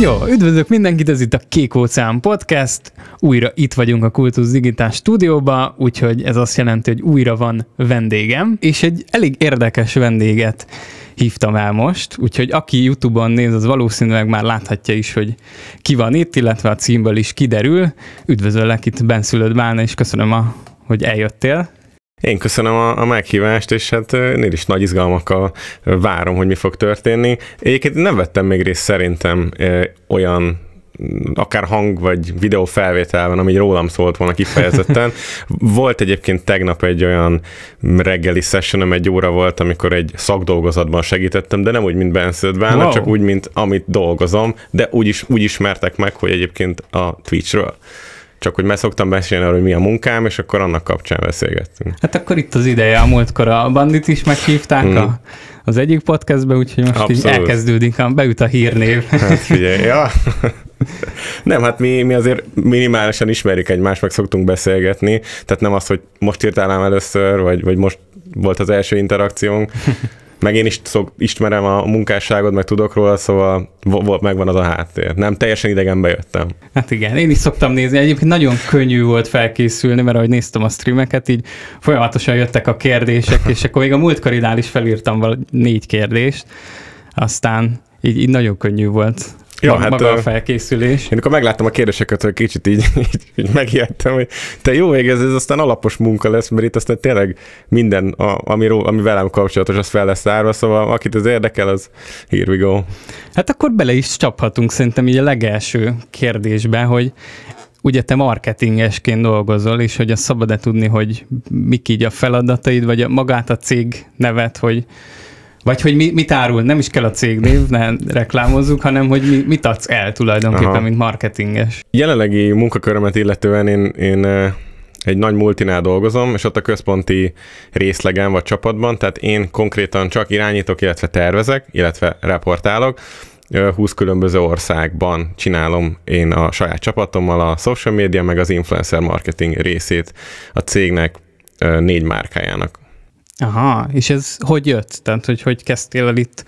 Jó, üdvözlök mindenkit, ez itt a Kék Óceán Podcast. Újra itt vagyunk a Kultusz Digitál stúdióba, úgyhogy ez azt jelenti, hogy újra van vendégem, és egy elég érdekes vendéget hívtam el most, úgyhogy aki YouTube-on néz, az valószínűleg már láthatja is, hogy ki van itt, illetve a címből is kiderül. Üdvözöllek itt Benszülött Bálna, és köszönöm, a, hogy eljöttél. Én köszönöm a, a meghívást, és hát én is nagy izgalmakkal várom, hogy mi fog történni. Egyébként nem vettem még részt szerintem olyan akár hang vagy videó felvételben, ami rólam szólt volna kifejezetten. Volt egyébként tegnap egy olyan reggeli sessionem, egy óra volt, amikor egy szakdolgozatban segítettem, de nem úgy, mint Benszöd wow. csak úgy, mint amit dolgozom, de úgy, is, úgy ismertek meg, hogy egyébként a Twitchről csak hogy már szoktam beszélni arról, hogy mi a munkám, és akkor annak kapcsán beszélgettünk. Hát akkor itt az ideje, a múltkor a bandit is meghívták a, mm. az egyik podcastbe, úgyhogy most Abszolút. így elkezdődik, a, beüt a hírnév. Hát figyelj, ja. Nem, hát mi, mi azért minimálisan ismerik egymást, meg szoktunk beszélgetni, tehát nem az, hogy most írtálám először, vagy, vagy most volt az első interakciónk, meg én is szok, ismerem a munkásságot, meg tudok róla, szóval volt, megvan az a háttér. Nem, teljesen idegenbe jöttem. Hát igen, én is szoktam nézni. Egyébként nagyon könnyű volt felkészülni, mert ahogy néztem a streameket, így folyamatosan jöttek a kérdések, és akkor még a múlt is felírtam val- négy kérdést, aztán így, így nagyon könnyű volt Ja, maga hát, a felkészülés. Én akkor megláttam a kérdéseket, hogy kicsit így, így, így megijedtem, hogy te jó ég, ez, ez aztán alapos munka lesz, mert itt aztán tényleg minden, a, ami, ami velem kapcsolatos, az fel lesz árva, szóval akit ez érdekel, az here we go. Hát akkor bele is csaphatunk szerintem így a legelső kérdésbe, hogy ugye te marketingesként dolgozol, és hogy a szabad-e tudni, hogy mik így a feladataid, vagy a, magát a cég nevet, hogy vagy hogy mi, mit árul, nem is kell a cégnév, ne reklámozzuk, hanem hogy mi, mit adsz el tulajdonképpen, Aha. mint marketinges. Jelenlegi munkakörömet illetően én, én eh, egy nagy multinál dolgozom, és ott a központi részlegen vagy csapatban, tehát én konkrétan csak irányítok, illetve tervezek, illetve reportálok, 20 különböző országban csinálom én a saját csapatommal a social media, meg az influencer marketing részét a cégnek négy márkájának. Aha, és ez hogy jött? Tehát, hogy hogy kezdtél el itt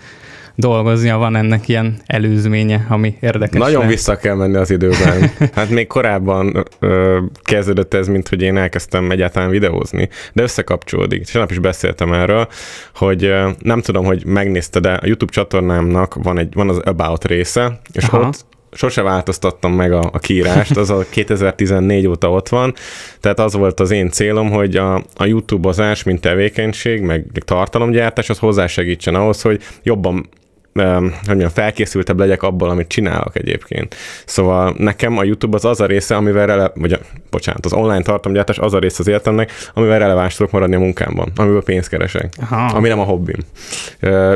dolgozni, van ennek ilyen előzménye, ami érdekes. Nagyon lehet. vissza kell menni az időben. Hát még korábban ö, kezdődött ez, mint hogy én elkezdtem egyáltalán videózni, de összekapcsolódik. Tegnap is beszéltem erről, hogy ö, nem tudom, hogy megnézted de a YouTube csatornámnak van, egy, van az About része, és Aha. ott sose változtattam meg a, a kiírást, az a 2014 óta ott van, tehát az volt az én célom, hogy a, a YouTube-ozás, mint tevékenység, meg tartalomgyártás, az hozzásegítsen ahhoz, hogy jobban hogy mondjam, felkészültebb legyek abból, amit csinálok egyébként. Szóval nekem a YouTube az az a része, amivel rele, vagy a, bocsánat, az online tartalomgyártás az a része az életemnek, amivel releváns tudok maradni a munkámban, amiből pénzt keresek, Aha. ami nem a hobbim.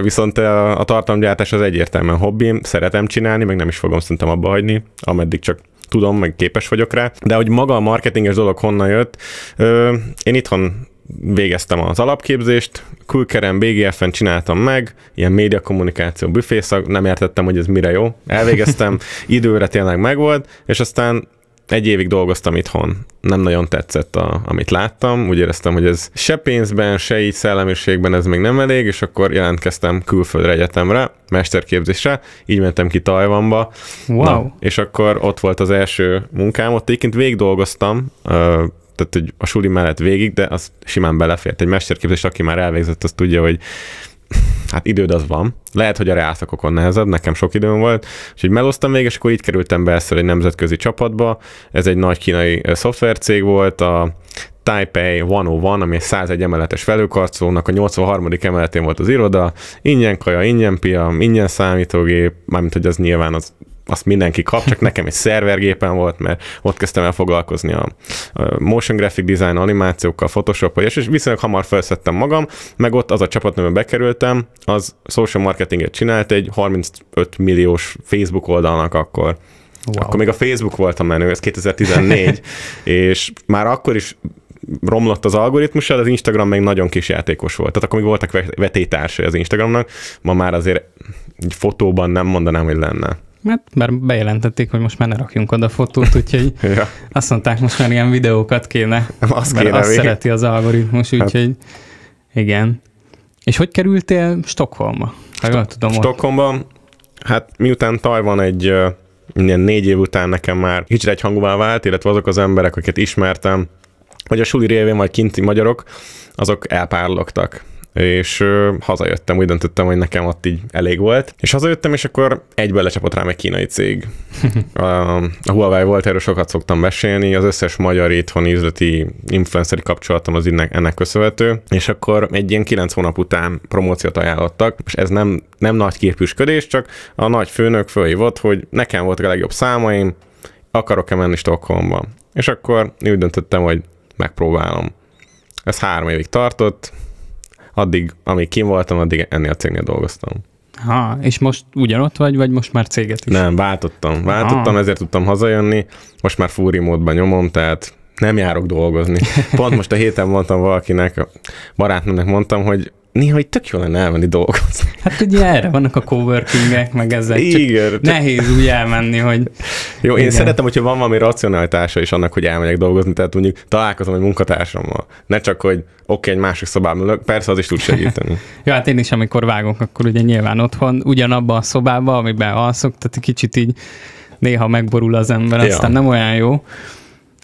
Viszont a tartalomgyártás az egyértelműen hobbim, szeretem csinálni, meg nem is fogom szerintem abba hagyni, ameddig csak tudom, meg képes vagyok rá, de hogy maga a marketinges dolog honnan jött, én itthon végeztem az alapképzést, külkerem, BGF-en csináltam meg, ilyen média kommunikáció büfészak, nem értettem, hogy ez mire jó. Elvégeztem, időre tényleg megvolt, és aztán egy évig dolgoztam itthon. Nem nagyon tetszett, a, amit láttam. Úgy éreztem, hogy ez se pénzben, se így szellemiségben ez még nem elég, és akkor jelentkeztem külföldre egyetemre, mesterképzésre, így mentem ki Tajvanba. Wow. Na, és akkor ott volt az első munkám, ott egyébként végig dolgoztam, tehát hogy a suli mellett végig, de az simán belefért. Egy mesterképzés, aki már elvégzett, az tudja, hogy hát időd az van. Lehet, hogy a reálszakokon nehezebb, nekem sok időm volt, úgyhogy meloztam még, és akkor így kerültem be először egy nemzetközi csapatba. Ez egy nagy kínai szoftvercég volt, a Taipei 101, ami egy 101 emeletes felőkarcolónak, a 83. emeletén volt az iroda, ingyen kaja, ingyen pia, ingyen számítógép, mármint hogy az nyilván az azt mindenki kap, csak nekem egy szervergépen volt, mert ott kezdtem el foglalkozni a motion graphic design, animációkkal, photoshop és, és viszonylag hamar felszettem magam, meg ott az a csapat, amiben bekerültem, az social marketinget csinált egy 35 milliós Facebook oldalnak akkor. Wow. Akkor még a Facebook volt a menő, ez 2014, és már akkor is romlott az algoritmus, az Instagram még nagyon kis játékos volt. Tehát akkor még voltak vetétársai az Instagramnak, ma már azért egy fotóban nem mondanám, hogy lenne. Mert, bár bejelentették, hogy most már ne rakjunk oda fotót, úgyhogy ja. azt mondták, most már ilyen videókat kéne. Azt mert kéne azt még. szereti az algoritmus, hát. úgyhogy hát. igen. És hogy kerültél Stockholmba? Hát, Stockholmba, hát miután Tajvan egy ilyen négy év után nekem már kicsit egy hangúvá vált, illetve azok az emberek, akiket ismertem, vagy a suli révén, vagy kinti magyarok, azok elpárlogtak és hazajöttem, úgy döntöttem, hogy nekem ott így elég volt, és hazajöttem, és akkor egyből lecsapott rám egy kínai cég. a, a Huawei volt, erről sokat szoktam beszélni, az összes magyar itthoni üzleti influenceri kapcsolatom az innek, ennek köszönhető, és akkor egy ilyen kilenc hónap után promóciót ajánlottak, és ez nem, nem nagy képüsködés, csak a nagy főnök fölhívott, hogy nekem volt a legjobb számaim, akarok-e menni Stockholmba. És akkor úgy döntöttem, hogy megpróbálom. Ez három évig tartott, addig, amíg kim voltam, addig ennél a cégnél dolgoztam. Ha, és most ugyanott vagy, vagy most már céget is? Nem, váltottam. Váltottam, ha. Ah. ezért tudtam hazajönni. Most már fúri módban nyomom, tehát nem járok dolgozni. Pont most a héten mondtam valakinek, barátnőnek mondtam, hogy néha itt tök jól lenne elmenni dolgozni. Hát ugye erre vannak a coworkingek, meg ezzel Igen. Csak nehéz úgy elmenni, hogy... Jó, én Igen. szeretem, hogyha van valami racionalitása is annak, hogy elmegyek dolgozni, tehát mondjuk találkozom egy munkatársammal. Ne csak, hogy oké, okay, egy másik szobában ülök, persze az is tud segíteni. jó, hát én is, amikor vágok, akkor ugye nyilván otthon, ugyanabban a szobában, amiben alszok, tehát kicsit így néha megborul az ember, ja. aztán nem olyan jó.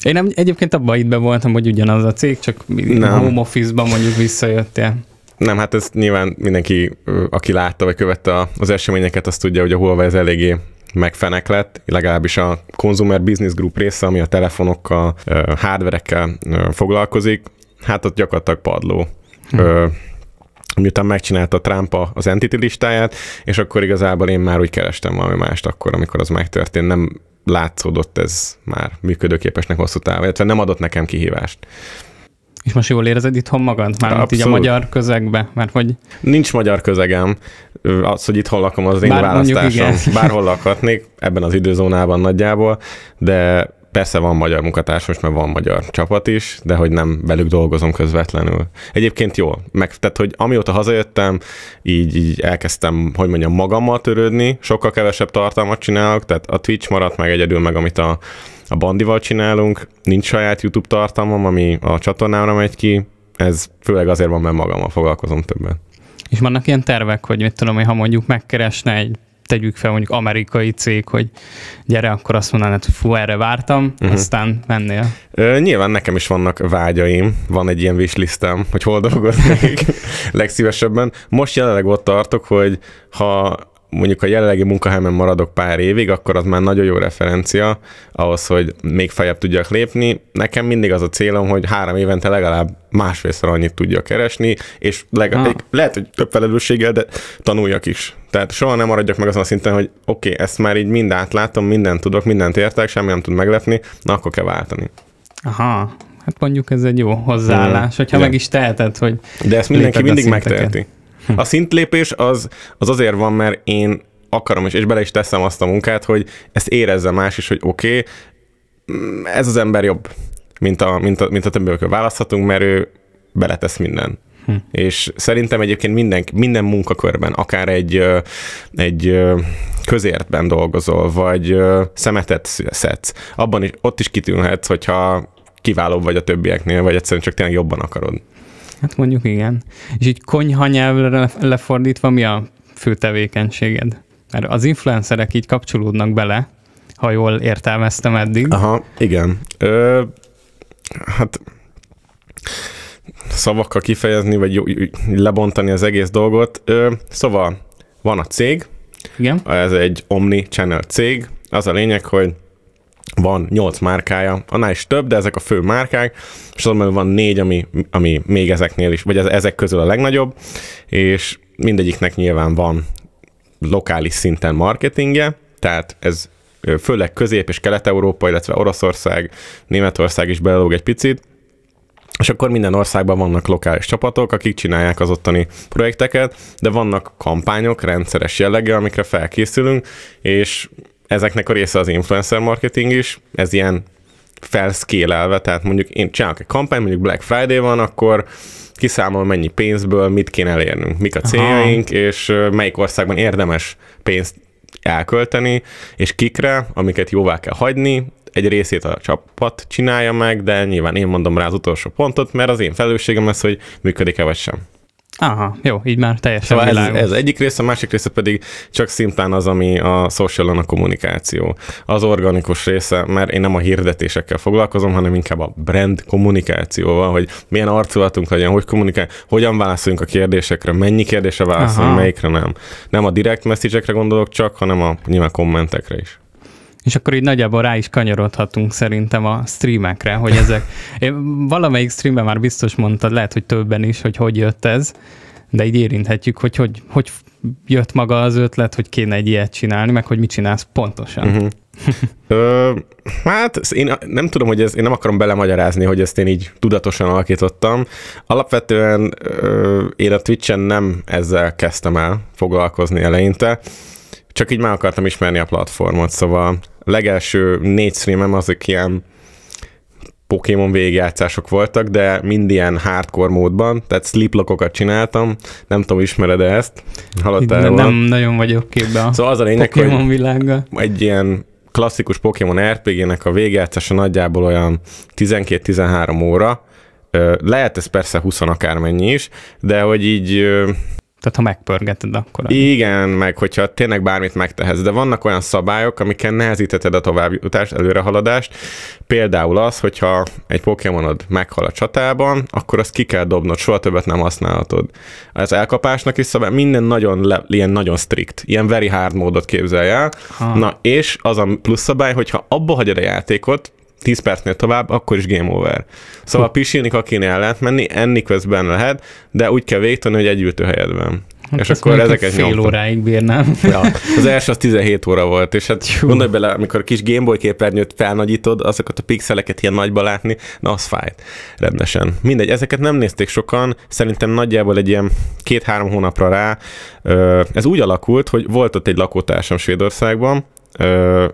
Én nem, egyébként abban itt be voltam, hogy ugyanaz a cég, csak nem. home office-ban mondjuk visszajöttél. Nem, hát ez nyilván mindenki, aki látta vagy követte az eseményeket, azt tudja, hogy a Huawei ez eléggé megfenek lett, legalábbis a Consumer Business Group része, ami a telefonokkal, hardverekkel foglalkozik, hát ott gyakorlatilag padló. Hmm. miután megcsinálta Trump az entity listáját, és akkor igazából én már úgy kerestem valami mást akkor, amikor az megtörtént. Nem látszódott ez már működőképesnek hosszú távon, illetve nem adott nekem kihívást. És most jól érzed itthon magad? Már így a magyar közegbe, mert hogy... Nincs magyar közegem. Az, hogy itthon lakom, az én Bár választásom. Bárhol lakhatnék, ebben az időzónában nagyjából, de persze van magyar munkatársos, mert van magyar csapat is, de hogy nem velük dolgozom közvetlenül. Egyébként jó Meg, tehát, hogy amióta hazajöttem, így, így elkezdtem, hogy mondjam, magammal törődni, sokkal kevesebb tartalmat csinálok, tehát a Twitch maradt meg egyedül, meg amit a a bandival csinálunk, nincs saját YouTube tartalmam, ami a csatornámra megy ki, ez főleg azért van, mert magammal foglalkozom többen. És vannak ilyen tervek, hogy mit tudom, hogy ha mondjuk megkeresne egy tegyük fel mondjuk amerikai cég, hogy gyere, akkor azt mondanád, hogy fú, erre vártam, uh-huh. aztán mennél. Ö, nyilván nekem is vannak vágyaim, van egy ilyen wishlistem, hogy hol dolgoznék legszívesebben. Most jelenleg ott tartok, hogy ha mondjuk a jelenlegi munkahelyemen maradok pár évig, akkor az már nagyon jó referencia ahhoz, hogy még feljebb tudjak lépni. Nekem mindig az a célom, hogy három évente legalább másfélszer annyit tudja keresni, és legalább, lehet, hogy több felelősséggel, de tanuljak is. Tehát soha nem maradjak meg azon a szinten, hogy oké, okay, ezt már így mind átlátom, mindent tudok, mindent értek, semmi nem tud meglepni, na akkor kell váltani. Aha, hát mondjuk ez egy jó hozzáállás, mm. hogyha Igen. meg is teheted, hogy... De ezt mindenki mindig megteheti. A szintlépés az, az azért van, mert én akarom, és, és bele is teszem azt a munkát, hogy ezt érezze más is, hogy oké, okay, mm, ez az ember jobb, mint a, mint a, mint a többiekről választhatunk, mert ő beletesz minden. Hm. És szerintem egyébként minden, minden munkakörben, akár egy, egy közértben dolgozol, vagy szemetet szedsz, abban is, ott is kitűnhetsz, hogyha kiválóbb vagy a többieknél, vagy egyszerűen csak tényleg jobban akarod. Hát mondjuk igen. És így konyha nyelvre lefordítva mi a fő tevékenységed? Mert az influencerek így kapcsolódnak bele, ha jól értelmeztem eddig. Aha, igen. Ö, hát szavakkal kifejezni, vagy lebontani az egész dolgot. Ö, szóval van a cég, igen. ez egy omni-channel cég. Az a lényeg, hogy van 8 márkája, annál is több, de ezek a fő márkák, és azonban van négy, ami, ami még ezeknél is, vagy ezek közül a legnagyobb, és mindegyiknek nyilván van lokális szinten marketingje, tehát ez főleg Közép- és Kelet-Európa, illetve Oroszország, Németország is belelóg egy picit, és akkor minden országban vannak lokális csapatok, akik csinálják az ottani projekteket, de vannak kampányok, rendszeres jellege, amikre felkészülünk, és Ezeknek a része az influencer marketing is, ez ilyen felszkélelve, tehát mondjuk én csinálok egy kampány, mondjuk Black Friday van, akkor kiszámol mennyi pénzből mit kéne elérnünk, mik a céljaink, Aha. és melyik országban érdemes pénzt elkölteni, és kikre, amiket jóvá kell hagyni, egy részét a csapat csinálja meg, de nyilván én mondom rá az utolsó pontot, mert az én felelősségem lesz, hogy működik-e vagy sem. Aha, jó, így már teljesen szóval Ez, ez egyik része, a másik része pedig csak szimplán az, ami a social a kommunikáció. Az organikus része, mert én nem a hirdetésekkel foglalkozom, hanem inkább a brand kommunikációval, hogy milyen arculatunk legyen, hogy kommunikál, hogyan válaszoljunk a kérdésekre, mennyi kérdésre válaszolunk, melyikre nem. Nem a direct message gondolok csak, hanem a nyilván kommentekre is. És akkor így nagyjából rá is kanyarodhatunk szerintem a streamekre, hogy ezek... Én valamelyik streamben már biztos mondtad, lehet, hogy többen is, hogy hogy jött ez, de így érinthetjük, hogy hogy, hogy jött maga az ötlet, hogy kéne egy ilyet csinálni, meg hogy mit csinálsz pontosan. Uh-huh. Ö, hát én nem tudom, hogy ez, én nem akarom belemagyarázni, hogy ezt én így tudatosan alakítottam. Alapvetően ö, én a Twitch-en nem ezzel kezdtem el foglalkozni eleinte, csak így meg akartam ismerni a platformot, szóval legelső négy streamem azok ilyen Pokémon végigjátszások voltak, de mind ilyen hardcore módban, tehát sleeplockokat csináltam, nem tudom, ismered ezt? Hallottál nem, nem nagyon vagyok képben a szóval az a lényeg, Pokémon világgal. Egy ilyen klasszikus Pokémon RPG-nek a végigjátszása nagyjából olyan 12-13 óra, lehet ez persze 20 akármennyi is, de hogy így tehát ha megpörgeted, akkor... Igen, meg hogyha tényleg bármit megtehetsz, de vannak olyan szabályok, amikkel nehezítheted a továbbjutást, előrehaladást. Például az, hogyha egy Pokémonod meghal a csatában, akkor azt ki kell dobnod, soha többet nem használhatod. Az elkapásnak is szabály, minden nagyon, le, ilyen nagyon strict, ilyen very hard módot képzelj el. Ha. Na, és az a plusz szabály, hogyha abba hagyod a játékot, 10 percnél tovább, akkor is game over. Szóval hm. pisilni el lehet menni, enni közben lehet, de úgy kell végtani, hogy egy van. Hát és akkor ezeket fél nyomtam. óráig bírnám. Ja, az első az 17 óra volt, és hát Jú. gondolj bele, amikor a kis Gameboy képernyőt felnagyítod, azokat a pixeleket ilyen nagyba látni, na az fájt rendesen. Mindegy, ezeket nem nézték sokan, szerintem nagyjából egy ilyen két-három hónapra rá. Ez úgy alakult, hogy volt ott egy lakótársam Svédországban,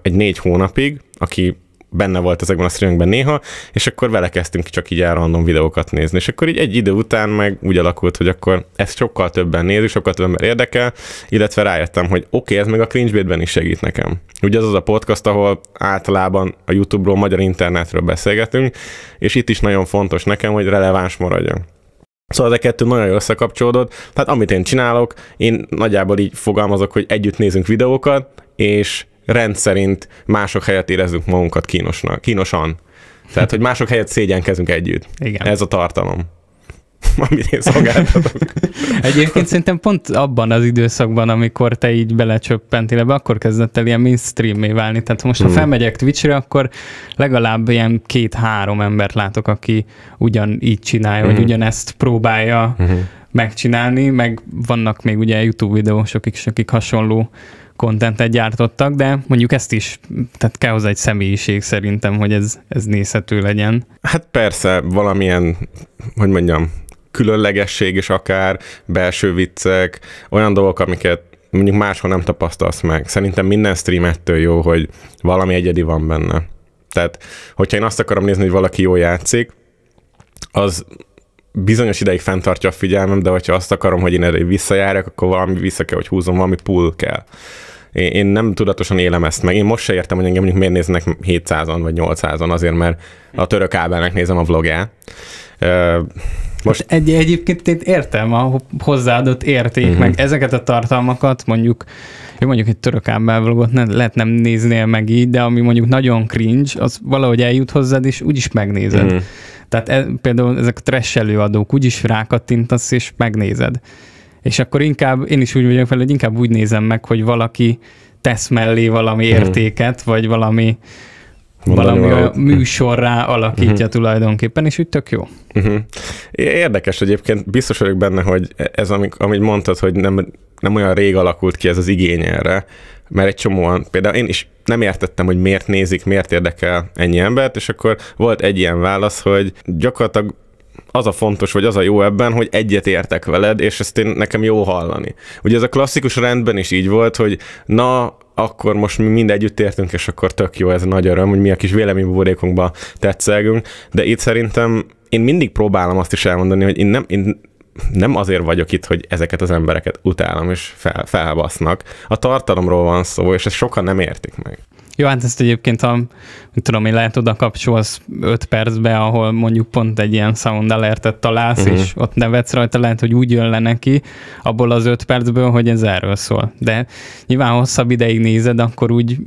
egy négy hónapig, aki benne volt ezekben a streamekben néha, és akkor vele kezdtünk csak így random videókat nézni. És akkor így egy idő után meg úgy alakult, hogy akkor ez sokkal többen nézik, sokkal több ember érdekel, illetve rájöttem, hogy oké, okay, ez meg a cringebait is segít nekem. Ugye az az a podcast, ahol általában a YouTube-ról, magyar internetről beszélgetünk, és itt is nagyon fontos nekem, hogy releváns maradjon. Szóval ez a kettő nagyon jól összekapcsolódott. Tehát amit én csinálok, én nagyjából így fogalmazok, hogy együtt nézünk videókat, és rendszerint mások helyett érezzük magunkat kínosnak, kínosan. Tehát, hogy mások helyett szégyenkezünk együtt. Igen. Ez a tartalom amit én szolgáltatok. Egyébként szerintem pont abban az időszakban, amikor te így belecsöppentél ebbe, akkor kezdett el ilyen mainstream válni. Tehát most, ha hmm. felmegyek Twitch-re, akkor legalább ilyen két-három embert látok, aki ugyanígy csinálja, vagy hmm. ugyanezt próbálja hmm. megcsinálni, meg vannak még ugye YouTube videósok is, akik hasonló kontentet gyártottak, de mondjuk ezt is, tehát kell hozzá egy személyiség szerintem, hogy ez, ez nézhető legyen. Hát persze, valamilyen, hogy mondjam, különlegesség is akár, belső viccek, olyan dolgok, amiket mondjuk máshol nem tapasztalsz meg. Szerintem minden stream ettől jó, hogy valami egyedi van benne. Tehát, hogyha én azt akarom nézni, hogy valaki jól játszik, az bizonyos ideig fenntartja a figyelmem, de hogyha azt akarom, hogy én erre visszajárjak, akkor valami vissza kell, hogy húzom, valami pull kell én, én nem tudatosan élem ezt meg. Én most se értem, hogy engem mondjuk miért néznek 700-an vagy 800-an, azért mert a török Ábelnek nézem a vlogját. Most hát egy, egyébként én értem a hozzáadott érték, uh-huh. meg ezeket a tartalmakat, mondjuk én mondjuk egy török ámbel vlogot ne, lehet nem néznél meg így, de ami mondjuk nagyon cringe, az valahogy eljut hozzád, és úgyis megnézed. Uh-huh. Tehát e, például ezek a trash előadók, úgyis rákattintasz, és megnézed. És akkor inkább, én is úgy vagyok fel, hogy inkább úgy nézem meg, hogy valaki tesz mellé valami mhm. értéket, vagy valami Mondani valami a műsorra alakítja uh-huh. tulajdonképpen, és úgy tök jó. Uh-huh. Érdekes egyébként, biztos vagyok benne, hogy ez, amik, amit mondtad, hogy nem, nem olyan rég alakult ki ez az igény erre, mert egy csomóan, például én is nem értettem, hogy miért nézik, miért érdekel ennyi embert, és akkor volt egy ilyen válasz, hogy gyakorlatilag az a fontos, vagy az a jó ebben, hogy egyet értek veled, és ezt én, nekem jó hallani. Ugye ez a klasszikus rendben is így volt, hogy na, akkor most mi mind együtt értünk, és akkor tök jó, ez nagy öröm, hogy mi a kis véleménybuborékunkba tetszelgünk, de itt szerintem én mindig próbálom azt is elmondani, hogy én nem, én nem azért vagyok itt, hogy ezeket az embereket utálom és fel, felbasznak. A tartalomról van szó, és ezt sokan nem értik meg. Jó, hát ezt egyébként, ha tudom én, lehet oda kapcsolsz 5 percbe, ahol mondjuk pont egy ilyen sound alertet találsz, uh-huh. és ott nevetsz rajta, lehet, hogy úgy jön le neki abból az 5 percből, hogy ez erről szól. De nyilván hosszabb ideig nézed, akkor úgy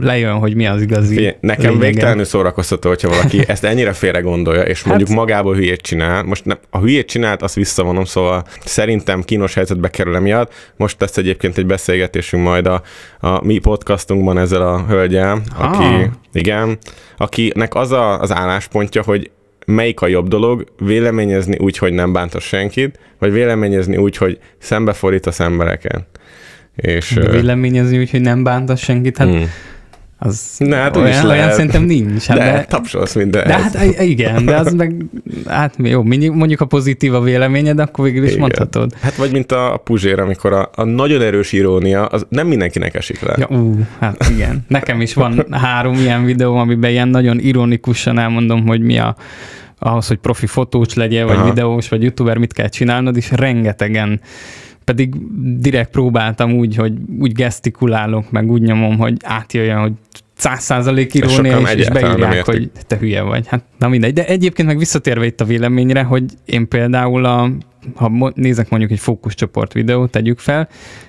lejön, hogy mi az igazi. Fé, nekem lényege. végtelenül szórakoztató, hogyha valaki ezt ennyire félre gondolja, és mondjuk hát... magából hülyét csinál. Most ne, a hülyét csinált, azt visszavonom, szóval szerintem kínos helyzetbe kerül emiatt. Most lesz egyébként egy beszélgetésünk majd a, a mi podcastunkban ezzel a hölgy hölgye, aki, ah. igen, akinek az a, az álláspontja, hogy melyik a jobb dolog, véleményezni úgy, hogy nem bántasz senkit, vagy véleményezni úgy, hogy szembefordítasz embereken. És, De véleményezni úgy, hogy nem bántasz senkit, hát hmm. Az ne, hát olyan, olyan olyan szerintem nincs. Hát de, de, tapsolsz minden. De hát igen, de az meg, hát jó, mondjuk a pozitív a véleményed, akkor végül is igen. mondhatod. Hát vagy mint a Puzsér, amikor a, a nagyon erős irónia, az nem mindenkinek esik le. Ja, ú, hát igen. Nekem is van három ilyen videó, amiben ilyen nagyon ironikusan elmondom, hogy mi a ahhoz, hogy profi fotós legyél, vagy Aha. videós, vagy youtuber, mit kell csinálnod, és rengetegen pedig direkt próbáltam úgy, hogy úgy gesztikulálok, meg úgy nyomom, hogy átjöjjön, hogy száz százalék irónia, és, és beírják, hogy te hülye vagy. Hát na mindegy. De egyébként meg visszatérve itt a véleményre, hogy én például a, ha nézek mondjuk egy fókuszcsoport videót, tegyük fel,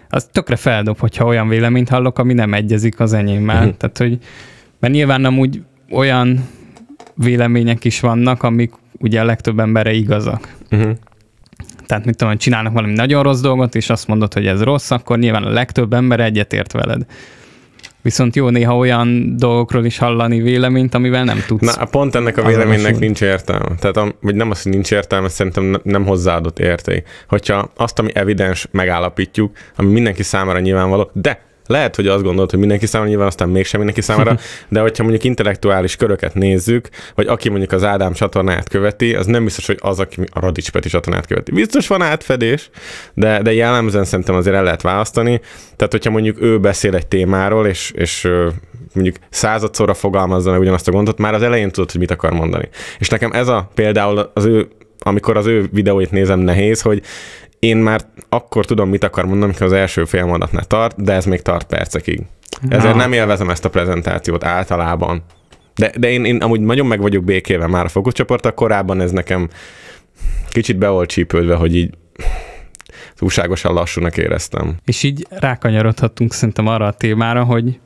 az tökre feldob, hogyha olyan véleményt hallok, ami nem egyezik az enyémmel. Uh-huh. Tehát, hogy mert nyilván amúgy olyan vélemények is vannak, amik ugye a legtöbb emberre igazak. Uh-huh. Tehát mit tudom, csinálnak valami nagyon rossz dolgot, és azt mondod, hogy ez rossz, akkor nyilván a legtöbb ember egyetért veled. Viszont jó néha olyan dolgokról is hallani véleményt, amivel nem tudsz. Na, pont ennek a véleménynek nincs értelme. Tehát, a, vagy nem az, hogy nincs értelme, szerintem nem hozzáadott érték. Hogyha azt, ami evidens, megállapítjuk, ami mindenki számára nyilvánvaló, de lehet, hogy azt gondolod, hogy mindenki számára, nyilván aztán mégsem mindenki számára, de hogyha mondjuk intellektuális köröket nézzük, vagy aki mondjuk az Ádám csatornát követi, az nem biztos, hogy az, aki a Radics Peti csatornát követi. Biztos van átfedés, de, de jellemzően szerintem azért el lehet választani. Tehát, hogyha mondjuk ő beszél egy témáról, és, és mondjuk századszorra fogalmazza meg ugyanazt a gondot, már az elején tudod, hogy mit akar mondani. És nekem ez a például az ő amikor az ő videóit nézem, nehéz, hogy én már akkor tudom, mit akar mondani, amikor az első fél mondatnál tart, de ez még tart percekig. Na. Ezért nem élvezem ezt a prezentációt általában. De, de én, én amúgy nagyon meg vagyok békéve már a fókuszcsoporttal, korábban ez nekem kicsit be volt csípődve, hogy így túlságosan lassúnak éreztem. És így rákanyarodhatunk szerintem arra a témára, hogy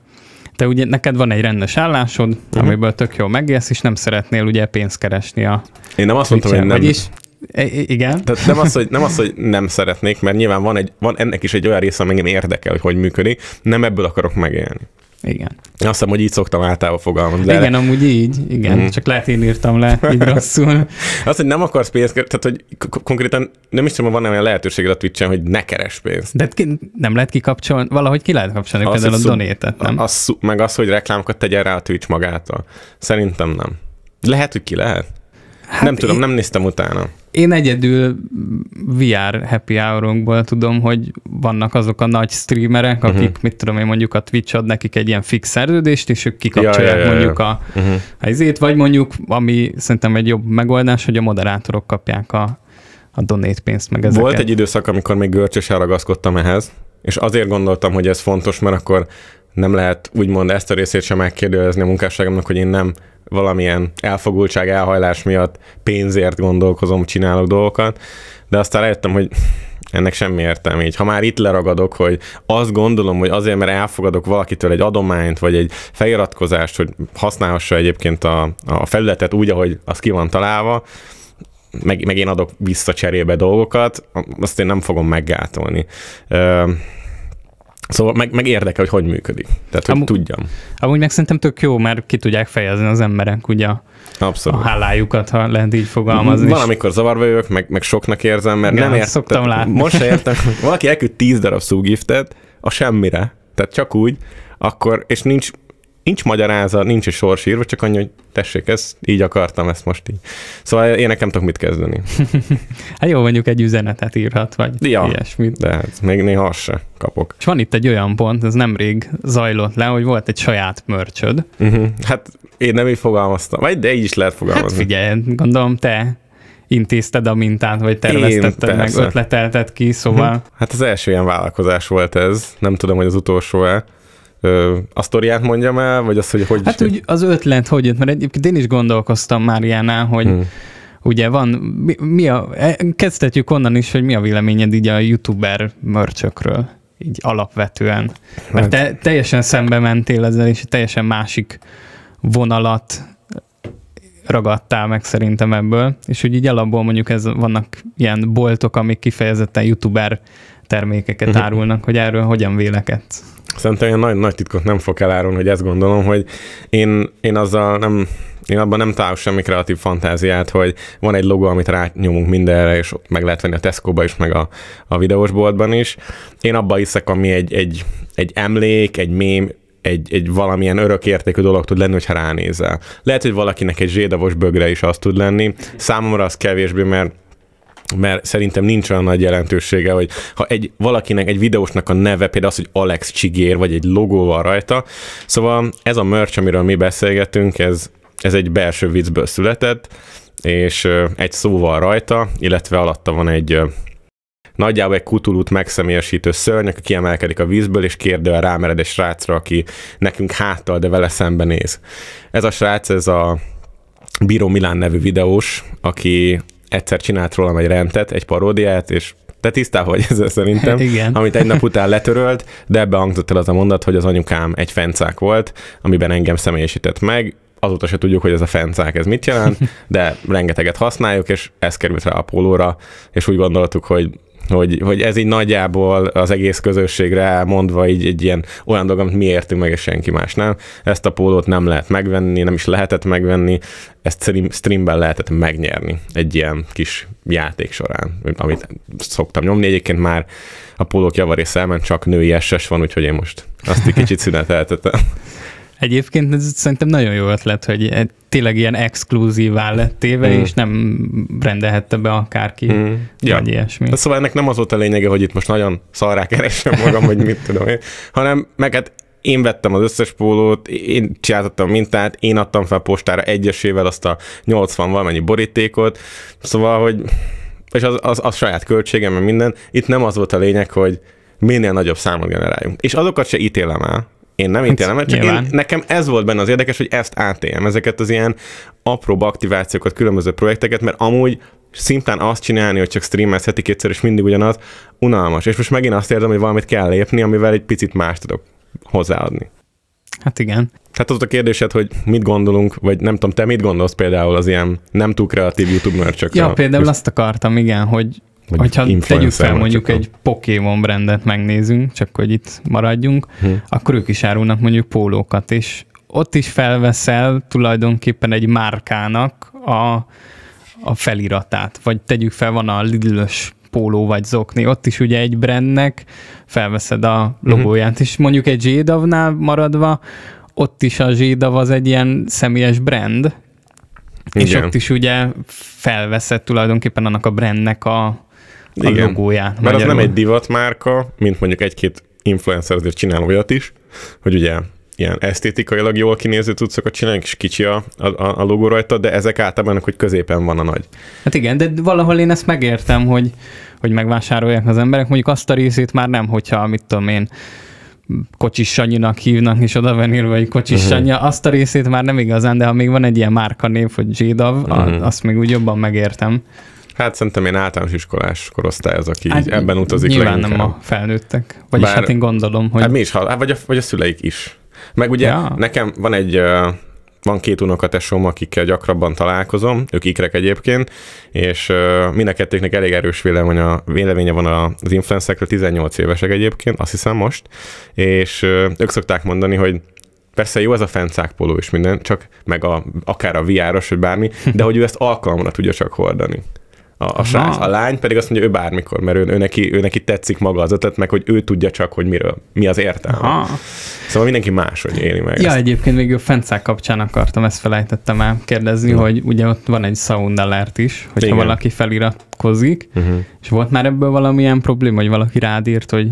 te ugye neked van egy rendes állásod, uh-huh. amiből tök jól megélsz, és nem szeretnél ugye pénzt keresni a Én nem azt mondtam, hogy nem. Vagyis, E, e, igen. Tehát nem az, hogy, nem az, hogy nem szeretnék, mert nyilván van, egy, van ennek is egy olyan része, ami engem érdekel, hogy hogy működik, nem ebből akarok megélni. Igen. Azt hiszem, hogy így szoktam általában fogalmazni. Igen, Igen, amúgy így, igen. Mm. Csak lehet én írtam le, így rosszul. Azt, hogy nem akarsz pénzt, tehát hogy konkrétan nem is tudom, van e olyan lehetőséged a twitch hogy ne keres pénzt. De ki, nem lehet kikapcsolni, valahogy ki lehet kapcsolni például a donétet, nem? Az, meg az, hogy reklámokat tegyen rá a Twitch magától. Szerintem nem. Lehet, hogy ki lehet. Hát nem tudom, én, nem néztem utána. Én egyedül VR happy hour tudom, hogy vannak azok a nagy streamerek, mhm. akik, uh-huh. mit tudom én, mondjuk a Twitch ad nekik egy ilyen fix szerződést, és ők kikapcsolják ja, ja, ja, mondjuk ja. a uh-huh. Mhm. helyzét, vagy mondjuk, ami szerintem egy jobb megoldás, hogy a moderátorok kapják a, a donate pénzt meg ezeket. Volt egy időszak, amikor még görcsösen ragaszkodtam ehhez, és azért gondoltam, hogy ez fontos, mert akkor nem lehet úgymond ezt a részét sem megkérdőjelezni a munkásságomnak, hogy én nem valamilyen elfogultság, elhajlás miatt pénzért gondolkozom, csinálok dolgokat, de aztán rájöttem, hogy ennek semmi értelme így. Ha már itt leragadok, hogy azt gondolom, hogy azért, mert elfogadok valakitől egy adományt, vagy egy feliratkozást, hogy használhassa egyébként a, a felületet úgy, ahogy az ki van találva, meg, meg én adok vissza cserébe dolgokat, azt én nem fogom meggátolni. Ö, Szóval meg, meg érdekel, hogy hogy működik. Tehát, hogy Amu, tudjam. Amúgy meg szerintem tök jó, mert ki tudják fejezni az emberek ugye a, Abszolút. a hálájukat, ha lehet így fogalmazni. Van, amikor zavarva jövök, meg, meg soknak érzem, mert Igen, nem értem. szoktam látni. Most se értem. Valaki elküld tíz darab szúgiftet a semmire. Tehát csak úgy, akkor, és nincs nincs magyaráza, nincs is sors írva, csak annyi, hogy tessék, ezt így akartam, ezt most így. Szóval én nekem tudok mit kezdeni. hát jó, mondjuk egy üzenetet írhat, vagy ja, ilyesmit. De hát még néha azt se kapok. És van itt egy olyan pont, ez nemrég zajlott le, hogy volt egy saját mörcsöd. Uh-huh. Hát én nem így fogalmaztam, vagy de így is lehet hát fogalmazni. Hát figyelj, gondolom te intézted a mintát, vagy terveztetted Én, meg, ötletelted ki, szóval... Mhm. Hát az első ilyen vállalkozás volt ez, nem tudom, hogy az utolsó-e a sztoriát mondjam el, vagy az, hogy hogy... Hát úgy az ötlet, hogy jött, mert egyébként én is gondolkoztam Máriánál, hogy hmm. Ugye van, mi, mi a, e, kezdhetjük onnan is, hogy mi a véleményed így a youtuber mörcsökről, így alapvetően. Mert hát- te teljesen szembe mentél ezzel, és teljesen másik vonalat ragadtál meg szerintem ebből, és hogy így alapból mondjuk ez vannak ilyen boltok, amik kifejezetten youtuber termékeket uh-huh. árulnak, hogy erről hogyan vélekedsz? Szerintem ilyen nagy, nagy titkot nem fog elárulni, hogy ezt gondolom, hogy én, én azzal nem, én abban nem találok semmi kreatív fantáziát, hogy van egy logo, amit rányomunk mindenre, és meg lehet venni a Tesco-ba is, meg a, a videósboltban is. Én abban hiszek, ami egy, egy, egy emlék, egy mém, egy, egy valamilyen örökértékű dolog tud lenni, hogyha ránézel. Lehet, hogy valakinek egy zsédavos bögre is az tud lenni. Számomra az kevésbé, mert mert szerintem nincs olyan nagy jelentősége, hogy ha egy valakinek, egy videósnak a neve, például az, hogy Alex Csigér, vagy egy logó van rajta, szóval ez a merch, amiről mi beszélgetünk, ez, ez egy belső viccből született, és egy szó van rajta, illetve alatta van egy nagyjából egy kutulút megszemélyesítő szörny, aki kiemelkedik a vízből, és kérdően rámered egy srácra, aki nekünk háttal, de vele szembenéz. Ez a srác, ez a Bíró Milán nevű videós, aki egyszer csinált rólam egy rendet, egy paródiát, és te tisztá vagy ezzel szerintem, Igen. amit egy nap után letörölt, de ebbe hangzott el az a mondat, hogy az anyukám egy fencák volt, amiben engem személyesített meg, azóta se tudjuk, hogy ez a fencák ez mit jelent, de rengeteget használjuk, és ez került rá a pólóra, és úgy gondoltuk, hogy hogy, hogy ez így nagyjából az egész közösségre mondva így egy ilyen olyan dolog, amit mi értünk meg, és senki más nem. Ezt a pólót nem lehet megvenni, nem is lehetett megvenni, ezt streamben lehetett megnyerni egy ilyen kis játék során, amit szoktam nyomni. Egyébként már a pólók javarész elment, csak női SS van, úgyhogy én most azt egy kicsit szüneteltetem. Egyébként ez szerintem nagyon jó ötlet, hogy e, tényleg ilyen exkluzívá lett téve, mm. és nem rendelhette be akárki, mm. ja. ilyesmi. De szóval ennek nem az volt a lényege, hogy itt most nagyon szarrá keresem magam, hogy mit tudom én, hanem meg hát én vettem az összes pólót, én csináltam a mintát, én adtam fel postára egyesével azt a 80 valamennyi borítékot, szóval, hogy és az, az, az saját költségem, minden. Itt nem az volt a lényeg, hogy minél nagyobb számot generáljunk. És azokat se ítélem el, én nem hát, ítélem, csak én, nekem ez volt benne az érdekes, hogy ezt átéljem, ezeket az ilyen apróbb aktivációkat, különböző projekteket, mert amúgy szintán azt csinálni, hogy csak streamelsz heti kétszer, és mindig ugyanaz, unalmas. És most megint azt érzem, hogy valamit kell lépni, amivel egy picit más tudok hozzáadni. Hát igen. Hát az a kérdésed, hogy mit gondolunk, vagy nem tudom, te mit gondolsz például az ilyen nem túl kreatív YouTube mörcsökről? Ja, például most... azt akartam, igen, hogy Hogyha tegyük fel mondjuk egy Pokémon brandet megnézünk, csak hogy itt maradjunk, hmm. akkor ők is árulnak mondjuk pólókat, és ott is felveszel tulajdonképpen egy márkának a, a feliratát, vagy tegyük fel, van a lidl póló vagy zokni, ott is ugye egy brandnek felveszed a hm. logóját, hmm és mondjuk egy Zsédavnál maradva, ott is a Zsédav az egy ilyen személyes brand, Igen. és ott is ugye felveszed tulajdonképpen annak a brandnek a, a Igen. logóján. Mert magyarul. az nem egy divatmárka, mint mondjuk egy-két influencer azért csinál olyat is, hogy ugye ilyen esztétikailag jól kinéző tudszokat csinálni, és kicsi a, a, a logó rajta, de ezek általában hogy középen van a nagy. Hát igen, de valahol én ezt megértem, hogy, hogy megvásárolják az emberek, mondjuk azt a részét már nem, hogyha, mit tudom én, kocsissanyinak hívnak, és oda van írva, hogy kocsissanya, mhm. uh-huh. azt a részét már nem igazán, de ha még van egy ilyen márkanév, hogy Zsidav, mhm. uh-huh. azt még úgy jobban megértem. Hát szerintem én általános iskolás korosztály az, aki hát, ebben utazik nyilván leginkább. Nyilván nem a felnőttek. Vagyis Bár, hát én gondolom, hogy... Hát mi is, ha, hát vagy, a, vagy a szüleik is. Meg ugye ja. nekem van egy van két unokatesom, akikkel gyakrabban találkozom, ők ikrek egyébként, és mind a kettőknek elég erős vélemény a, véleménye van az influencerekről, 18 évesek egyébként, azt hiszem most, és ők szokták mondani, hogy Persze jó ez a fencákpoló is minden, csak meg a, akár a viáros, vagy bármi, de hogy ő ezt alkalomra tudja csak hordani a, a srác. A lány pedig azt mondja, ő bármikor, mert ő, ő, neki, ő neki tetszik maga az ötlet, meg hogy ő tudja csak, hogy miről, mi az értelme. Aha. Szóval mindenki máshogy éli meg. Ja, ezt. egyébként még a fencák kapcsán akartam, ezt felejtettem el kérdezni, ja. hogy ugye ott van egy alert is, hogyha Igen. valaki feliratkozik, uh-huh. és volt már ebből valamilyen probléma, hogy valaki rád írt, hogy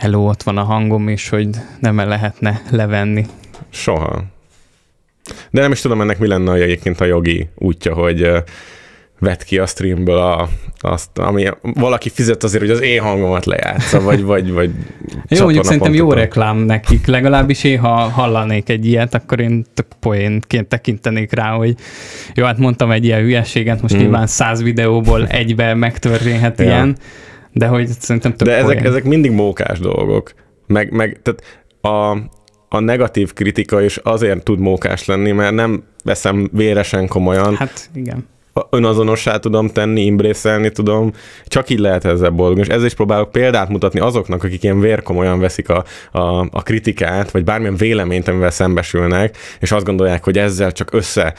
hello, ott van a hangom, és hogy nem el lehetne levenni. Soha. De nem is tudom ennek mi lenne egyébként a jogi útja, hogy vett ki a streamből a, azt, ami valaki fizet azért, hogy az én hangomat lejátsza, vagy, vagy, vagy Jó, mondjuk szerintem jó reklám nekik, legalábbis én, ha hallanék egy ilyet, akkor én tök poénként tekintenék rá, hogy jó, hát mondtam egy ilyen hülyeséget, most mm. nyilván száz videóból egybe megtörténhet ja. ilyen, de hogy szerintem tök De poén. ezek, ezek mindig mókás dolgok, meg, meg tehát a, a negatív kritika is azért tud mókás lenni, mert nem veszem véresen komolyan. Hát igen önazonossá tudom tenni, imbrészelni tudom, csak így lehet ezzel boldog. És ezzel is próbálok példát mutatni azoknak, akik ilyen vérkomolyan veszik a, a, a kritikát, vagy bármilyen véleményt, amivel szembesülnek, és azt gondolják, hogy ezzel csak össze,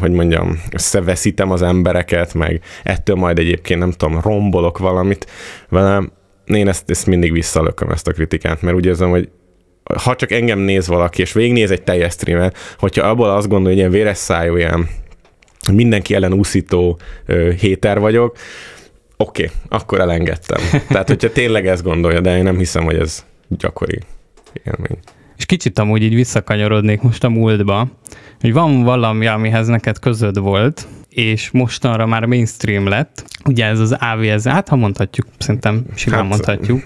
hogy mondjam, összeveszítem az embereket, meg ettől majd egyébként nem tudom, rombolok valamit velem. Én ezt, ezt mindig visszalököm, ezt a kritikát, mert úgy érzem, hogy ha csak engem néz valaki, és végignéz egy teljes streamet, hogyha abból azt gondolja, hogy ilyen véres szájú, ilyen mindenki ellen úszító ö, héter vagyok, oké, okay, akkor elengedtem. Tehát, hogyha tényleg ezt gondolja, de én nem hiszem, hogy ez gyakori élmény. És kicsit amúgy így visszakanyarodnék most a múltba, hogy van valami, amihez neked közöd volt, és mostanra már mainstream lett. Ugye ez az AVS, hát ha mondhatjuk, szerintem simán hát, mondhatjuk.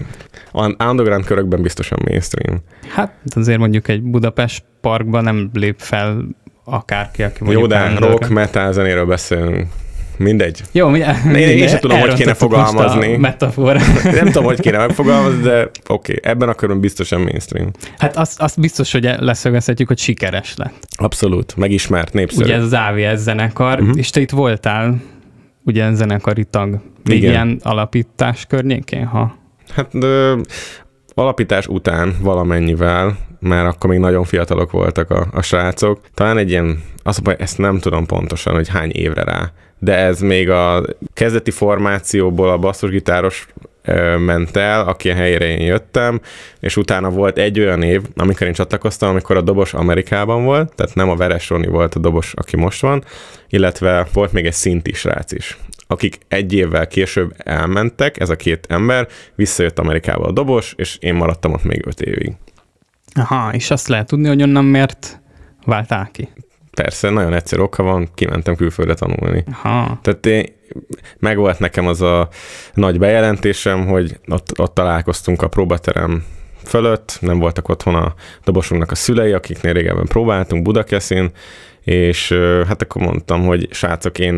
A underground körökben biztosan mainstream. Hát azért mondjuk egy Budapest parkban nem lép fel akárki, aki mondjuk... Jó, de rock, rock, metal zenéről beszélünk. Mindegy. Jó, mindjárt. Én, mindegy. én sem tudom, hogy kéne fogalmazni. metafora. Nem tudom, hogy kéne megfogalmazni, de oké, okay, ebben a körben biztosan mainstream. Hát azt, azt biztos, hogy leszögezhetjük, hogy sikeres lett. Abszolút, megismert, népszerű. Ugye ez az AVS zenekar, uh-huh. és te itt voltál, ugye zenekari tag, még Igen. ilyen alapítás környékén, ha Hát de alapítás után valamennyivel, mert akkor még nagyon fiatalok voltak a, a srácok, talán egy ilyen, azt mondom, ezt nem tudom pontosan, hogy hány évre rá, de ez még a kezdeti formációból a basszusgitáros ment el, aki a helyére én jöttem, és utána volt egy olyan év, amikor én csatlakoztam, amikor a dobos Amerikában volt, tehát nem a Veres Roni volt a dobos, aki most van, illetve volt még egy szinti srác is, akik egy évvel később elmentek, ez a két ember, visszajött Amerikába a dobos, és én maradtam ott még öt évig. Aha, és azt lehet tudni, hogy onnan miért váltál ki? Persze, nagyon egyszerű oka van, kimentem külföldre tanulni. Aha. Tehát én, meg volt nekem az a nagy bejelentésem, hogy ott, ott találkoztunk a próbaterem fölött, nem voltak otthon a dobosunknak a szülei, akiknél régebben próbáltunk Budakeszin, és hát akkor mondtam, hogy srácok, én,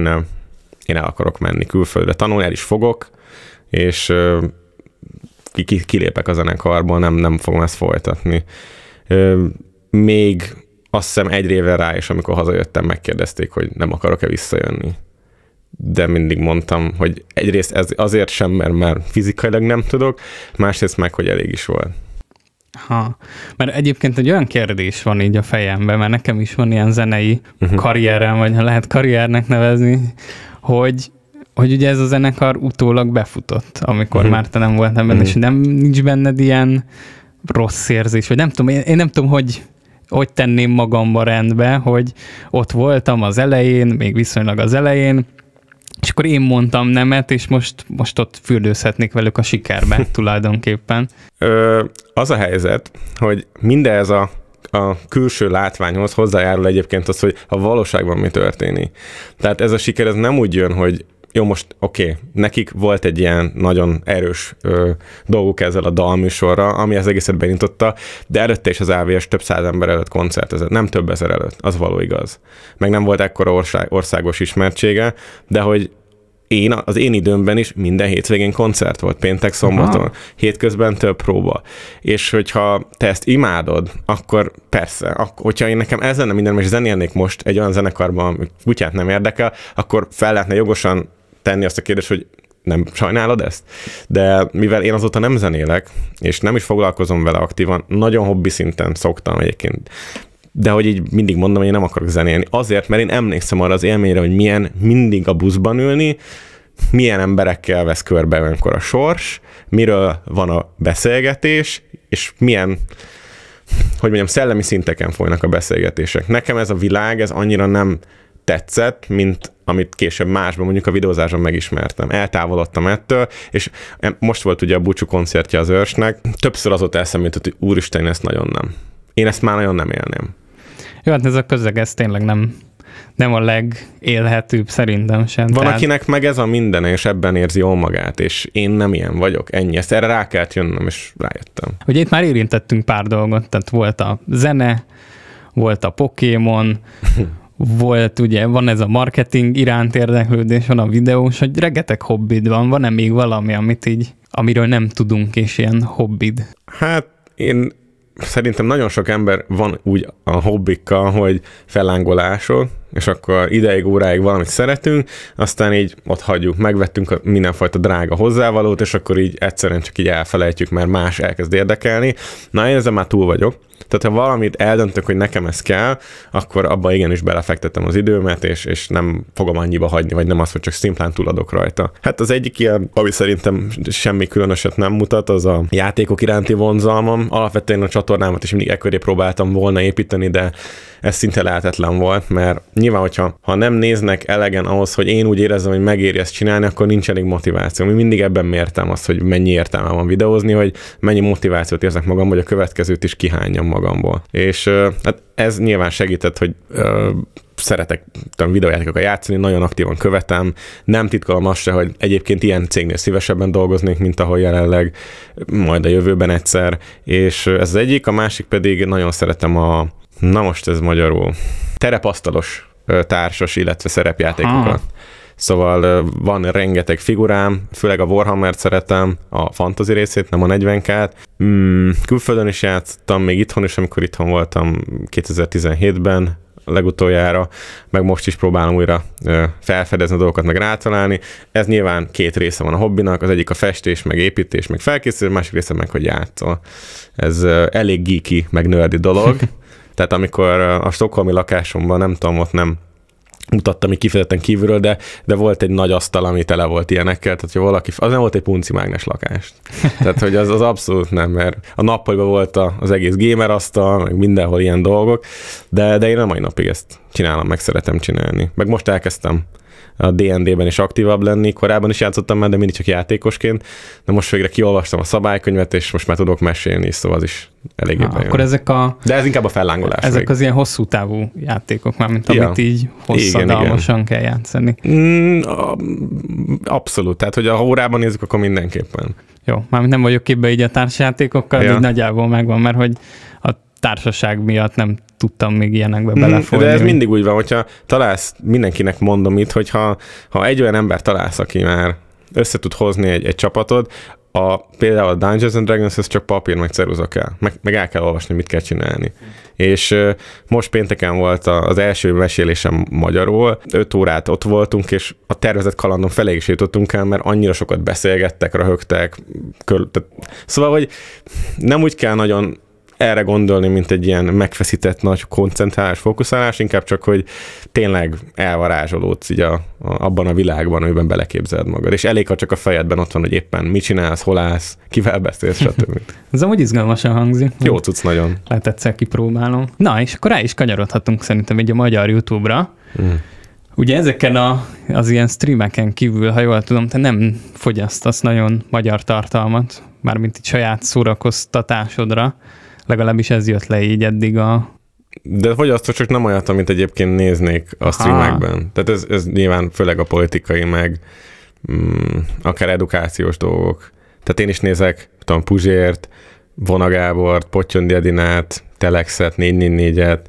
én el akarok menni külföldre tanulni, el is fogok, és kilépek a zenekarból, nem, nem fogom ezt folytatni. Még azt hiszem egy évvel rá, és amikor hazajöttem, megkérdezték, hogy nem akarok-e visszajönni. De mindig mondtam, hogy egyrészt ez azért sem, mert már fizikailag nem tudok, másrészt meg, hogy elég is volt. Ha. Mert egyébként egy olyan kérdés van így a fejemben, mert nekem is van ilyen zenei uh-huh. karrierem, vagy ha lehet karriernek nevezni, hogy hogy ugye ez a zenekar utólag befutott, amikor uh-huh. már te nem voltam benne, uh-huh. és nem nincs benned ilyen rossz érzés, vagy nem tudom, én, én nem tudom, hogy hogy tenném magamba rendbe, hogy ott voltam az elején, még viszonylag az elején, és akkor én mondtam nemet, és most, most ott fürdőzhetnék velük a sikerbe tulajdonképpen. Ö, az a helyzet, hogy mindez a a külső látványhoz hozzájárul egyébként az, hogy a valóságban mi történik. Tehát ez a siker ez nem úgy jön, hogy jó, most oké, okay, nekik volt egy ilyen nagyon erős ö, dolguk ezzel a dalműsorra, ami az egészet beindította, de előtte is az AVS több száz ember előtt koncertezett, nem több ezer előtt, az való igaz. Meg nem volt ekkora ország, országos ismertsége, de hogy én, az én időmben is minden hétvégén koncert volt, péntek, szombaton, Aha. hétközben több próba. És hogyha te ezt imádod, akkor persze, ak- hogyha én nekem ezen a minden, és zenélnék most egy olyan zenekarban, amit kutyát nem érdekel, akkor fel lehetne jogosan tenni azt a kérdést, hogy nem sajnálod ezt? De mivel én azóta nem zenélek, és nem is foglalkozom vele aktívan, nagyon hobbi szinten szoktam egyébként de hogy így mindig mondom, hogy én nem akarok zenélni. Azért, mert én emlékszem arra az élményre, hogy milyen mindig a buszban ülni, milyen emberekkel vesz körbe olyankor a sors, miről van a beszélgetés, és milyen hogy mondjam, szellemi szinteken folynak a beszélgetések. Nekem ez a világ, ez annyira nem tetszett, mint amit később másban, mondjuk a videózáson megismertem. Eltávolodtam ettől, és most volt ugye a Bucsú koncertje az őrsnek, többször azóta eszembe jutott, hogy úristen, ezt nagyon nem. Én ezt már nagyon nem élném. Jó, hát ez a közeg, ez tényleg nem, nem a legélhetőbb szerintem sem. Van, tehát... akinek meg ez a minden, és ebben érzi jól magát, és én nem ilyen vagyok, ennyi. Ezt erre rá kellett jönnöm, és rájöttem. Ugye itt már érintettünk pár dolgot, tehát volt a zene, volt a Pokémon, volt, ugye, van ez a marketing iránt érdeklődés, van a videós, hogy regetek hobbid van, van-e még valami, amit így, amiről nem tudunk, és ilyen hobbid? Hát én szerintem nagyon sok ember van úgy a hobbikkal, hogy felángolások, és akkor ideig, óráig valamit szeretünk, aztán így ott hagyjuk, megvettünk mindenfajta drága hozzávalót, és akkor így egyszerűen csak így elfelejtjük, mert más elkezd érdekelni. Na, én ezzel már túl vagyok. Tehát ha valamit eldöntök, hogy nekem ez kell, akkor abba igenis belefektetem az időmet, és, és nem fogom annyiba hagyni, vagy nem azt, hogy csak szimplán túladok rajta. Hát az egyik ilyen, ami szerintem semmi különöset nem mutat, az a játékok iránti vonzalmam. Alapvetően a csatornámat is mindig ekköré próbáltam volna építeni, de ez szinte lehetetlen volt, mert nyilván, hogyha ha nem néznek elegen ahhoz, hogy én úgy érezzem, hogy megéri ezt csinálni, akkor nincs elég motiváció. Mi mindig ebben mértem azt, hogy mennyi értelme van videózni, hogy mennyi motivációt érzek magam, hogy a következőt is kihányjam magamból. És hát ez nyilván segített, hogy szeretek tudom, videójátékokkal játszani, nagyon aktívan követem, nem titkolom azt se, hogy egyébként ilyen cégnél szívesebben dolgoznék, mint ahol jelenleg, majd a jövőben egyszer, és ez az egyik, a másik pedig nagyon szeretem a, Na most ez magyarul. Terepasztalos társas, illetve szerepjátékokat. Ha. Szóval van rengeteg figurám, főleg a warhammer szeretem, a fantasy részét, nem a 40-kát. Mm, külföldön is játszottam, még itthon is, amikor itthon voltam 2017-ben, legutoljára, meg most is próbálom újra felfedezni a dolgokat, meg rátalálni. Ez nyilván két része van a hobbinak, az egyik a festés, meg építés, meg felkészülés, a másik része meg, hogy játszol. Ez elég geeky, meg nerdi dolog, Tehát amikor a stokholmi lakásomban, nem tudom, ott nem mutattam így kifejezetten kívülről, de, de volt egy nagy asztal, ami tele volt ilyenekkel, tehát hogy valaki, az nem volt egy punci mágnes lakás. Tehát, hogy az, az abszolút nem, mert a nappaliban volt az egész gamer asztal, meg mindenhol ilyen dolgok, de, de én a mai napig ezt csinálom, meg szeretem csinálni. Meg most elkezdtem a D&D-ben is aktívabb lenni. Korábban is játszottam már, de mindig csak játékosként. De most végre kiolvastam a szabálykönyvet, és most már tudok mesélni, szóval az is elég Na, Akkor ezek a... De ez inkább a fellángolás. Ezek még. az ilyen hosszú távú játékok már, mint ja. amit így hosszadalmasan kell játszani. Mm, abszolút. Tehát, hogy a órában nézzük, akkor mindenképpen. Jó, már nem vagyok képbe így a társjátékokkal, ja. de így nagyjából megvan, mert hogy a társaság miatt nem tudtam még ilyenekbe belefolyni. Mhm, de ez mindig úgy van, hogyha találsz, mindenkinek mondom itt, hogyha ha egy olyan ember találsz, aki már össze tud hozni egy, egy csapatod, a, például a Dungeons and dragons ez csak papír, meg ceruza kell, meg, meg el kell olvasni, mit kell csinálni. És uh, most pénteken volt a, az első mesélésem magyarul, 5 órát ott voltunk, és a tervezett kalandon felé is jutottunk el, mert annyira sokat beszélgettek, röhögtek, körül, tehát, szóval, hogy nem úgy kell nagyon erre gondolni, mint egy ilyen megfeszített nagy koncentrálás, fókuszálás, inkább csak, hogy tényleg elvarázsolódsz így a, a, abban a világban, amiben beleképzeled magad. És elég, ha csak a fejedben ott van, hogy éppen mit csinálsz, hol állsz, kivel beszélsz, stb. Ez amúgy izgalmasan hangzik. Jó cucc nagyon. Lehet egyszer kipróbálom. Na, és akkor rá is kanyarodhatunk szerintem egy a magyar YouTube-ra. Mm. Ugye ezeken a, az ilyen streameken kívül, ha jól tudom, te nem fogyasztasz nagyon magyar tartalmat, mármint itt saját szórakoztatásodra. Legalábbis ez jött le így eddig a... De azt csak nem olyat, amit egyébként néznék a streamekben. Tehát ez, ez nyilván főleg a politikai, meg mm, akár edukációs dolgok. Tehát én is nézek, tudom, Puzsért, Vona Gábort, Pottyondi Adinát, Telexet, 444-et,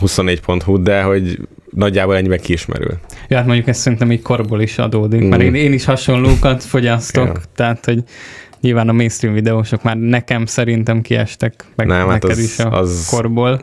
24.hu, de hogy nagyjából ennyiben kiismerül. Ja, hát mondjuk ez szerintem így korból is adódik, mm. mert én, én is hasonlókat fogyasztok, tehát hogy nyilván a mainstream videósok már nekem szerintem kiestek, meg nem, hát neked hát az, is a az korból.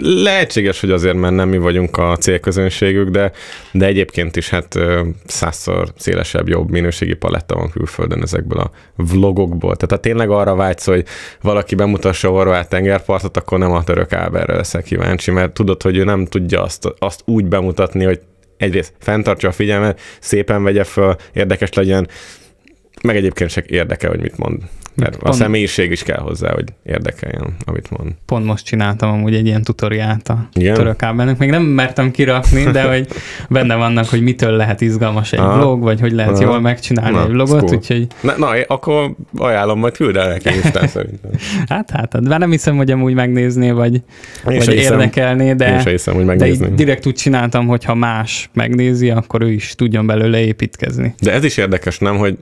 Lehetséges, hogy azért, mert nem mi vagyunk a célközönségük, de, de egyébként is hát százszor szélesebb, jobb minőségi paletta van külföldön ezekből a vlogokból. Tehát ha tényleg arra vágysz, hogy valaki bemutassa a horvát tengerpartot, akkor nem a török Áberre leszek kíváncsi, mert tudod, hogy ő nem tudja azt, azt úgy bemutatni, hogy egyrészt fenntartsa a figyelmet, szépen vegye föl, érdekes legyen, meg egyébként csak érdekel, hogy mit mond. Mert pont, a személyiség is kell hozzá, hogy érdekeljen, amit mond. Pont most csináltam amúgy egy ilyen tutoriát a Igen? török Még nem mertem kirakni, de hogy benne vannak, hogy mitől lehet izgalmas egy vlog, vagy hogy lehet jól megcsinálni na, egy vlogot, cool. úgyhogy... Na, na, akkor ajánlom, majd küld el neki Instán szerintem. Hát, hát, hát, bár nem hiszem, hogy amúgy megnézné, vagy, én vagy érdekelné, de, én hiszem, hogy de direkt úgy csináltam, hogy ha más megnézi, akkor ő is tudjon belőle építkezni. De ez is érdekes, nem, hogy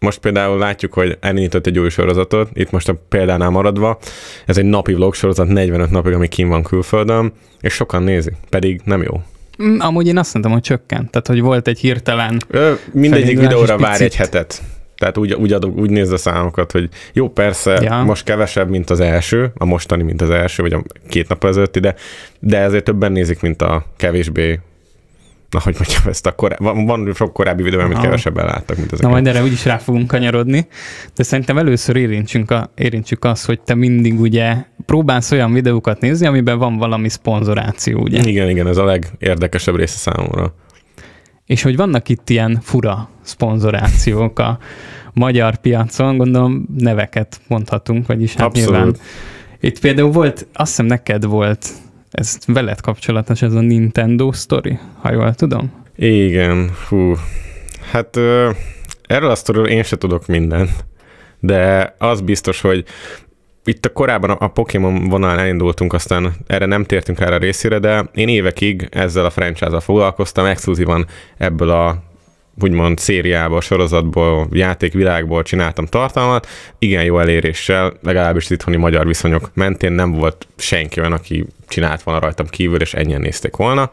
most például látjuk, hogy elindított egy új sorozatot, itt most a példánál maradva, ez egy napi vlog sorozat 45 napig, ami kim van külföldön, és sokan nézik, pedig nem jó. Mm, amúgy én azt mondtam, hogy csökkent, tehát hogy volt egy hirtelen... Ö, mindegyik videóra vár picit. egy hetet. Tehát úgy, úgy, adok, úgy nézd a számokat, hogy jó, persze, ja. most kevesebb, mint az első, a mostani, mint az első, vagy a két nap ezelőtti, de, de ezért többen nézik, mint a kevésbé na hogy mondjam ezt a korá- van, van sok korábbi videó, amit kevesebben láttak, mint ezeket. Na majd erre úgyis rá fogunk kanyarodni, de szerintem először érintsünk a, érintsük azt, hogy te mindig ugye próbálsz olyan videókat nézni, amiben van valami szponzoráció, ugye? Igen, igen, ez a legérdekesebb része számomra. És hogy vannak itt ilyen fura szponzorációk a magyar piacon, gondolom neveket mondhatunk, vagyis hát Abszolút. nyilván. Itt például volt, azt hiszem neked volt ez veled kapcsolatos ez a Nintendo story ha jól tudom? Igen, hú. Hát ö, erről a sztoriról én se tudok mindent, de az biztos, hogy itt a korábban a Pokémon vonalán elindultunk, aztán erre nem tértünk erre a részére, de én évekig ezzel a franchise-al foglalkoztam, exkluzívan ebből a úgymond szériába, sorozatból, játékvilágból csináltam tartalmat, igen jó eléréssel, legalábbis az itthoni magyar viszonyok mentén nem volt senki olyan, aki csinált volna rajtam kívül, és ennyien nézték volna.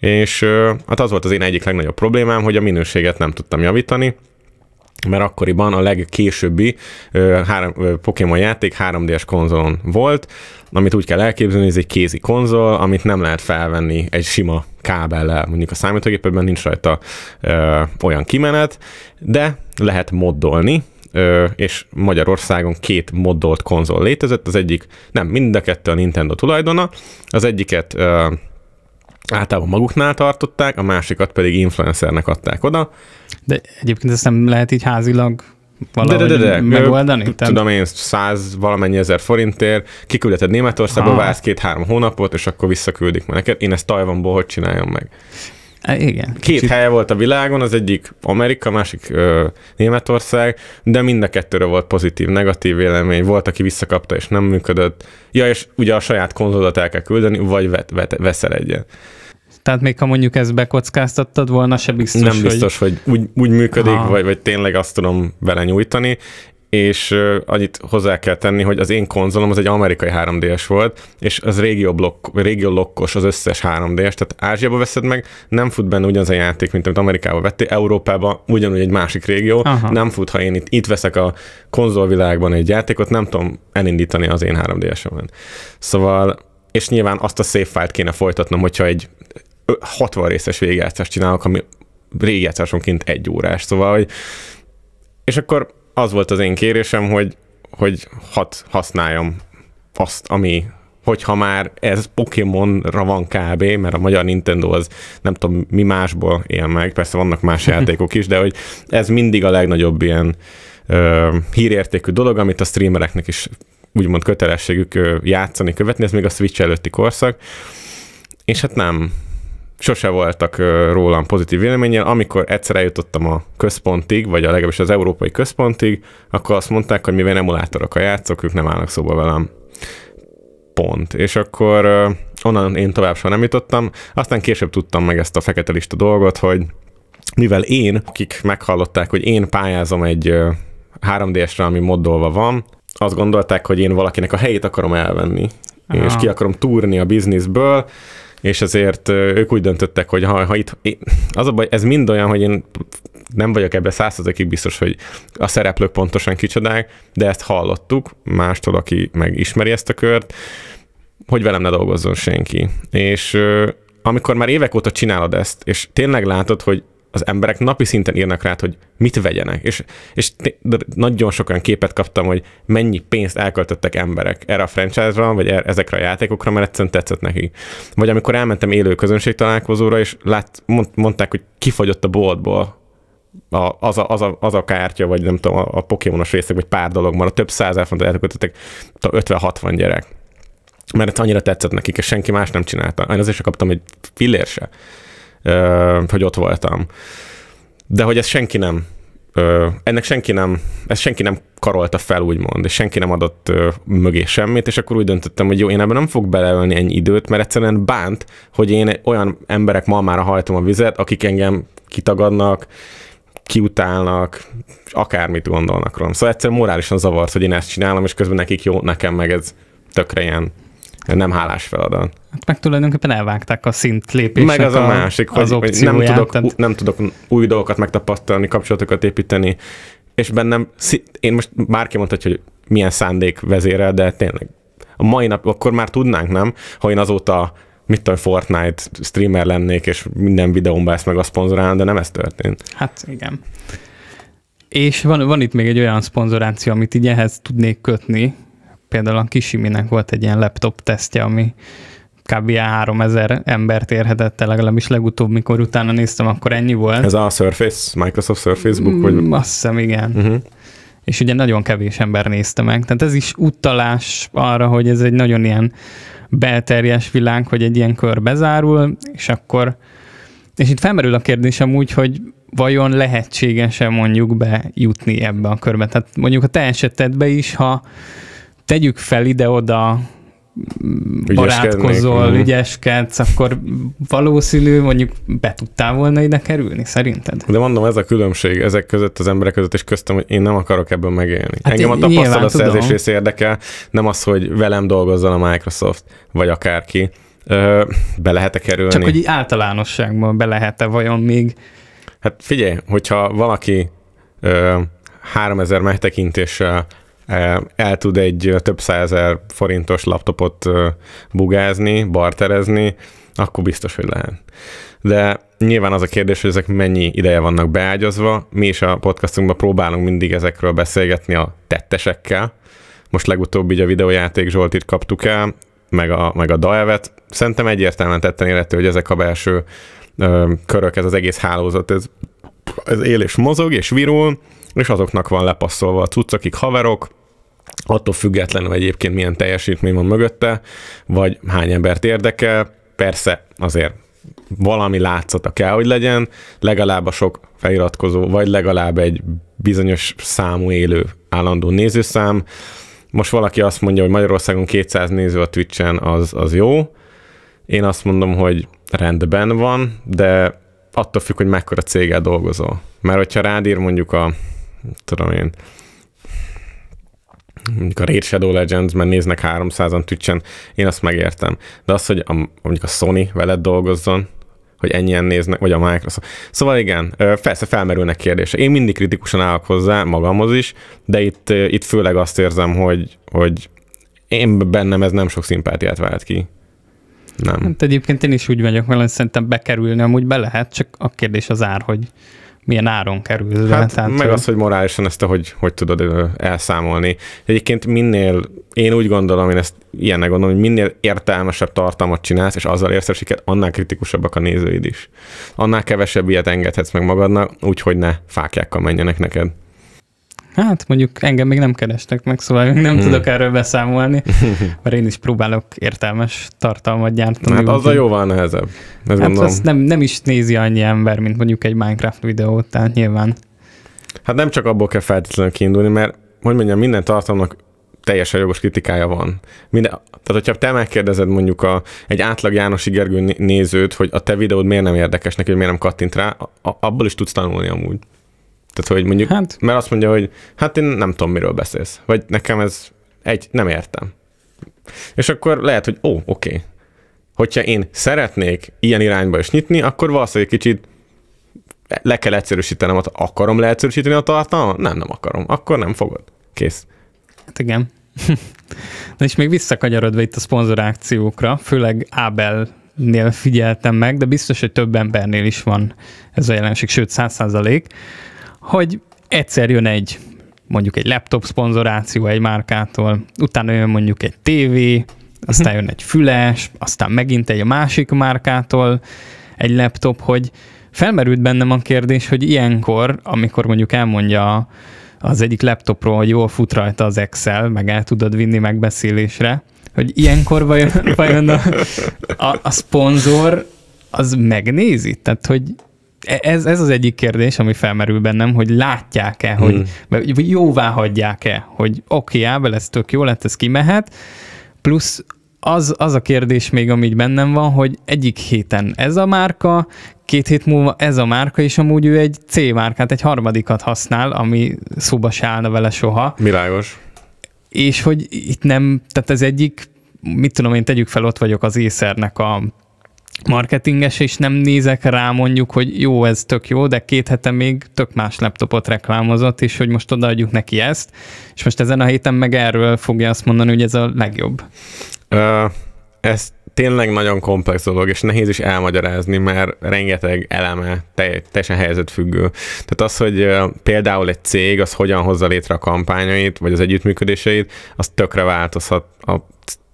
És hát az volt az én egyik legnagyobb problémám, hogy a minőséget nem tudtam javítani, mert akkoriban a legkésőbbi ö, három, ö, Pokémon játék 3D-es konzolon volt, amit úgy kell elképzelni, hogy ez egy kézi konzol, amit nem lehet felvenni egy sima kábellel. Mondjuk a számítógépben nincs rajta ö, olyan kimenet, de lehet moddolni, ö, és Magyarországon két moddolt konzol létezett, az egyik, nem, mind a kettő a Nintendo tulajdona, az egyiket ö, általában maguknál tartották, a másikat pedig influencernek adták oda. De egyébként ezt nem lehet így házilag valahogy de, de, de, de. megoldani? Ő, tehát... Tudom én, száz valamennyi ezer forintért, kiküldeted Németországba, ha. vársz két-három hónapot, és akkor visszaküldik meg neked. Én ezt Tajvanból hogy csináljam meg? E, igen. Két kicsit. helye volt a világon, az egyik Amerika, másik ö, Németország, de mind a kettőre volt pozitív, negatív vélemény. Volt, aki visszakapta és nem működött. Ja, és ugye a saját konzolodat el kell küldeni, vagy vet, vet, veszel egyet. Tehát még ha mondjuk ezt bekockáztattad volna, se biztos, Nem biztos, hogy, hogy úgy, úgy működik, vagy, vagy tényleg azt tudom vele nyújtani, és uh, annyit hozzá kell tenni, hogy az én konzolom az egy amerikai 3 d volt, és az lokkos az összes 3 d tehát Ázsiába veszed meg, nem fut benne ugyanaz a játék, mint amit Amerikába vettél, Európában ugyanúgy egy másik régió, Aha. nem fut, ha én itt, itt veszek a konzolvilágban egy játékot, nem tudom elindítani az én 3 d Szóval és nyilván azt a szép file kéne folytatnom, hogyha egy 60 részes végigjátszást csinálok, ami régjátszásonként egy órás, szóval, hogy és akkor az volt az én kérésem, hogy, hogy hat használjam azt, ami hogyha már ez Pokémonra van kb, mert a magyar Nintendo az nem tudom mi másból él meg, persze vannak más játékok is, de hogy ez mindig a legnagyobb ilyen ö, hírértékű dolog, amit a streamereknek is úgymond kötelességük játszani, követni, ez még a Switch előtti korszak, és hát nem, sose voltak rólam pozitív véleményen. Amikor egyszer eljutottam a központig, vagy a legalábbis az európai központig, akkor azt mondták, hogy mivel emulátorokkal játszok, ők nem állnak szóba velem. Pont. És akkor onnan én tovább soha nem jutottam. Aztán később tudtam meg ezt a fekete lista dolgot, hogy mivel én, akik meghallották, hogy én pályázom egy 3D-esre, ami moddolva van, azt gondolták, hogy én valakinek a helyét akarom elvenni, Aha. és ki akarom túrni a bizniszből, és azért ők úgy döntöttek, hogy ha, ha itt, az a baj, ez mind olyan, hogy én nem vagyok ebbe százszerzőkig biztos, hogy a szereplők pontosan kicsodák, de ezt hallottuk mástól, aki megismeri ezt a kört, hogy velem ne dolgozzon senki. És amikor már évek óta csinálod ezt, és tényleg látod, hogy az emberek napi szinten írnak rá, hogy mit vegyenek. És, és nagyon sokan képet kaptam, hogy mennyi pénzt elköltöttek emberek erre a franchise-ra, vagy er, ezekre a játékokra, mert egyszerűen tetszett neki. Vagy amikor elmentem élő közönség találkozóra, és lát, mond, mondták, hogy kifagyott a boltból a, az, a, az, a, az a kártya, vagy nem tudom, a, a pokémonos részek, vagy pár dolog a több száz fontot elköltöttek, 50-60 gyerek. Mert ez annyira tetszett nekik, és senki más nem csinálta. Én azért sem kaptam egy fillér se hogy ott voltam. De hogy ez senki nem ennek senki nem, ez senki nem karolta fel, úgymond, és senki nem adott mögé semmit, és akkor úgy döntöttem, hogy jó, én ebben nem fog beleölni ennyi időt, mert egyszerűen bánt, hogy én olyan emberek ma már hajtom a vizet, akik engem kitagadnak, kiutálnak, akármit gondolnak rólam. Szóval egyszerűen morálisan zavart, hogy én ezt csinálom, és közben nekik jó, nekem meg ez tökre ilyen nem hálás feladat. Hát meg tulajdonképpen elvágták a szint lépésnek Meg az a, a másik, az hogy, hogy nem, tudok, tehát... nem tudok új dolgokat megtapasztalni, kapcsolatokat építeni, és bennem, én most bárki mondhatja, hogy milyen szándék vezérel, de tényleg a mai nap, akkor már tudnánk, nem? Ha én azóta mit tudom, Fortnite streamer lennék, és minden videómban ezt meg a szponzorálnám, de nem ez történt. Hát igen. És van, van itt még egy olyan szponzoráció, amit így ehhez tudnék kötni, például a Kisiminek volt egy ilyen laptop tesztje, ami kb. 3000 embert érhetett el, legalábbis legutóbb, mikor utána néztem, akkor ennyi volt. Ez a Surface, Microsoft Surface Book? Vagy... Mm, azt hiszem, igen. Uh-huh. És ugye nagyon kevés ember nézte meg. Tehát ez is utalás arra, hogy ez egy nagyon ilyen belterjes világ, hogy egy ilyen kör bezárul, és akkor és itt felmerül a kérdés úgy, hogy vajon lehetséges-e mondjuk bejutni ebbe a körbe. Tehát mondjuk a te esetedbe is, ha tegyük fel ide-oda, barátkozol, mhm. ügyeskedsz, akkor valószínű mondjuk be tudtál volna ide kerülni, szerinted? De mondom, ez a különbség ezek között, az emberek között, és köztem, hogy én nem akarok ebből megélni. Hát Engem a tapasztalatszerzés rész érdekel, nem az, hogy velem dolgozzon a Microsoft, vagy akárki. be lehet-e kerülni? Csak hogy általánosságban be lehet-e vajon még? Hát figyelj, hogyha valaki 3000 megtekintéssel el tud egy több százer forintos laptopot bugázni, barterezni, akkor biztos, hogy lehet. De nyilván az a kérdés, hogy ezek mennyi ideje vannak beágyazva. Mi is a podcastunkban próbálunk mindig ezekről beszélgetni a tettesekkel. Most legutóbb így a videójáték Zsoltit kaptuk el, meg a, meg a Daevet. Szerintem egyértelműen tetten élető, hogy ezek a belső ö, körök, ez az egész hálózat, ez, ez él és mozog és virul, és azoknak van lepasszolva a cucc, akik haverok, attól függetlenül egyébként milyen teljesítmény van mögötte, vagy hány embert érdekel, persze azért valami látszata kell, hogy legyen, legalább a sok feliratkozó, vagy legalább egy bizonyos számú élő állandó nézőszám. Most valaki azt mondja, hogy Magyarországon 200 néző a Twitch-en, az, az jó. Én azt mondom, hogy rendben van, de attól függ, hogy mekkora céggel dolgozol. Mert hogyha rád ír mondjuk a tudom én, mondjuk a Raid Shadow Legends, mert néznek 300-an tüccsen, én azt megértem. De az, hogy a, mondjuk a Sony veled dolgozzon, hogy ennyien néznek, vagy a Microsoft. Szóval igen, persze felmerülnek kérdése. Én mindig kritikusan állok hozzá, magamhoz is, de itt, itt főleg azt érzem, hogy, hogy én bennem ez nem sok szimpátiát vált ki. Nem. Hát egyébként én is úgy vagyok vele, szerintem bekerülni amúgy be lehet, csak a kérdés az ár, hogy milyen áron kerül. Hát, tehát, meg az, hogy morálisan ezt, hogy, hogy tudod elszámolni. Egyébként minél, én úgy gondolom, én ezt ilyennek gondolom, hogy minél értelmesebb tartalmat csinálsz, és azzal érsz a annál kritikusabbak a nézőid is. Annál kevesebb ilyet engedhetsz meg magadnak, úgyhogy ne fákjákkal menjenek neked. Hát mondjuk engem még nem kerestek meg, szóval nem hmm. tudok erről beszámolni, mert én is próbálok értelmes tartalmat gyártani. Hát az a jóval nehezebb. Ez hát azt nem, nem is nézi annyi ember, mint mondjuk egy Minecraft videót, tehát nyilván. Hát nem csak abból kell feltétlenül kiindulni, mert hogy mondjam, minden tartalomnak teljesen jogos kritikája van. Minden, tehát, hogyha te megkérdezed mondjuk a, egy átlag János Gergő nézőt, hogy a te videód miért nem érdekes neki, hogy miért nem kattint rá, a, abból is tudsz tanulni amúgy. Tehát, hogy mondjuk, hát. mert azt mondja, hogy hát én nem tudom, miről beszélsz. Vagy nekem ez egy, nem értem. És akkor lehet, hogy ó, oké. Okay. Hogyha én szeretnék ilyen irányba is nyitni, akkor valószínűleg kicsit le kell egyszerűsítenem, akarom leegyszerűsíteni a tartalmat? Nem, nem akarom. Akkor nem fogod. Kész. Hát igen. Na és még visszakagyarodva itt a szponzorációkra, főleg Ábel nél figyeltem meg, de biztos, hogy több embernél is van ez a jelenség, sőt, száz százalék, hogy egyszer jön egy mondjuk egy laptop szponzoráció egy márkától, utána jön mondjuk egy TV, mhm. aztán jön egy füles, aztán megint egy a másik márkától egy laptop, hogy felmerült bennem a kérdés, hogy ilyenkor, amikor mondjuk elmondja az egyik laptopról, hogy jól fut rajta az Excel, meg el tudod vinni megbeszélésre, hogy ilyenkor vajon, vajon a, a, a szponzor az megnézi? Tehát, hogy E, ez, ez az egyik kérdés, ami felmerül bennem, hogy látják-e, hmm. hogy vagy jóvá hagyják-e, hogy oké, okay, Ábel, ez tök jó lett, ez kimehet, plusz az, az a kérdés még, ami bennem van, hogy egyik héten ez a márka, két hét múlva ez a márka, és amúgy ő egy C márkát, egy harmadikat használ, ami szóba se állna vele soha. Világos. És hogy itt nem, tehát ez egyik, mit tudom én, tegyük fel, ott vagyok az észernek a marketinges, és nem nézek rá mondjuk, hogy jó, ez tök jó, de két hete még tök más laptopot reklámozott, és hogy most odaadjuk neki ezt, és most ezen a héten meg erről fogja azt mondani, hogy ez a legjobb. Uh, ez tényleg nagyon komplex dolog, és nehéz is elmagyarázni, mert rengeteg eleme teljesen helyzetfüggő. Tehát az, hogy például egy cég az hogyan hozza létre a kampányait, vagy az együttműködéseit, az tökre változhat a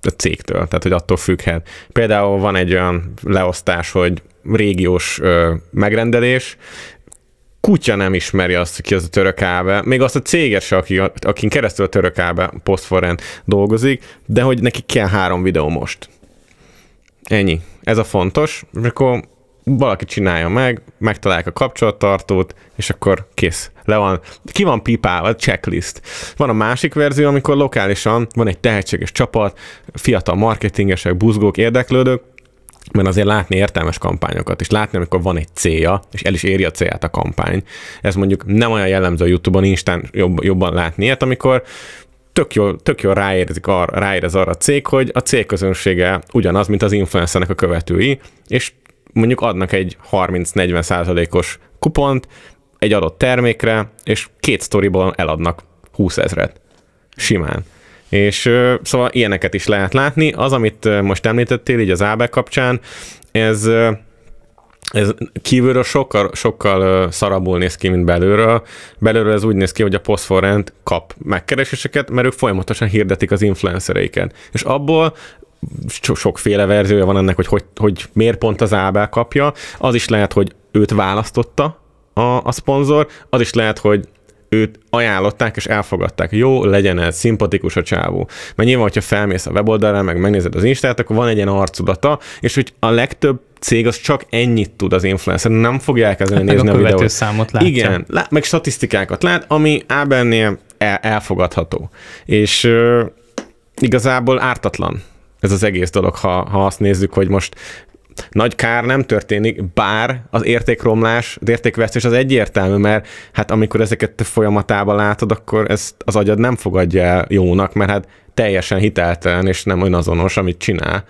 a cégtől, tehát hogy attól függhet. Például van egy olyan leosztás, hogy régiós ö, megrendelés, kutya nem ismeri azt, ki az a török ábe, még azt a céget se, aki, akin keresztül a török ábe posztforen dolgozik, de hogy neki kell három videó most. Ennyi. Ez a fontos, és akkor valaki csinálja meg, megtalálják a kapcsolattartót, és akkor kész. Le van, ki van pipálva, checklist. Van a másik verzió, amikor lokálisan van egy tehetséges csapat, fiatal marketingesek, buzgók, érdeklődők, mert azért látni értelmes kampányokat, és látni, amikor van egy célja, és el is éri a célját a kampány. Ez mondjuk nem olyan jellemző a YouTube-on, Instán jobb, jobban látni ilyet, amikor tök jól, tök jól ráérzik arra, ráérez arra a cég, hogy a célközönsége ugyanaz, mint az influencernek a követői, és mondjuk adnak egy 30-40 százalékos kupont egy adott termékre, és két sztoriból eladnak 20 ezret. Simán. És szóval ilyeneket is lehet látni. Az, amit most említettél így az Ábel kapcsán, ez, ez kívülről sokkal, sokkal szarabul néz ki, mint belülről. Belülről ez úgy néz ki, hogy a poszforrend kap megkereséseket, mert ők folyamatosan hirdetik az influencereiket. És abból so- sokféle verziója van ennek, hogy, hogy, hogy miért pont az Ábel kapja. Az is lehet, hogy őt választotta a, a szponzor, az is lehet, hogy őt ajánlották és elfogadták. Jó, legyen ez, szimpatikus a csávó. Mert nyilván, hogyha felmész a weboldalra, meg megnézed az Instát, akkor van egy ilyen arcudata, és hogy a legtöbb cég az csak ennyit tud az influencer, nem fogja elkezdeni hát nézni a, a videót. számot látja. Igen, lát, meg statisztikákat lát, ami Ábelnél el- elfogadható. És uh, igazából ártatlan ez az egész dolog, ha, ha azt nézzük, hogy most nagy kár nem történik, bár az értékromlás, az értékvesztés az egyértelmű, mert hát amikor ezeket folyamatában látod, akkor ezt az agyad nem fogadja el jónak, mert hát teljesen hiteltelen és nem olyan azonos amit csinál.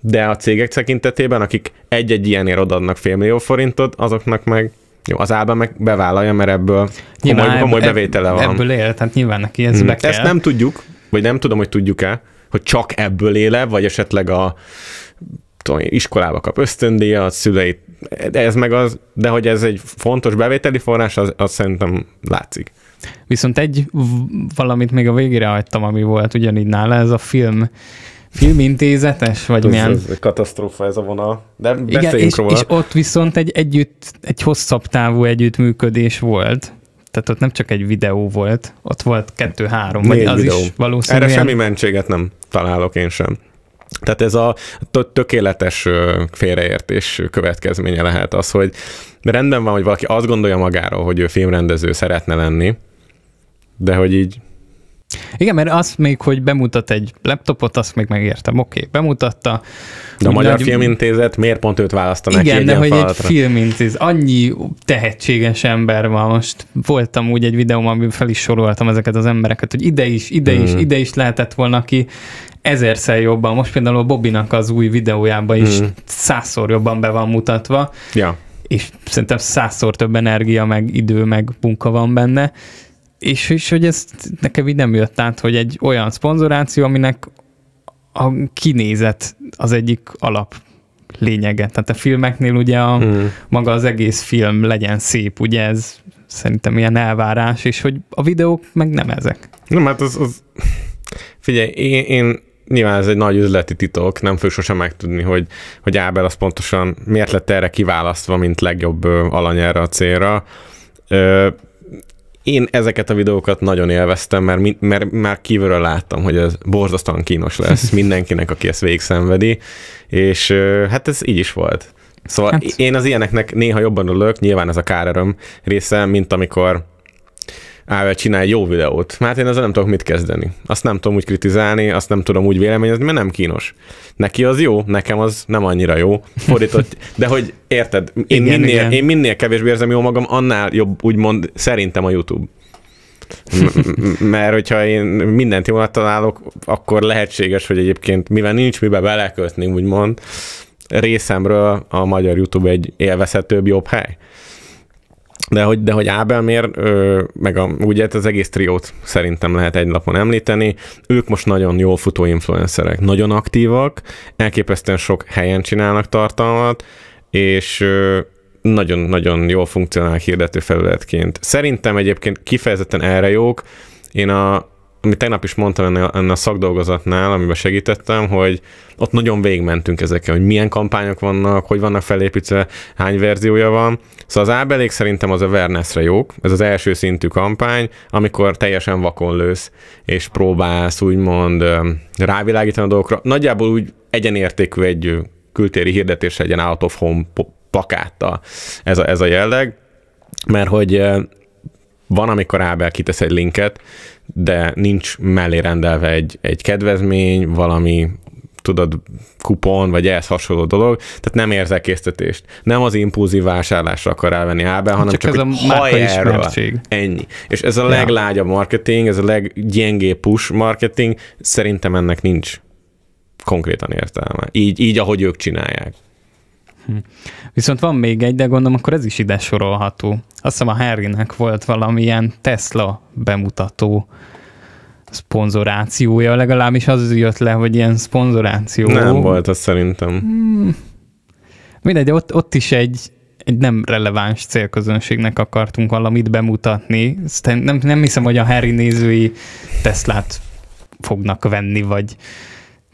De a cégek tekintetében, akik egy-egy ilyenért odaadnak millió forintot, azoknak meg jó, az álba meg bevállalja, mert ebből nyilván komoly, komoly ebb, bevétele van. Ebből él, tehát nyilván neki ez hmm. be kell. Ezt nem tudjuk, vagy nem tudom, hogy tudjuk-e, hogy csak ebből éle, vagy esetleg a tudom iskolába kap ösztöndíjat, szüleit, de ez meg az, de hogy ez egy fontos bevételi forrás, az, az szerintem látszik. Viszont egy valamit még a végére hagytam, ami volt ugyanígy nála, ez a film filmintézetes, vagy ez, milyen? Ez katasztrófa ez a vonal, de beszéljünk Igen, és, róla. és ott viszont egy együtt, egy hosszabb távú együttműködés volt, tehát ott nem csak egy videó volt, ott volt kettő-három, vagy az videó. is valószínűleg. Erre semmi mentséget nem találok én sem. Tehát ez a tökéletes félreértés következménye lehet az, hogy rendben van, hogy valaki azt gondolja magáról, hogy ő filmrendező szeretne lenni, de hogy így igen, mert azt még, hogy bemutat egy laptopot, azt még megértem. Oké, okay, bemutatta. De a Magyar nagy... Filmintézet miért pont őt választaná Igen, ki de hogy egy filmintézet, annyi tehetséges ember van. Most voltam úgy egy videóban, amiben fel is soroltam ezeket az embereket, hogy ide is, ide hmm. is, mhm. ide is lehetett volna ki ezerszer jobban. Most például a Bobinak az új videójában is hmm. százszor jobban be van mutatva. Ja. És szerintem százszor több energia, meg idő, meg munka van benne és, és hogy ez nekem így nem jött át, hogy egy olyan szponzoráció, aminek a kinézet az egyik alap lényege. Tehát a filmeknél ugye a, hmm. maga az egész film legyen szép, ugye ez szerintem ilyen elvárás, és hogy a videók meg nem ezek. Nem, hát az, az... figyelj, én, én nyilván ez egy nagy üzleti titok, nem fő sosem megtudni, hogy, hogy Ábel az pontosan miért lett erre kiválasztva, mint legjobb alany erre a célra én ezeket a videókat nagyon élveztem, mert, mert már kívülről láttam, hogy ez borzasztóan kínos lesz mindenkinek, aki ezt szenvedi, és hát ez így is volt. Szóval hát. én az ilyeneknek néha jobban ülök, nyilván ez a kárerőm része, mint amikor állva csinál egy jó videót. Hát én ezzel nem tudok mit kezdeni. Azt nem tudom úgy kritizálni, azt nem tudom úgy véleményezni, mert nem kínos. Neki az jó, nekem az nem annyira jó. Fordított, de hogy érted, én, igen, minél, igen. én minél kevésbé érzem jól magam, annál jobb, úgymond szerintem a YouTube. mert hogyha én mindent jól találok, akkor lehetséges, hogy egyébként, mivel nincs mibe belekötni, úgymond, részemről a magyar YouTube egy élvezhetőbb, jobb hely. De hogy, de hogy Ábel mér, ö, meg a, ugye hát az egész triót szerintem lehet egy lapon említeni, ők most nagyon jól futó influencerek, nagyon aktívak, elképesztően sok helyen csinálnak tartalmat, és nagyon-nagyon jól funkcionál hirdető felületként. Szerintem egyébként kifejezetten erre jók. Én a amit tegnap is mondtam ennél, ennél a szakdolgozatnál, amiben segítettem, hogy ott nagyon végmentünk ezekkel, hogy milyen kampányok vannak, hogy vannak felépítve, hány verziója van. Szóval az ábelék szerintem az a awarenessre jók, ez az első szintű kampány, amikor teljesen vakon lősz, és próbálsz úgymond rávilágítani a dolgokra. Nagyjából úgy egyenértékű egy kültéri hirdetés, egy ilyen out of home plakáttal ez a, ez a jelleg mert hogy van, amikor Ábel kitesz egy linket, de nincs mellé rendelve egy, egy kedvezmény, valami tudod, kupon, vagy ehhez hasonló dolog, tehát nem érzek késztetést. Nem az impulzív vásárlásra akar elvenni ábel, hanem csak, csak ez hogy a hajerről. Ennyi. És ez a ja. leglágyabb marketing, ez a leggyengébb push marketing, szerintem ennek nincs konkrétan értelme. Így, így ahogy ők csinálják. Hm. Viszont van még egy, de gondolom akkor ez is ide sorolható. Azt hiszem a Harrynek volt valamilyen Tesla bemutató szponzorációja, legalábbis az jött le, hogy ilyen szponzoráció. Nem volt az szerintem. Hmm. Mindegy, ott, ott is egy, egy nem releváns célközönségnek akartunk valamit bemutatni. Nem, nem hiszem, hogy a Harry nézői Teslát fognak venni, vagy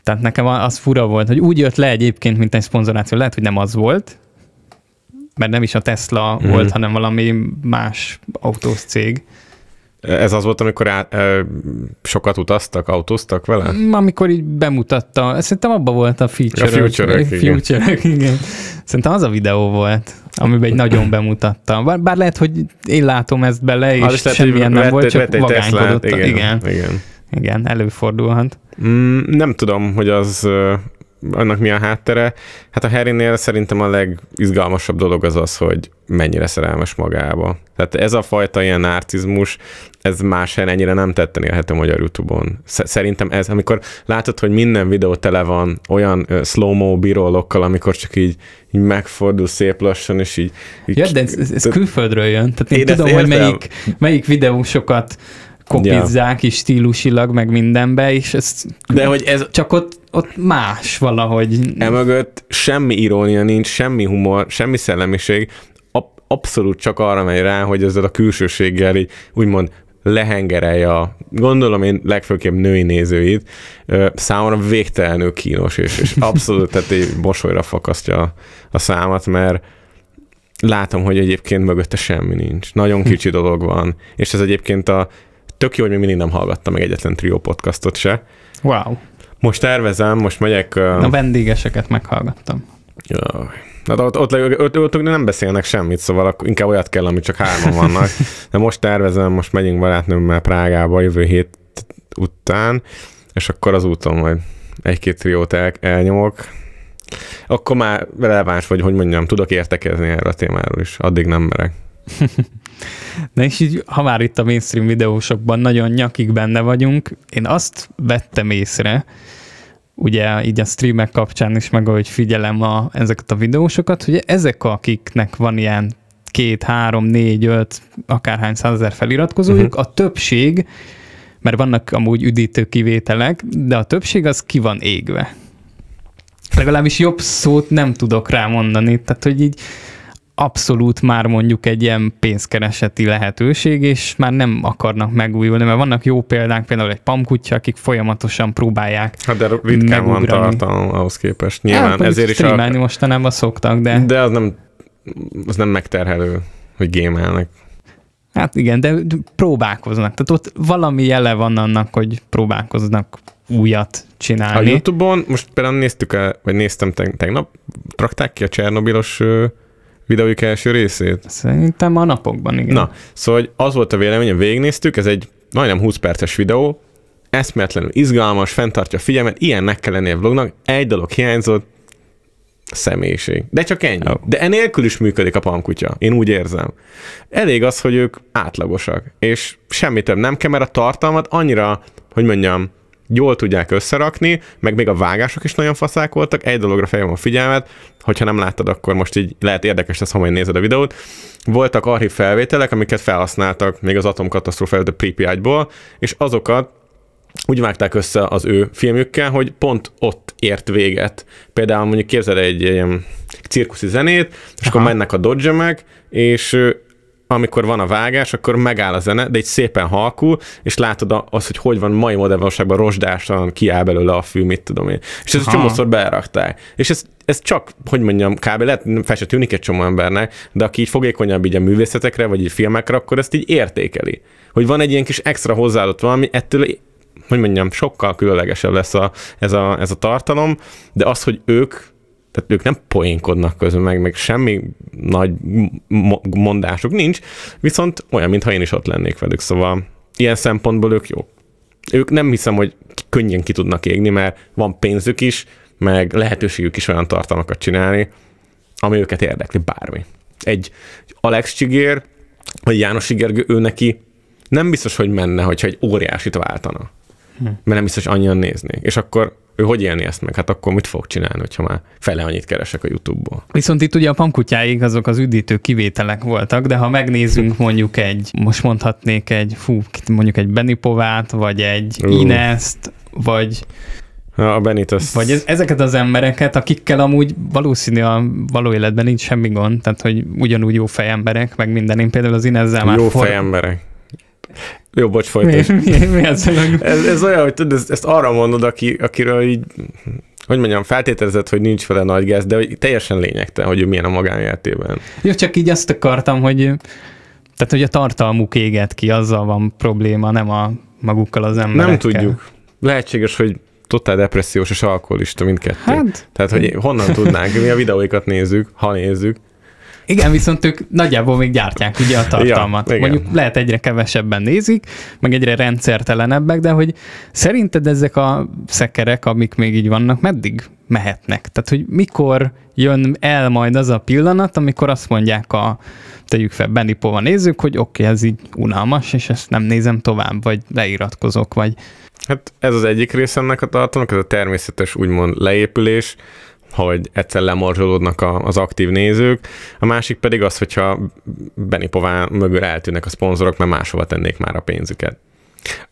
tehát nekem az fura volt, hogy úgy jött le egyébként, mint egy szponzoráció. Lehet, hogy nem az volt, mert nem is a Tesla mm. volt, hanem valami más autós cég. Ez az volt, amikor á, ö, sokat utaztak, autóztak vele? Amikor így bemutatta, szerintem abban volt a feature A future igen. future igen. Szerintem az a videó volt, amiben egy nagyon bemutatta. Bár, bár lehet, hogy én látom ezt bele, és semmilyen nem volt, csak vagánykodott. Igen, igen. igen igen, előfordulhat. Mm, nem tudom, hogy az annak mi a háttere. Hát a Harrynél szerintem a legizgalmasabb dolog az az, hogy mennyire szerelmes magába. Tehát ez a fajta ilyen narcizmus, ez más helyen ennyire nem tetten a magyar YouTube-on. Szerintem ez, amikor látod, hogy minden videó tele van olyan uh, slow-mo birolokkal amikor csak így, így megfordul szép lassan, és így... így ja, de ez, ez, ez külföldről jön. Tehát én, én tudom, hogy melyik, melyik videó sokat kopizzák ja. is stílusilag, meg mindenbe, és ez, De hogy ez csak ott, ott más valahogy. Emögött semmi irónia nincs, semmi humor, semmi szellemiség, Ab- abszolút csak arra megy rá, hogy ezzel a külsőséggel így úgymond lehengerelje a, gondolom én legfőképp női nézőit, számomra végtelenül kínos, és, és abszolút tehát egy mosolyra fakasztja a, a számat, mert látom, hogy egyébként mögötte semmi nincs. Nagyon kicsi dolog van, és ez egyébként a Tök jó, hogy még mindig nem hallgattam meg egyetlen trió podcastot se. Wow. Most tervezem, most megyek... Uh... A vendégeseket meghallgattam. Jaj. Na, hát de ott, ott, ott, ott, nem beszélnek semmit, szóval inkább olyat kell, amit csak hárman vannak. De most tervezem, most megyünk barátnőmmel Prágába jövő hét után, és akkor az úton majd egy-két triót el, elnyomok. Akkor már releváns vagy, hogy mondjam, tudok értekezni erre a témáról is. Addig nem merek. Na és így, ha már itt a mainstream videósokban nagyon nyakig benne vagyunk, én azt vettem észre, ugye így a streamek kapcsán is, meg ahogy figyelem a, ezeket a videósokat, hogy ezek, akiknek van ilyen két, három, négy, öt, akárhány százezer feliratkozójuk, uh-huh. a többség, mert vannak amúgy üdítő kivételek, de a többség az ki van égve. Legalábbis jobb szót nem tudok rámondani, tehát hogy így abszolút már mondjuk egy ilyen pénzkereseti lehetőség, és már nem akarnak megújulni, mert vannak jó példák, például egy pamkutya, akik folyamatosan próbálják Hát de ritkán van tartalom ahhoz képest. Hát, nyilván El, ezért is... a... mostanában szoktak, de... De az nem, az nem megterhelő, hogy gémelnek. Hát igen, de próbálkoznak. Tehát ott valami jele van annak, hogy próbálkoznak újat csinálni. A Youtube-on most például néztük el, vagy néztem tegnap, trakták ki a Csernobilos videójuk első részét? Szerintem a napokban, igen. Na, szóval az volt a véleményem, végignéztük, ez egy majdnem 20 perces videó, eszméletlenül izgalmas, fenntartja a figyelmet, ilyennek kell lennie a vlognak, egy dolog hiányzott, személyiség. De csak ennyi. Oh. De enélkül is működik a pankutya. Én úgy érzem. Elég az, hogy ők átlagosak, és semmi több nem kell, mert a tartalmat annyira, hogy mondjam, jól tudják összerakni, meg még a vágások is nagyon faszák voltak. Egy dologra fejem a figyelmet, hogyha nem láttad, akkor most így lehet érdekes lesz, ha majd nézed a videót. Voltak archív felvételek, amiket felhasználtak még az atomkatasztrófa előtt a Pripyatból, és azokat úgy vágták össze az ő filmjükkel, hogy pont ott ért véget. Például mondjuk képzeld egy ilyen cirkuszi zenét, és Aha. akkor mennek a dodge és amikor van a vágás, akkor megáll a zene, de egy szépen halkul, és látod azt, hogy hogy van mai modern valóságban rozsdásan kiáll belőle a fű, mit tudom én. És ezt csomószor berakták. És ez, ez csak, hogy mondjam, kb. lehet, fel se tűnik egy csomó embernek, de aki így fogékonyabb így a művészetekre, vagy így filmekre, akkor ezt így értékeli. Hogy van egy ilyen kis extra hozzáadott valami, ettől hogy mondjam, sokkal különlegesebb lesz a, ez, a, ez a tartalom, de az, hogy ők tehát ők nem poénkodnak közben, meg, meg semmi nagy mondásuk nincs, viszont olyan, mintha én is ott lennék velük. Szóval ilyen szempontból ők jók. Ők nem hiszem, hogy könnyen ki tudnak égni, mert van pénzük is, meg lehetőségük is olyan tartalmakat csinálni, ami őket érdekli, bármi. Egy Alex Csigér, vagy János Igergő, ő neki nem biztos, hogy menne, hogyha egy óriásit váltana. Hm. Mert nem biztos, hogy annyian néznék. És akkor ő hogy élni ezt meg? Hát akkor mit fog csinálni, ha már fele annyit keresek a YouTube-ból? Viszont itt ugye a pankutyáig azok az üdítő kivételek voltak, de ha megnézzünk mondjuk egy, most mondhatnék egy, fú, mondjuk egy Benipovát, vagy egy uh. Ineszt, vagy a Benitos. Vagy ez, ezeket az embereket, akikkel amúgy valószínű a való életben nincs semmi gond, tehát hogy ugyanúgy jó fejemberek, meg minden. Én például az Inezzel már... Jó for... fejemberek. Jó, bocs, folytasd. Mi, mi, mi ez, ez, ez olyan, hogy tudod, ezt, ezt arra mondod, aki, akiről így, hogy mondjam, feltételezett, hogy nincs vele nagy gáz, de hogy teljesen lényegtelen, hogy ő milyen a magánéletében. Jó, csak így azt akartam, hogy tehát, hogy a tartalmuk éget ki, azzal van probléma, nem a magukkal az emberekkel. Nem tudjuk. Lehetséges, hogy totál depressziós és alkoholista mindkettő. Hát. Tehát, hogy honnan tudnánk, mi a videóikat nézzük, ha nézzük. Igen, viszont ők nagyjából még gyártják ugye a tartalmat. Ja, Mondjuk lehet egyre kevesebben nézik, meg egyre rendszertelenebbek, de hogy szerinted ezek a szekerek, amik még így vannak, meddig mehetnek? Tehát, hogy mikor jön el majd az a pillanat, amikor azt mondják a, tegyük fel, pova nézzük, hogy oké, okay, ez így unalmas, és ezt nem nézem tovább, vagy leiratkozok, vagy... Hát ez az egyik része ennek a tartalomnak, ez a természetes úgymond leépülés, hogy egyszer lemorzsolódnak a, az aktív nézők, a másik pedig az, hogyha Benny Pová mögül eltűnnek a szponzorok, mert máshova tennék már a pénzüket.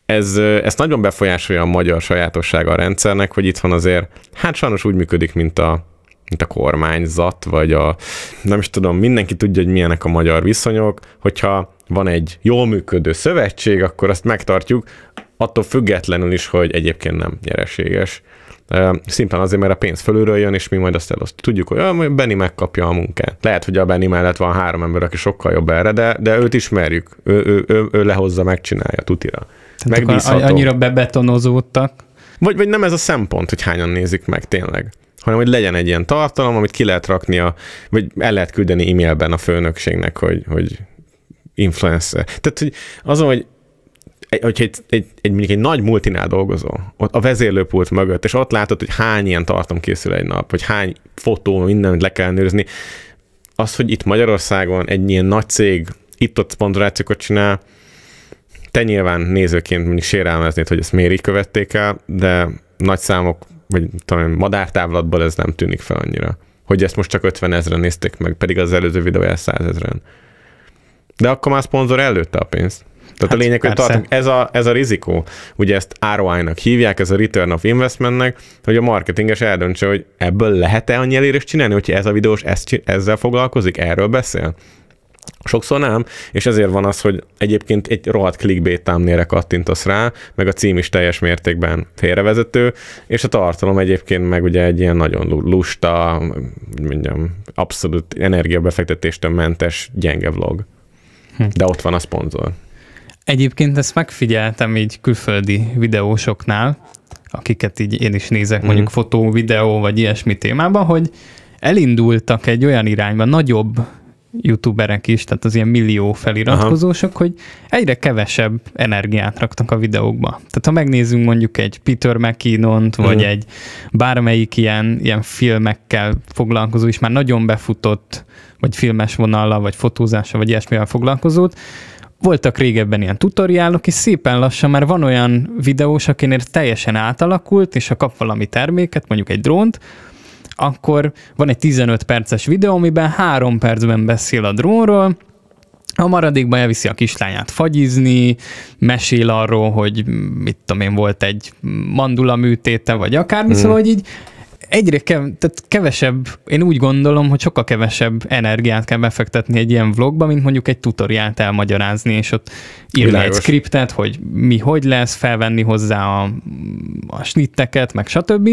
Ez, ez nagyon befolyásolja a magyar sajátossága a rendszernek, hogy itthon azért, hát sajnos úgy működik, mint a, mint a kormányzat, vagy a, nem is tudom, mindenki tudja, hogy milyenek a magyar viszonyok, hogyha van egy jól működő szövetség, akkor azt megtartjuk, attól függetlenül is, hogy egyébként nem nyereséges szimplán azért, mert a pénz fölülről jön, és mi majd azt elosztjuk. Tudjuk, hogy a Benny megkapja a munkát. Lehet, hogy a Benny mellett van három ember, aki sokkal jobb erre, de, de őt ismerjük. Ő, ő, ő, ő lehozza, megcsinálja, tutira. Megbízható. annyira bebetonozódtak. Vagy, vagy nem ez a szempont, hogy hányan nézik meg tényleg hanem hogy legyen egy ilyen tartalom, amit ki lehet rakni, a, vagy el lehet küldeni e-mailben a főnökségnek, hogy, hogy influencer. Tehát, hogy azon, hogy egy, hogy egy, egy, egy, mondjuk egy nagy multinál dolgozó, ott a vezérlőpult mögött, és ott látod, hogy hány ilyen tartom készül egy nap, hogy hány fotó, mindent le kell nőrizni. Az, hogy itt Magyarországon egy ilyen nagy cég itt-ott szponzorációkat csinál, te nyilván nézőként mondjuk sérelmeznéd, hogy ezt miért így követték el, de nagy számok, vagy talán madártávlatból ez nem tűnik fel annyira. Hogy ezt most csak 50 ezeren nézték meg, pedig az előző videója 100 ezeren. De akkor már szponzor előtte a pénzt. Tehát hát a lényeg, persze. hogy tartunk. Ez a, ez a rizikó. Ugye ezt ROI-nak hívják, ez a return of investmentnek, hogy a marketinges eldöntse, hogy ebből lehet-e annyi elérést csinálni, hogyha ez a videós ezt, ezzel foglalkozik, erről beszél. Sokszor nem, és ezért van az, hogy egyébként egy rohadt clickbait támnére kattintasz rá, meg a cím is teljes mértékben félrevezető, és a tartalom egyébként meg ugye egy ilyen nagyon lusta, mondjam, abszolút energiabefektetéstől mentes gyenge vlog. Hm. De ott van a szponzor. Egyébként ezt megfigyeltem így külföldi videósoknál, akiket így én is nézek, mm mondjuk fotó, videó, vagy ilyesmi témában, hogy elindultak egy olyan irányba, nagyobb youtuberek is, tehát az ilyen millió feliratkozósok, Aha. hogy egyre kevesebb energiát raktak a videókba. Tehát ha megnézzünk mondjuk egy Peter mckinnon vagy mhm. egy bármelyik ilyen, ilyen filmekkel foglalkozó is már nagyon befutott, vagy filmes vonalla, vagy fotózása, vagy ilyesmivel foglalkozót, voltak régebben ilyen tutoriálok, és szépen lassan már van olyan videós, akinél teljesen átalakult, és ha kap valami terméket, mondjuk egy drónt, akkor van egy 15 perces videó, amiben három percben beszél a drónról, a maradékban elviszi a kislányát fagyizni, mesél arról, hogy mit tudom én, volt egy mandula műtéte, vagy akármi, mm. szóval, hogy így egyre kev, tehát kevesebb, én úgy gondolom, hogy sokkal kevesebb energiát kell befektetni egy ilyen vlogba, mint mondjuk egy tutoriált elmagyarázni, és ott írni Világos. egy skriptet, hogy mi hogy lesz, felvenni hozzá a, a snitteket, meg stb.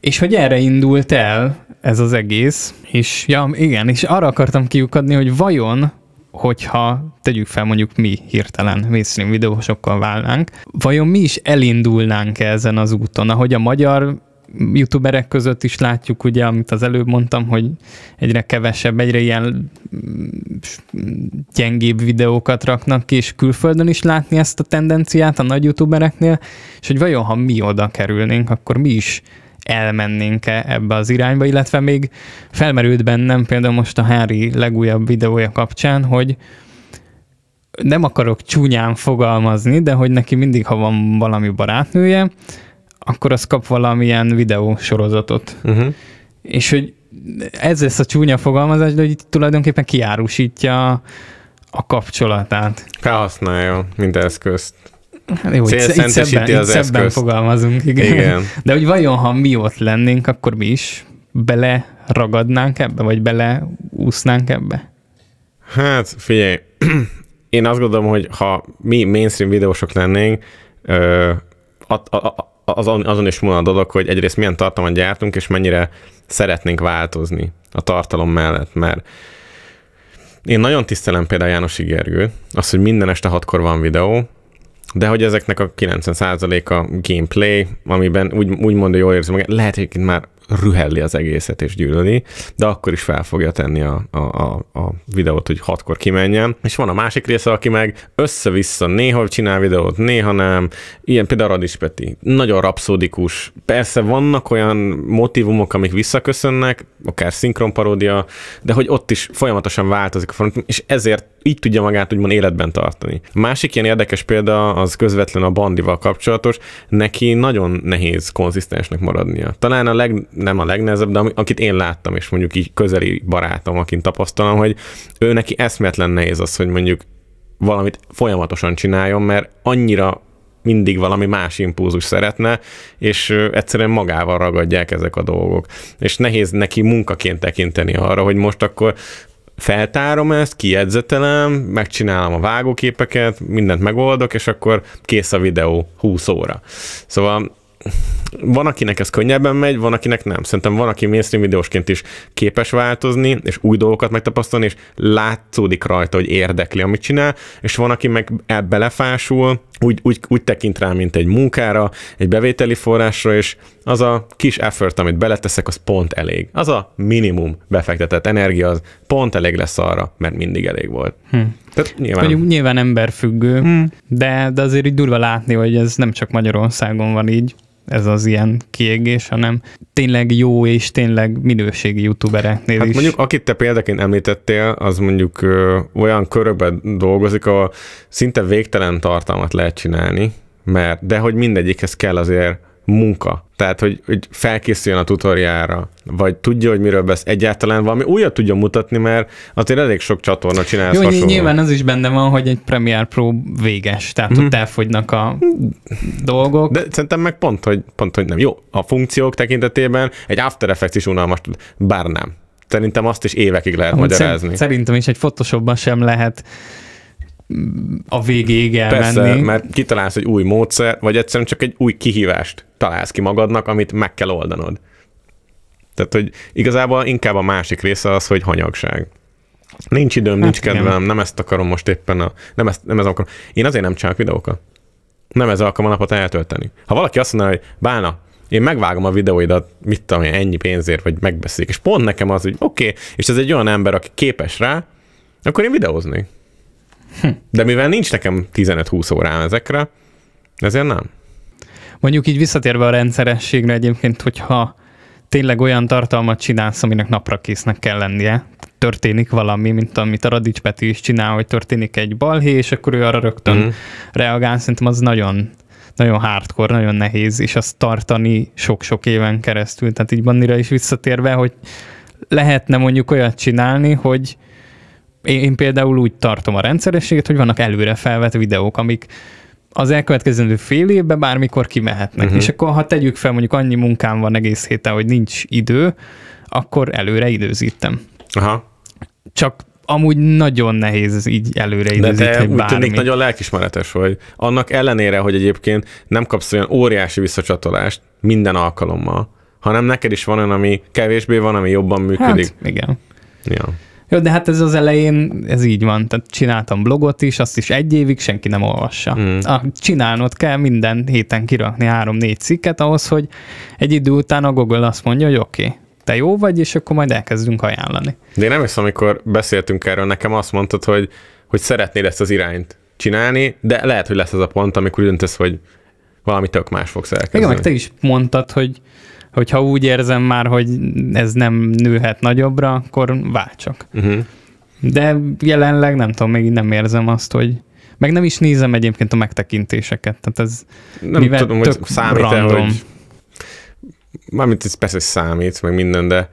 És hogy erre indult el ez az egész, és ja, igen, és arra akartam kiukadni, hogy vajon hogyha tegyük fel mondjuk mi hirtelen mainstream videósokkal válnánk, vajon mi is elindulnánk ezen az úton, ahogy a magyar youtuberek között is látjuk, ugye, amit az előbb mondtam, hogy egyre kevesebb, egyre ilyen mm, gyengébb videókat raknak ki, és külföldön is látni ezt a tendenciát a nagy youtubereknél, és hogy vajon, ha mi oda kerülnénk, akkor mi is elmennénk-e ebbe az irányba, illetve még felmerült bennem például most a Harry legújabb videója kapcsán, hogy nem akarok csúnyán fogalmazni, de hogy neki mindig, ha van valami barátnője, akkor az kap valamilyen videósorozatot. Uh-huh. És hogy ez lesz a csúnya fogalmazás, de hogy itt tulajdonképpen kiárusítja a kapcsolatát. Felhasználja, mint eszközt. Hát Itt szebben, az szebben eszközt. fogalmazunk, igen. igen. De hogy vajon, ha mi ott lennénk, akkor mi is bele ragadnánk ebbe, vagy bele úsznánk ebbe? Hát figyelj, én azt gondolom, hogy ha mi mainstream videósok lennénk, ö, a, a, a, azon, azon is múlva a dolog, hogy egyrészt milyen tartalmat gyártunk, és mennyire szeretnénk változni a tartalom mellett, mert én nagyon tisztelem például János Igergő, az, hogy minden este hatkor van videó, de hogy ezeknek a 90%-a gameplay, amiben úgy, úgy mondja, jól érzi magát, lehet, hogy már rühelli az egészet és gyűlöli, de akkor is fel fogja tenni a, a, a, a videót, hogy hatkor kimenjen. És van a másik része, aki meg össze-vissza néha csinál videót, néha nem. Ilyen például Radis Peti. Nagyon rapszódikus. Persze vannak olyan motivumok, amik visszaköszönnek, akár szinkronparódia, de hogy ott is folyamatosan változik a front, és ezért így tudja magát úgymond életben tartani. A másik ilyen érdekes példa az közvetlen a bandival kapcsolatos, neki nagyon nehéz konzisztensnek maradnia. Talán a leg, nem a legnehezebb, de akit én láttam, és mondjuk így közeli barátom, akint tapasztalom, hogy ő neki eszmetlen nehéz az, hogy mondjuk valamit folyamatosan csináljon, mert annyira mindig valami más impulzus szeretne, és egyszerűen magával ragadják ezek a dolgok. És nehéz neki munkaként tekinteni arra, hogy most akkor feltárom ezt, kiedzetelem, megcsinálom a vágóképeket, mindent megoldok, és akkor kész a videó 20 óra. Szóval van, akinek ez könnyebben megy, van, akinek nem. Szerintem van, aki mainstream videósként is képes változni, és új dolgokat megtapasztalni, és látszódik rajta, hogy érdekli, amit csinál, és van, aki meg ebbe lefásul, úgy, úgy, úgy tekint rá, mint egy munkára, egy bevételi forrásra, és az a kis effort, amit beleteszek, az pont elég. Az a minimum befektetett energia, az pont elég lesz arra, mert mindig elég volt. Hm. Tehát nyilván... Mondjuk nyilván emberfüggő, hm. de, de azért így durva látni, hogy ez nem csak Magyarországon van így, ez az ilyen kiégés, hanem tényleg jó és tényleg minőségi youtubereknél hát is. mondjuk, akit te példaként említettél, az mondjuk ö, olyan körökben dolgozik, ahol szinte végtelen tartalmat lehet csinálni, mert de hogy mindegyikhez kell azért munka. Tehát, hogy, hogy felkészüljön a tutoriára, vagy tudja, hogy miről beszél, egyáltalán valami újat tudja mutatni, mert azért elég sok csatorna csinál Jó, hasonló. nyilván az is benne van, hogy egy Premiere Pro véges, tehát mm-hmm. ott elfogynak a dolgok. De szerintem meg pont hogy, pont, hogy nem. Jó, a funkciók tekintetében egy After Effects is unalmas, bár nem. Szerintem azt is évekig lehet Amint magyarázni. Szerintem is egy Photoshopban sem lehet a végéig elmenni. Persze, mert kitalálsz egy új módszer, vagy egyszerűen csak egy új kihívást találsz ki magadnak, amit meg kell oldanod. Tehát, hogy igazából inkább a másik része az, hogy hanyagság. Nincs időm, hát nincs igen. kedvem, nem ezt akarom most éppen, a, nem, ezt, nem ez akarom. Én azért nem csinálok videókat. Nem ez alkalom a napot eltölteni. Ha valaki azt mondaná, hogy bána, én megvágom a videóidat, mit tudom én, ennyi pénzért, vagy megbeszélik, és pont nekem az, hogy oké, okay, és ez egy olyan ember, aki képes rá, akkor én videóznék. De mivel nincs nekem 15-20 órám ezekre, ezért nem. Mondjuk így visszatérve a rendszerességre egyébként, hogyha tényleg olyan tartalmat csinálsz, aminek napra késznek kell lennie, történik valami, mint amit a Radics Peti is csinál, hogy történik egy balhé, és akkor ő arra rögtön mm. reagál, szerintem az nagyon nagyon hardcore, nagyon nehéz, és azt tartani sok-sok éven keresztül. Tehát így Bannira is visszatérve, hogy lehetne mondjuk olyat csinálni, hogy én például úgy tartom a rendszerességet, hogy vannak előre felvett videók, amik az elkövetkező fél évben bármikor kimehetnek. Uh-huh. És akkor, ha tegyük fel, mondjuk annyi munkám van egész héten, hogy nincs idő, akkor előre időzítem. Aha. Csak amúgy nagyon nehéz így előre időzíteni De te úgy tűnik nagyon lelkismeretes vagy. Annak ellenére, hogy egyébként nem kapsz olyan óriási visszacsatolást minden alkalommal, hanem neked is van olyan, ami kevésbé van, ami jobban működik. Hát, igen. Ja. Jó, de hát ez az elején, ez így van. Tehát csináltam blogot is, azt is egy évig senki nem olvassa. Mm. Ah, csinálnod kell minden héten kirakni három-négy cikket ahhoz, hogy egy idő után a Google azt mondja, hogy oké, okay, te jó vagy, és akkor majd elkezdünk ajánlani. De én nem hiszem, amikor beszéltünk erről, nekem azt mondtad, hogy, hogy szeretnéd ezt az irányt csinálni, de lehet, hogy lesz az a pont, amikor döntesz, hogy valami tök más fogsz elkezdeni. Igen, meg te is mondtad, hogy hogyha úgy érzem már, hogy ez nem nőhet nagyobbra, akkor váltsak. Uh-huh. De jelenleg nem tudom, még nem érzem azt, hogy meg nem is nézem egyébként a megtekintéseket. Tehát ez nem mivel tudom, tök hogy számít random. hogy mármint ez persze számít, meg minden, de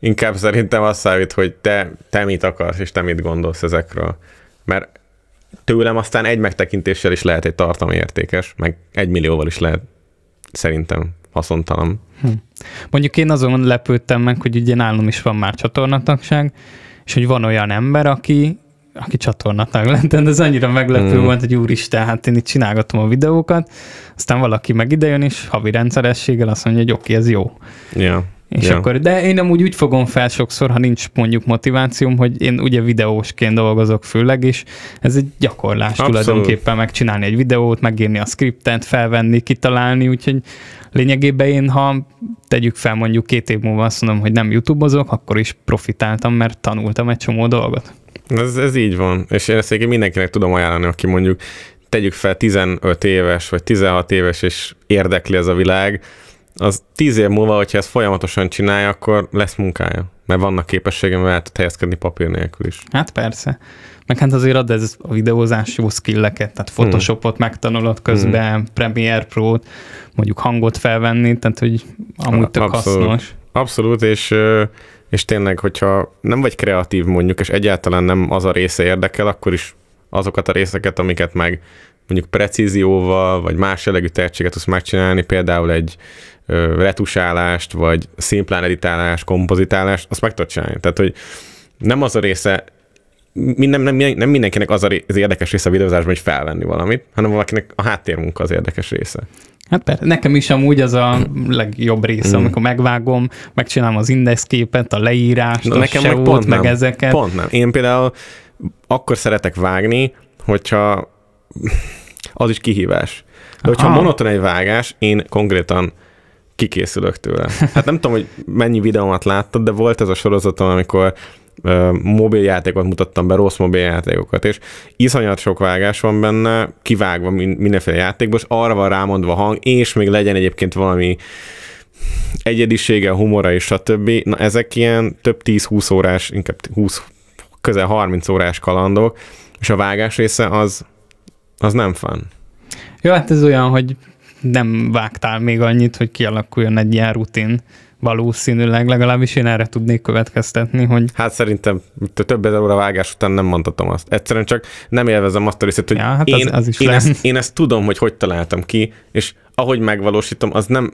inkább szerintem azt számít, hogy te, te mit akarsz, és te mit gondolsz ezekről. Mert tőlem aztán egy megtekintéssel is lehet egy tartalmi értékes, meg egy millióval is lehet szerintem haszontalan. Hm. Mondjuk én azon lepődtem meg, hogy ugye nálam is van már csatornatagság, és hogy van olyan ember, aki aki csatornatag lett, de ez annyira meglepő mm. volt, hogy úristen, hát én itt csinálgatom a videókat, aztán valaki meg idejön, és havi rendszerességgel azt mondja, hogy oké, okay, ez jó. Yeah. És ja. akkor, de én nem úgy fogom fel sokszor, ha nincs mondjuk motivációm, hogy én ugye videósként dolgozok főleg, és ez egy gyakorlás Abszolút. tulajdonképpen megcsinálni egy videót, megírni a skriptet, felvenni, kitalálni, úgyhogy lényegében én, ha tegyük fel mondjuk két év múlva azt mondom, hogy nem youtube-ozok, akkor is profitáltam, mert tanultam egy csomó dolgot. Ez, ez így van, és én ezt mindenkinek tudom ajánlani, aki mondjuk tegyük fel 15 éves vagy 16 éves, és érdekli ez a világ, az tíz év múlva, hogyha ezt folyamatosan csinálja, akkor lesz munkája. Mert vannak képességem, mert el tud helyezkedni papír nélkül is. Hát persze. Meg hát azért ad ez a videózás jó skilleket, tehát hmm. Photoshopot hmm. megtanulod közben, hmm. Premiere Pro-t, mondjuk hangot felvenni, tehát hogy amúgy tök Abszolút. hasznos. Abszolút, és, és tényleg, hogyha nem vagy kreatív mondjuk, és egyáltalán nem az a része érdekel, akkor is azokat a részeket, amiket meg mondjuk precízióval, vagy más jellegű tehetséget tudsz megcsinálni, például egy, retusálást, vagy szimplán editálást, kompozitálást, azt meg tudod csinálni. Tehát, hogy nem az a része, nem, nem, nem mindenkinek az az érdekes része a videózásban, hogy felvenni valamit, hanem valakinek a háttérmunka az érdekes része. Hát persze, nekem is amúgy az a legjobb része, mm. amikor megvágom, megcsinálom az indexképet, a leírást, Na, a nekem meg, pont meg nem, ezeket. Pont nem. Én például akkor szeretek vágni, hogyha az is kihívás. De hogyha Aha. monoton egy vágás, én konkrétan kikészülök tőle. Hát nem tudom, hogy mennyi videómat láttad, de volt ez a sorozatom, amikor mobil mobiljátékot mutattam be, rossz mobiljátékokat, és iszonyat sok vágás van benne, kivágva mindenféle játékból, és arra van rámondva hang, és még legyen egyébként valami egyedisége, humora és stb. Na ezek ilyen több 10-20 órás, inkább 20, közel 30 órás kalandok, és a vágás része az, az nem fun. Jó, hát ez olyan, hogy nem vágtál még annyit, hogy kialakuljon egy ilyen rutin valószínűleg, legalábbis én erre tudnék következtetni, hogy... Hát szerintem több ezer óra vágás után nem mondhatom azt. Egyszerűen csak nem élvezem azt a részét, hogy ja, hát én, az, az is én, ezt, én ezt tudom, hogy hogy találtam ki, és ahogy megvalósítom, az nem,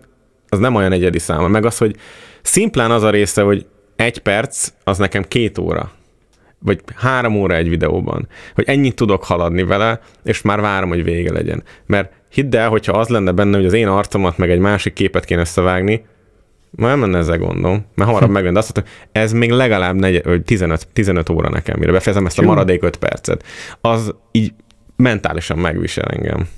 az nem olyan egyedi száma. Meg az, hogy szimplán az a része, hogy egy perc, az nekem két óra vagy három óra egy videóban, hogy ennyit tudok haladni vele, és már várom, hogy vége legyen. Mert hidd el, hogyha az lenne benne, hogy az én arcomat meg egy másik képet kéne összevágni, ma nem lenne ezzel gondom, mert hamarabb hm. megvenni. Azt mondtam, ez még legalább negy, 15, 15 óra nekem, mire befejezem ezt a maradék 5 percet. Az így mentálisan megvisel engem.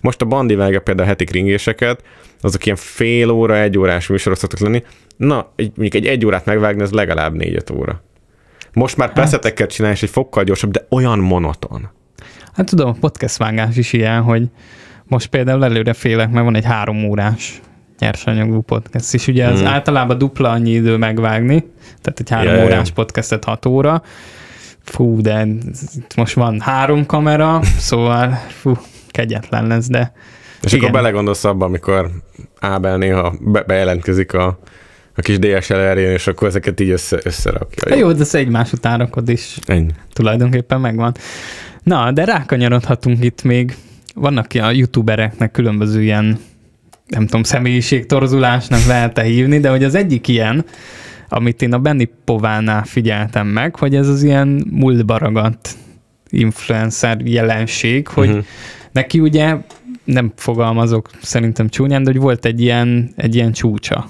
Most a Bandi vágja például a heti kringéseket, azok ilyen fél óra, egy órás műsorok szoktak lenni. Na, egy, mondjuk egy egy órát megvágni, ez legalább négy óra. Most már persze hát. csinálni, és egy fokkal gyorsabb, de olyan monoton. Hát tudom, a podcast vágás is ilyen, hogy most például előre félek, mert van egy három órás nyersanyagú podcast, és ugye az hmm. általában dupla annyi idő megvágni, tehát egy három yeah, órás yeah. podcastet hat óra. Fú, de itt most van három kamera, szóval fú, kegyetlen lesz, de és igen. akkor belegondolsz abba, amikor Ábel néha be- bejelentkezik a a kis dslr jön, és akkor ezeket így össze, összerakja. Jó, jó de ez egymás után rakod is. Ennyi. Tulajdonképpen megvan. Na, de rákanyarodhatunk itt még. Vannak a youtubereknek különböző ilyen, nem tudom, személyiségtorzulásnak lehet-e hívni, de hogy az egyik ilyen, amit én a Benni Povánál figyeltem meg, hogy ez az ilyen múltba ragadt influencer jelenség, hogy uh-huh. neki ugye nem fogalmazok szerintem csúnyán, de hogy volt egy ilyen, egy ilyen csúcsa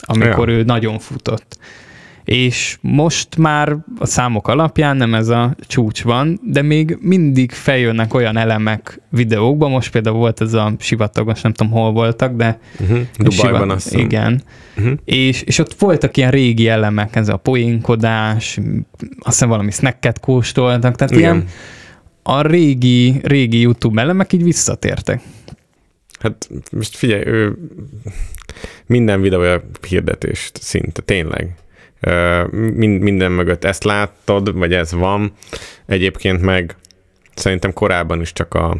amikor ja. ő nagyon futott. És most már a számok alapján nem ez a csúcs van, de még mindig feljönnek olyan elemek videókban, most például volt ez a sivatagos, nem tudom hol voltak, de uh-huh. Dubajban sivat... azt Igen. Uh-huh. És, és ott voltak ilyen régi elemek, ez a poénkodás, azt hiszem valami snacket kóstoltak, tehát igen. ilyen a régi, régi YouTube elemek így visszatértek. Hát most figyelj, ő minden videója hirdetést szinte, tényleg. Mind, minden mögött ezt láttad, vagy ez van. Egyébként meg szerintem korábban is csak a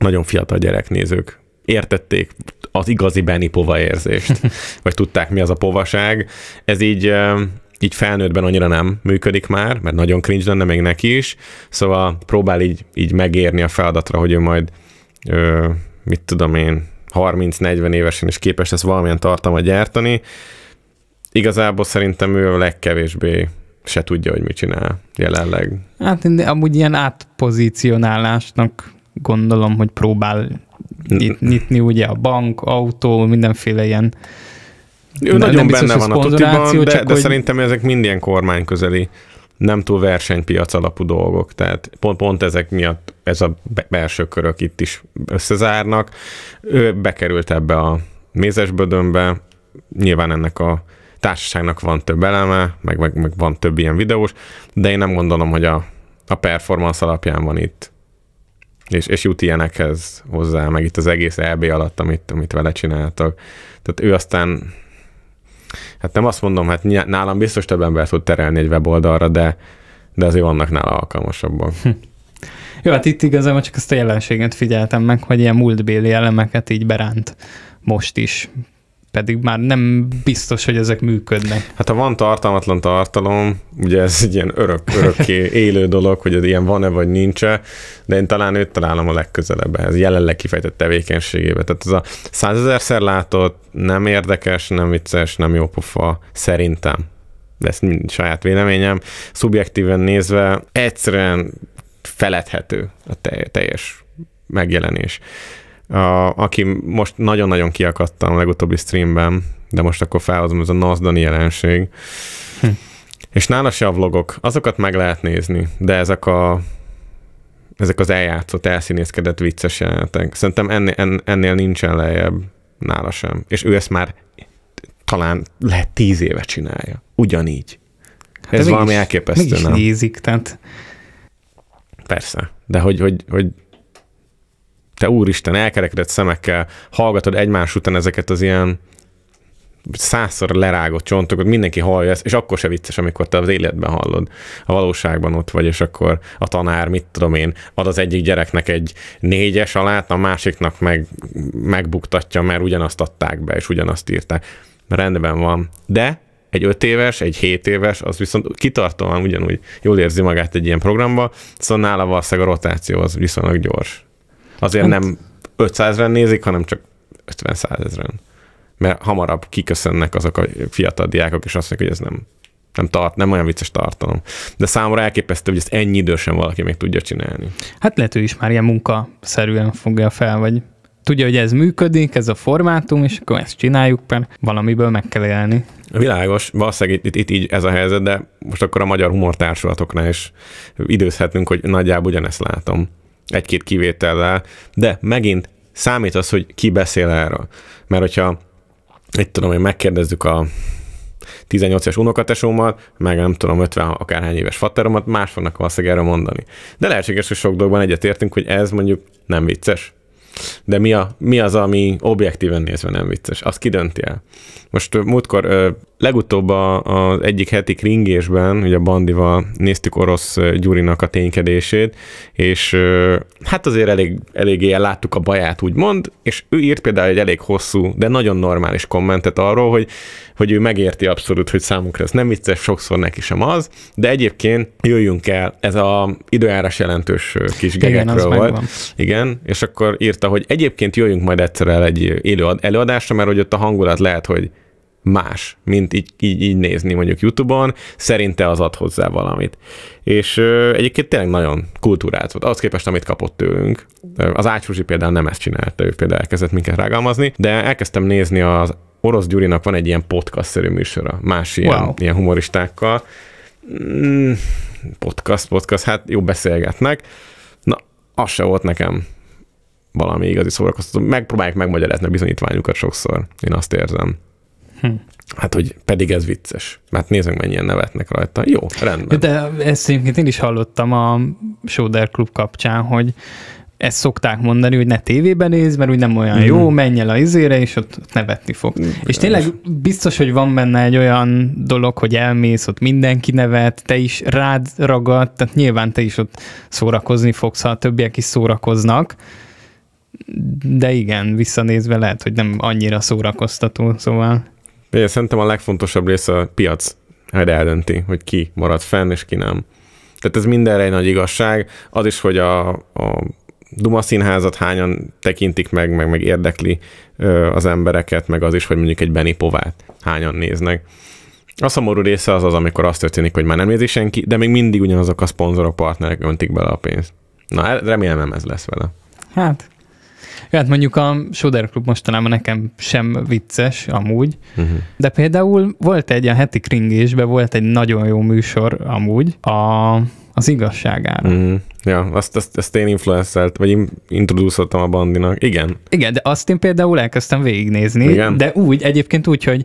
nagyon fiatal gyereknézők értették az igazi Benny pova érzést, vagy tudták mi az a povaság. Ez így így felnőttben annyira nem működik már, mert nagyon cringe lenne még neki is, szóval próbál így, így megérni a feladatra, hogy ő majd ö, mit tudom én, 30-40 évesen is képes lesz valamilyen tartalmat gyártani, igazából szerintem ő a legkevésbé se tudja, hogy mit csinál jelenleg. Hát én amúgy ilyen átpozícionálásnak gondolom, hogy próbál nyitni ugye a bank, autó, mindenféle ilyen ő nem nagyon benne van a tutiban, de, de hogy... szerintem ezek mind ilyen kormányközeli nem túl versenypiac alapú dolgok, tehát pont, pont ezek miatt ez a belső körök itt is összezárnak. Ő bekerült ebbe a mézesbödönbe, nyilván ennek a társaságnak van több eleme, meg, meg, meg van több ilyen videós, de én nem gondolom, hogy a, a performance alapján van itt. És, és jut ilyenekhez hozzá, meg itt az egész EB alatt, amit, amit vele csináltak. Tehát ő aztán hát nem azt mondom, hát nálam biztos több ember tud terelni egy weboldalra, de, de azért vannak nála alkalmasabban. Hm. Jó, hát itt igazából csak ezt a jelenséget figyeltem meg, hogy ilyen múltbéli elemeket így beránt most is pedig már nem biztos, hogy ezek működnek. Hát ha van tartalmatlan tartalom, ugye ez egy ilyen örök, örökké élő dolog, hogy az ilyen van-e vagy nincs -e, de én talán őt találom a legközelebb ehhez, jelenleg kifejtett tevékenységébe. Tehát ez a százezerszer látott, nem érdekes, nem vicces, nem jó pofa szerintem de ez mind saját véleményem, szubjektíven nézve egyszerűen feledhető a teljes megjelenés a, aki most nagyon-nagyon kiakadtam a legutóbbi streamben, de most akkor felhozom, ez a nazdani jelenség. Hm. És nála se a vlogok, azokat meg lehet nézni, de ezek a ezek az eljátszott, elszínészkedett vicces jelenetek. Szerintem ennél, ennél nincsen lejjebb nála sem. És ő ezt már talán lehet tíz éve csinálja. Ugyanígy. Hát Ez valami valami elképesztő, mégis nézik, tehát... Persze, de hogy, hogy, hogy te úristen, elkerekedett szemekkel hallgatod egymás után ezeket az ilyen százszor lerágott csontokat, mindenki hallja ezt, és akkor se vicces, amikor te az életben hallod. A valóságban ott vagy, és akkor a tanár, mit tudom én, ad az egyik gyereknek egy négyes alát, a másiknak meg, megbuktatja, mert ugyanazt adták be, és ugyanazt írták. Rendben van. De egy öt éves, egy hét éves, az viszont kitartóan ugyanúgy jól érzi magát egy ilyen programban. szóval nála valószínűleg a rotáció az viszonylag gyors. Azért hát. nem 500-en nézik, hanem csak 50-100 ezeren. Mert hamarabb kiköszönnek azok a fiatal diákok, és azt mondják, hogy ez nem, nem, tart, nem olyan vicces tartalom. De számomra elképesztő, hogy ezt ennyi idősen valaki még tudja csinálni. Hát lehet, hogy is már ilyen munkaszerűen fogja fel, vagy tudja, hogy ez működik, ez a formátum, és akkor ezt csináljuk, mert valamiből meg kell élni. Világos, valószínűleg itt, itt így ez a helyzet, de most akkor a magyar humortársulatoknál is időzhetünk, hogy nagyjából ugyanezt látom egy-két kivétellel, de megint számít az, hogy ki beszél erről. Mert hogyha, itt tudom, hogy megkérdezzük a 18 es unokatesómat, meg nem tudom, 50 akárhány éves fatteromat, más fognak valószínűleg erről mondani. De lehetséges, hogy sok dolgban egyetértünk, hogy ez mondjuk nem vicces. De mi, a, mi az, ami objektíven nézve nem vicces? Azt kidönti el. Most múltkor ö, Legutóbb az egyik heti kringésben, ugye a Bandival néztük orosz Gyurinak a ténykedését, és hát azért elég, eléggé láttuk a baját, úgymond, és ő írt például egy elég hosszú, de nagyon normális kommentet arról, hogy, hogy ő megérti abszolút, hogy számunkra ez nem vicces, sokszor neki sem az, de egyébként jöjjünk el, ez a időjárás jelentős kis gegekről Igen, volt. Megvan. Igen, és akkor írta, hogy egyébként jöjjünk majd egyszer el egy élő előadásra, mert hogy ott a hangulat lehet, hogy más, mint így, így, így nézni mondjuk YouTube-on, szerinte az ad hozzá valamit. És ö, egyébként tényleg nagyon kultúrált volt, ahhoz képest, amit kapott tőlünk. Az Ácsúzsi például nem ezt csinálta, ő például elkezdett minket rágalmazni, de elkezdtem nézni az Orosz Gyurinak van egy ilyen podcast-szerű műsora, más ilyen, wow. ilyen humoristákkal. Mm, podcast, podcast, hát jó beszélgetnek. Na, az se volt nekem valami igazi szórakoztató. Megpróbálják megmagyarázni a bizonyítványukat sokszor, én azt érzem. Hm. Hát, hogy pedig ez vicces. mert hát nézzük mennyien nevetnek rajta. Jó, rendben. De ezt egyébként én is hallottam a Soder Club kapcsán, hogy ezt szokták mondani, hogy ne tévében néz, mert úgy nem olyan mm. jó, menj el a izére, és ott nevetni fog. Mm. És tényleg biztos, hogy van benne egy olyan dolog, hogy elmész, ott mindenki nevet, te is rád ragad, tehát nyilván te is ott szórakozni fogsz, ha a többiek is szórakoznak, de igen, visszanézve lehet, hogy nem annyira szórakoztató, szóval Ugye, szerintem a legfontosabb része a piac hát eldönti, hogy ki marad fenn, és ki nem. Tehát ez mindenre egy nagy igazság. Az is, hogy a, a Duma színházat hányan tekintik meg, meg, meg érdekli ö, az embereket, meg az is, hogy mondjuk egy Povát hányan néznek. A szomorú része az az, amikor azt történik, hogy már nem nézi senki, de még mindig ugyanazok a szponzorok, partnerek öntik bele a pénzt. Na, remélem nem ez lesz vele. Hát, Ja, Hát mondjuk a Soder Club mostanában nekem sem vicces, amúgy. Uh-huh. De például volt egy a heti kringésben, volt egy nagyon jó műsor amúgy, a, az igazságára. Uh-huh. Ja, azt, azt, azt én influencelt, vagy introduzottam a bandinak. Igen. Igen, de azt én például elkezdtem végignézni, Igen? de úgy, egyébként úgy, hogy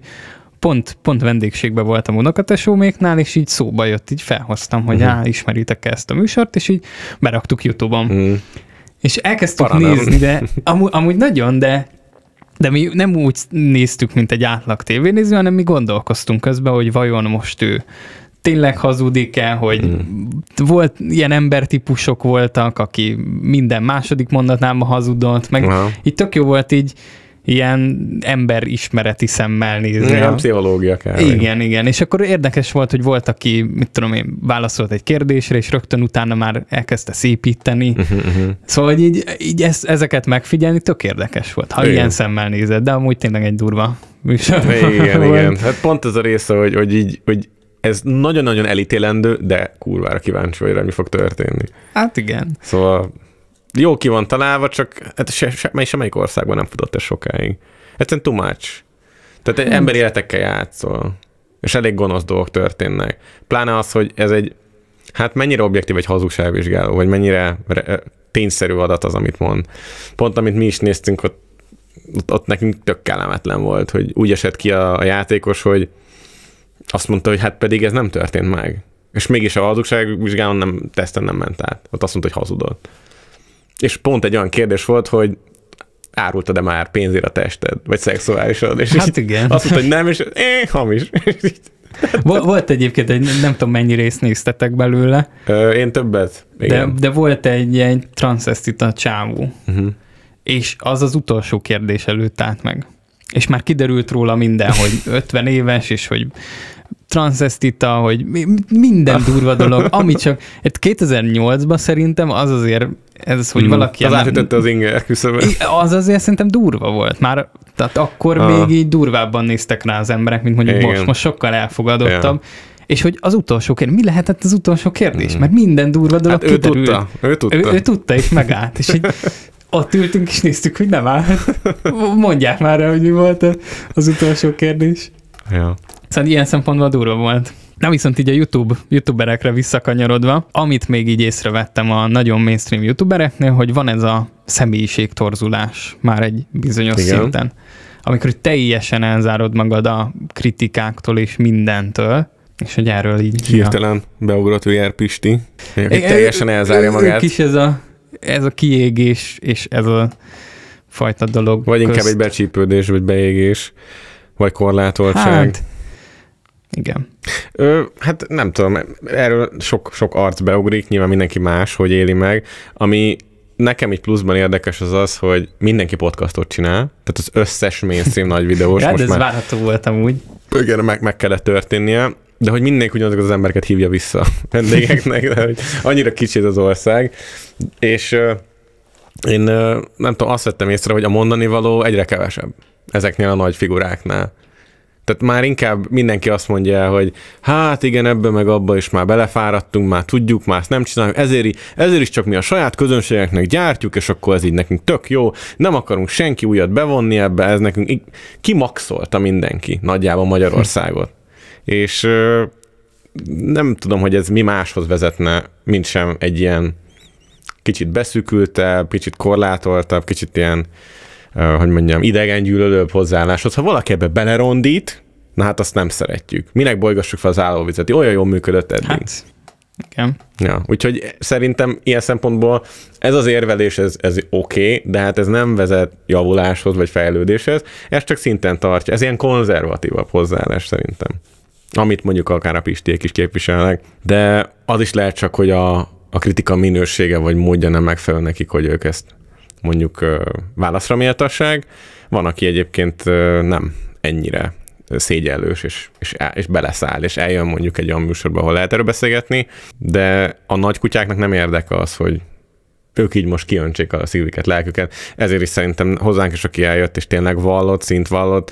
pont, pont vendégségben voltam unokatesóméknál, és így szóba jött, így felhoztam, hogy uh-huh. á, ismeritek ezt a műsort, és így beraktuk Youtube-on. Uh-huh. És elkezdtük Paranám. nézni, de amúgy, amúgy nagyon, de de mi nem úgy néztük, mint egy átlag tévénéző, hanem mi gondolkoztunk közben, hogy vajon most ő tényleg hazudik-e, hogy mm. volt ilyen embertípusok voltak, aki minden második mondatában hazudott, meg Aha. így tök jó volt így ilyen emberismereti szemmel nézni. Nem, pszichológia kell. Igen, vagy. igen, és akkor érdekes volt, hogy volt, aki, mit tudom én, válaszolt egy kérdésre, és rögtön utána már elkezdte szépíteni. Uh-huh, uh-huh. Szóval hogy így, így ezt, ezeket megfigyelni tök érdekes volt, ha igen. ilyen szemmel nézed, de amúgy tényleg egy durva műsor. Igen, volt. igen. Hát pont ez a része, hogy, hogy így, hogy ez nagyon-nagyon elítélendő, de kurvára kíváncsi vagy rá, mi fog történni. Hát igen. Szóval jó ki van találva, csak hát se, se, mely, semmelyik országban nem futott ez sokáig. Egyszerűen too much. Tehát egy emberi életekkel játszol. És elég gonosz dolgok történnek. Pláne az, hogy ez egy, hát mennyire objektív egy hazugságvizsgáló, vagy mennyire re, e, tényszerű adat az, amit mond. Pont amit mi is néztünk, ott, ott, ott nekünk tök kellemetlen volt, hogy úgy esett ki a, a játékos, hogy azt mondta, hogy hát pedig ez nem történt meg. És mégis a hazugságvizsgálón nem, teszten nem ment át. Ott azt mondta, hogy hazudott. És pont egy olyan kérdés volt, hogy árultad-e már pénzért a tested, vagy szexuálisod? És hát igen. Azt mondta, hogy nem, és én hamis. Volt egyébként egy, nem tudom mennyi részt néztetek belőle. Ö, én többet. Igen. De, de volt egy ilyen transzesztita csávó, uh-huh. és az az utolsó kérdés előtt állt meg. És már kiderült róla minden, hogy 50 éves, és hogy transzesztita, hogy minden ah. durva dolog, ami csak, 2008-ban szerintem az azért, ez, hogy mm, valaki... Az átütötte az inger küszöbe. Az azért szerintem durva volt, már tehát akkor ah. még így durvábban néztek rá az emberek, mint mondjuk Igen. most, most sokkal elfogadottabb. Igen. És hogy az utolsó kérdés, mi lehetett az utolsó kérdés? Mm. Mert minden durva dolog hát Ő tudta, ő tudta. Ő, ő tudta, és megállt. És így, ott ültünk, és néztük, hogy nem áll. Mondják már el, hogy mi volt az utolsó kérdés. Ja. Szóval ilyen szempontból durva volt. Na viszont így a YouTube, youtuberekre visszakanyarodva, amit még így észrevettem a nagyon mainstream youtubereknél, hogy van ez a személyiségtorzulás már egy bizonyos Igen. szinten. Amikor teljesen elzárod magad a kritikáktól és mindentől, és hogy erről így... Hirtelen ja. beugrott VR Pisti, aki teljesen elzárja magát. Kis ez a, ez a kiégés, és ez a fajta dolog. Vagy közt. inkább egy becsípődés, vagy beégés, vagy korlátoltság. Hát, igen. Ö, hát nem tudom, erről sok, sok arc beugrik, nyilván mindenki más, hogy éli meg. Ami nekem így pluszban érdekes az az, hogy mindenki podcastot csinál, tehát az összes mainstream nagy videós. ja, de ez már... várható volt amúgy. Igen, meg, meg kellett történnie, de hogy mindenki ugyanazokat az embereket hívja vissza vendégeknek, de hogy annyira kicsit az ország, és uh, én uh, nem tudom, azt vettem észre, hogy a mondani való egyre kevesebb ezeknél a nagy figuráknál. Tehát már inkább mindenki azt mondja el, hogy hát igen, ebbe meg abba is már belefáradtunk, már tudjuk, már ezt nem csináljuk, ezért, ezért is csak mi a saját közönségeknek gyártjuk, és akkor ez így nekünk tök jó, nem akarunk senki újat bevonni ebbe, ez nekünk így kimaxolta mindenki nagyjából Magyarországot. és nem tudom, hogy ez mi máshoz vezetne, mint sem egy ilyen kicsit beszűkültebb, kicsit korlátoltabb, kicsit ilyen hogy mondjam, idegen gyűlölőbb hozzáálláshoz. Ha valaki ebbe belerondít, na hát azt nem szeretjük. Minek bolygassuk fel az állóvizet? Olyan jól működött eddig. Hát, igen. Ja, úgyhogy szerintem ilyen szempontból ez az érvelés, ez, ez oké, okay, de hát ez nem vezet javuláshoz vagy fejlődéshez, ez csak szinten tartja. Ez ilyen konzervatívabb hozzáállás szerintem. Amit mondjuk akár a pistiek is képviselnek, de az is lehet csak, hogy a, a kritika minősége vagy módja nem megfelel nekik, hogy ők ezt mondjuk válaszra méltasság, van, aki egyébként nem ennyire szégyellős, és, és, és beleszáll, és eljön mondjuk egy olyan műsorba, ahol lehet erről beszélgetni, de a nagy kutyáknak nem érdeke az, hogy ők így most kiöntsék a szívüket, lelküket. Ezért is szerintem hozzánk is, aki eljött, és tényleg vallott, szint vallott,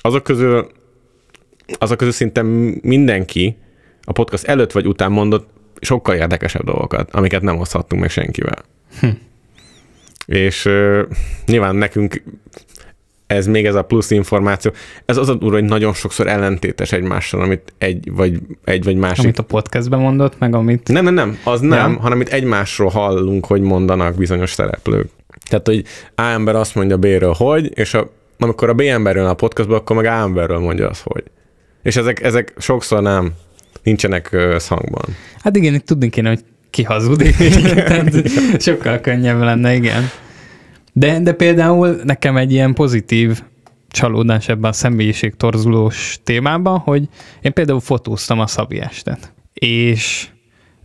azok közül, azok közül szinte mindenki a podcast előtt vagy után mondott sokkal érdekesebb dolgokat, amiket nem hozhattunk meg senkivel. Hm. És uh, nyilván nekünk ez még ez a plusz információ, ez az a durva, hogy nagyon sokszor ellentétes egymással, amit egy vagy, egy vagy másik. Amit a podcastben mondott, meg amit... Nem, nem, nem, az nem, nem hanem itt egymásról hallunk, hogy mondanak bizonyos szereplők. Tehát, hogy A ember azt mondja B-ről, hogy, és a, amikor a B emberről a podcastban, akkor meg A emberről mondja az, hogy. És ezek, ezek sokszor nem nincsenek összhangban. Hát igen, itt tudni kéne, hogy ki hazudik. sokkal könnyebb lenne, igen. De, de például nekem egy ilyen pozitív csalódás ebben a torzulós témában, hogy én például fotóztam a Szabi estet. És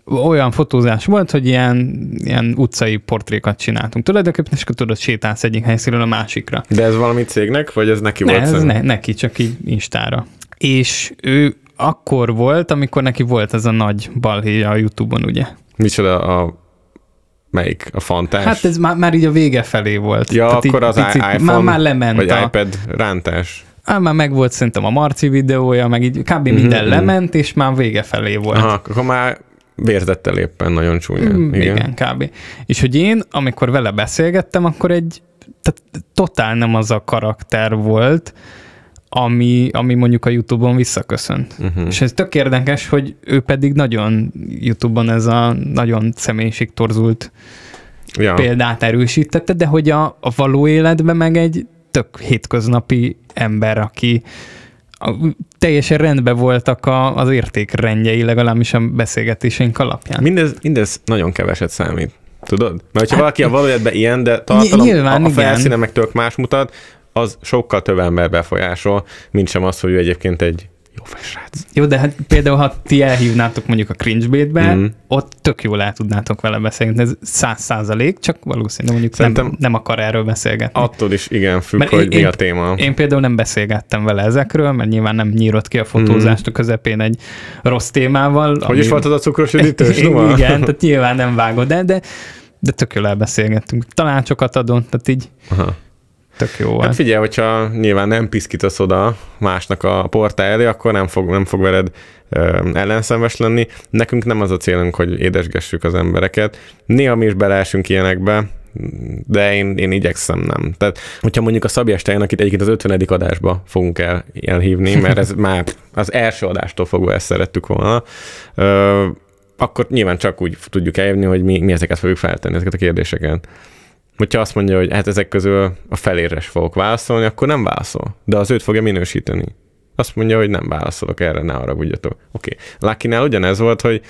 olyan fotózás volt, hogy ilyen, ilyen utcai portrékat csináltunk. Tulajdonképpen és akkor tudod, sétálsz egyik helyszínről a másikra. De ez valami cégnek, vagy ez neki ne, volt? Ez ne, neki, csak így Instára. És ő akkor volt, amikor neki volt ez a nagy balhéja a YouTube-on, ugye? Micsoda a Melyik? A fantás? Hát ez már, már így a vége felé volt. Ja, Tehát akkor az picit, iPhone már, már lement vagy a... iPad rántás. Á, már meg volt szerintem a Marci videója, meg így kb. Mm-hmm. minden mhm. lement, és már vége felé volt. Aha, akkor már vérzettel éppen nagyon csúnya. Mm, igen. igen, kb. És hogy én, amikor vele beszélgettem, akkor egy tehát totál nem az a karakter volt, ami, ami mondjuk a YouTube-on visszaköszönt. Uh-huh. Mhm. És ez tök érdekes, hogy ő pedig nagyon YouTube-on ez a nagyon személyiségtorzult ja. példát erősítette, de hogy a, a való életben meg egy tök hétköznapi ember, aki a, teljesen rendben voltak a, az értékrendjei, legalábbis a beszélgetésénk alapján. Mindez, mindez nagyon keveset számít. Tudod? Mert ha hát, valaki a valójában ilyen, de tartalom nyilván, a, a felszíne meg tök más mutat, az sokkal több ember befolyásol, mint sem az, hogy ő egyébként egy jó fesrác. Jó, de hát például, ha ti elhívnátok mondjuk a cringe be mm. ott tök jól el tudnátok vele beszélni. Ez száz százalék, csak valószínűleg mondjuk nem, nem akar erről beszélgetni. Attól is igen függ, mert hogy én, mi a téma. Én például nem beszélgettem vele ezekről, mert nyilván nem nyírod ki a fotózást mm. a mhm. közepén egy rossz témával. Hogy ami... is volt az a cukros üdítős? igen, tehát nyilván nem vágod el, de, de tök jól elbeszélgettünk. Tanácsokat adom, tehát így Aha. Tök jó. Hát figyelj, hogyha nyilván nem piszkítasz oda másnak a portá elé, akkor nem fog, nem fog veled ö, ellenszenves lenni. Nekünk nem az a célunk, hogy édesgessük az embereket. Néha mi is belásunk ilyenekbe, de én, én igyekszem nem. Tehát, hogyha mondjuk a Szabi Stein, akit egyébként az 50. adásba fogunk el, elhívni, mert ez már az első adástól fogva ezt szerettük volna, ö, akkor nyilván csak úgy tudjuk eljönni, hogy mi, mi ezeket fogjuk feltenni, ezeket a kérdéseket. Hogyha azt mondja, hogy hát ezek közül a feléres fogok válaszolni, akkor nem válaszol, de az őt fogja minősíteni. Azt mondja, hogy nem válaszolok erre, ne haragudjatok. Oké. Okay. Lákinál ugyanez volt, hogy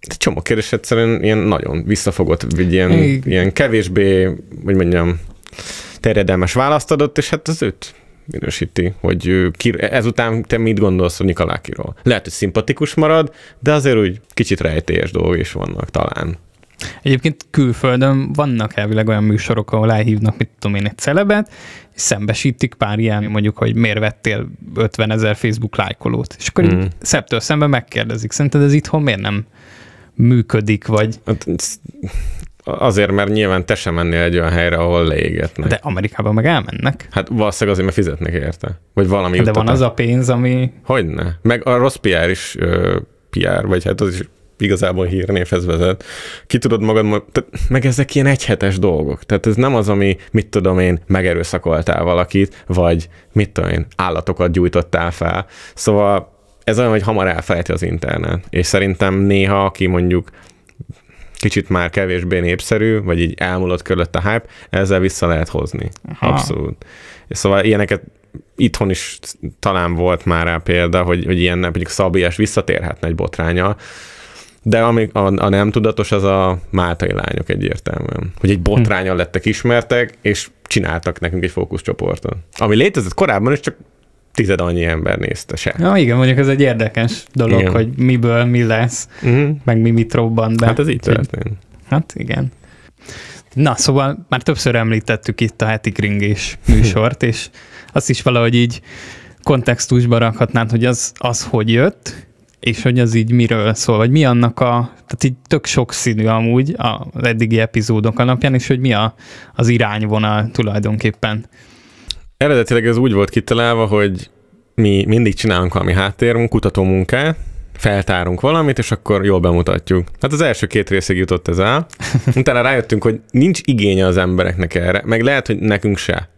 egy csomó kérdés egyszerűen ilyen nagyon visszafogott, vagy ilyen, ilyen kevésbé, hogy mondjam, terjedelmes választ adott, és hát az őt minősíti, hogy ki, ezután te mit gondolsz a Nikolákiról. Lehet, hogy szimpatikus marad, de azért úgy kicsit rejtélyes dolgok is vannak talán. Egyébként külföldön vannak elvileg olyan műsorok, ahol elhívnak, mit tudom én, egy celebet, és szembesítik pár ilyen, mondjuk, hogy miért vettél 50 ezer Facebook lájkolót. És akkor mm. így hmm. szeptől szemben megkérdezik. Szerinted ez itthon miért nem működik, vagy... Hát, azért, mert nyilván te sem mennél egy olyan helyre, ahol leégetnek. De Amerikában meg elmennek. Hát valószínűleg azért, mert fizetnek érte. Vagy valami De van az a pénz, ami... Hogyne. Meg a rossz PR is uh, PR, vagy hát az is igazából hírnévhez vezet. Ki tudod magad, tehát, meg ezek ilyen egyhetes dolgok. Tehát ez nem az, ami, mit tudom én, megerőszakoltál valakit, vagy mit tudom én, állatokat gyújtottál fel. Szóval ez olyan, hogy hamar elfelejti az internet. És szerintem néha, aki mondjuk kicsit már kevésbé népszerű, vagy így elmúlott körülött a hype, ezzel vissza lehet hozni. Aha. Abszolút. Szóval ilyeneket itthon is talán volt már rá példa, hogy, hogy ilyen mondjuk Szabiás visszatérhetne egy botránya, de ami, a, a nem tudatos az a máltai lányok egyértelműen. Hogy egy botrányon lettek ismertek, és csináltak nekünk egy fókuszcsoportot Ami létezett korábban és csak tized annyi ember nézte se. Ja, igen, mondjuk ez egy érdekes dolog, igen. hogy miből mi lesz, uh-huh. meg mi mit robban be. Hát ez így történt. Hát igen. Na, szóval már többször említettük itt a heti kringés műsort, és azt is valahogy így kontextusba rakhatnád, hogy az, az hogy jött, és hogy az így miről szól, vagy mi annak a, tehát így tök sokszínű amúgy az eddigi epizódok alapján, és hogy mi a, az irányvonal tulajdonképpen. Eredetileg ez úgy volt kitalálva, hogy mi mindig csinálunk valami háttérmunk, kutató munkát, feltárunk valamit, és akkor jól bemutatjuk. Hát az első két részig jutott ez el, utána rájöttünk, hogy nincs igénye az embereknek erre, meg lehet, hogy nekünk se.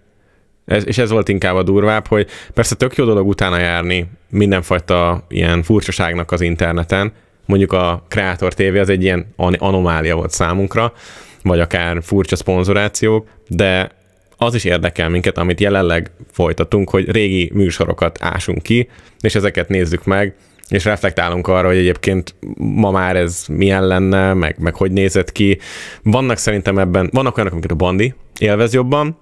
Ez, és ez volt inkább a durvább, hogy persze tök jó dolog utána járni mindenfajta ilyen furcsaságnak az interneten, mondjuk a Creator TV az egy ilyen anomália volt számunkra, vagy akár furcsa szponzorációk, de az is érdekel minket, amit jelenleg folytatunk, hogy régi műsorokat ásunk ki, és ezeket nézzük meg, és reflektálunk arra, hogy egyébként ma már ez milyen lenne, meg, meg hogy nézett ki. Vannak szerintem ebben, vannak olyanok, amiket a Bandi élvez jobban,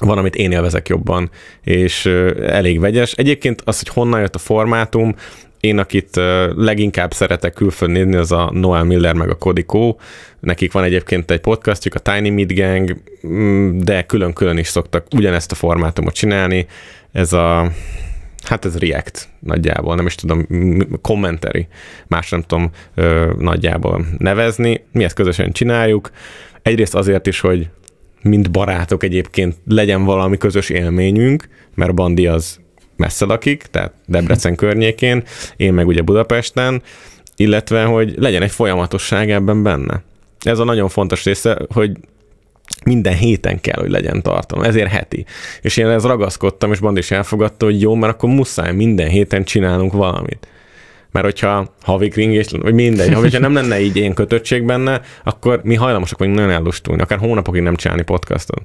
van, amit én élvezek jobban, és elég vegyes. Egyébként az, hogy honnan jött a formátum, én akit leginkább szeretek külföld nézni, az a Noel Miller meg a Kodikó. Nekik van egyébként egy podcastjuk, a Tiny Meat Gang, mm, de külön-külön is szoktak ugyanezt a formátumot csinálni. Ez a Hát ez React nagyjából, nem is tudom, kommenteri, más nem tudom nagyjából nevezni. Mi ezt közösen csináljuk. Egyrészt azért is, hogy mint barátok egyébként legyen valami közös élményünk, mert a Bandi az messze lakik, tehát Debrecen környékén, én meg ugye Budapesten, illetve hogy legyen egy folyamatosság ebben benne. Ez a nagyon fontos része, hogy minden héten kell, hogy legyen tartalom, ezért heti. És én ez ragaszkodtam, és Bandi is elfogadta, hogy jó, mert akkor muszáj minden héten csinálunk valamit. Mert hogyha havi kringés, vagy mindegy, ha hogyha nem lenne így ilyen kötöttség benne, akkor mi hajlamosak vagyunk nagyon ellustulni, akár hónapokig nem csinálni podcastot.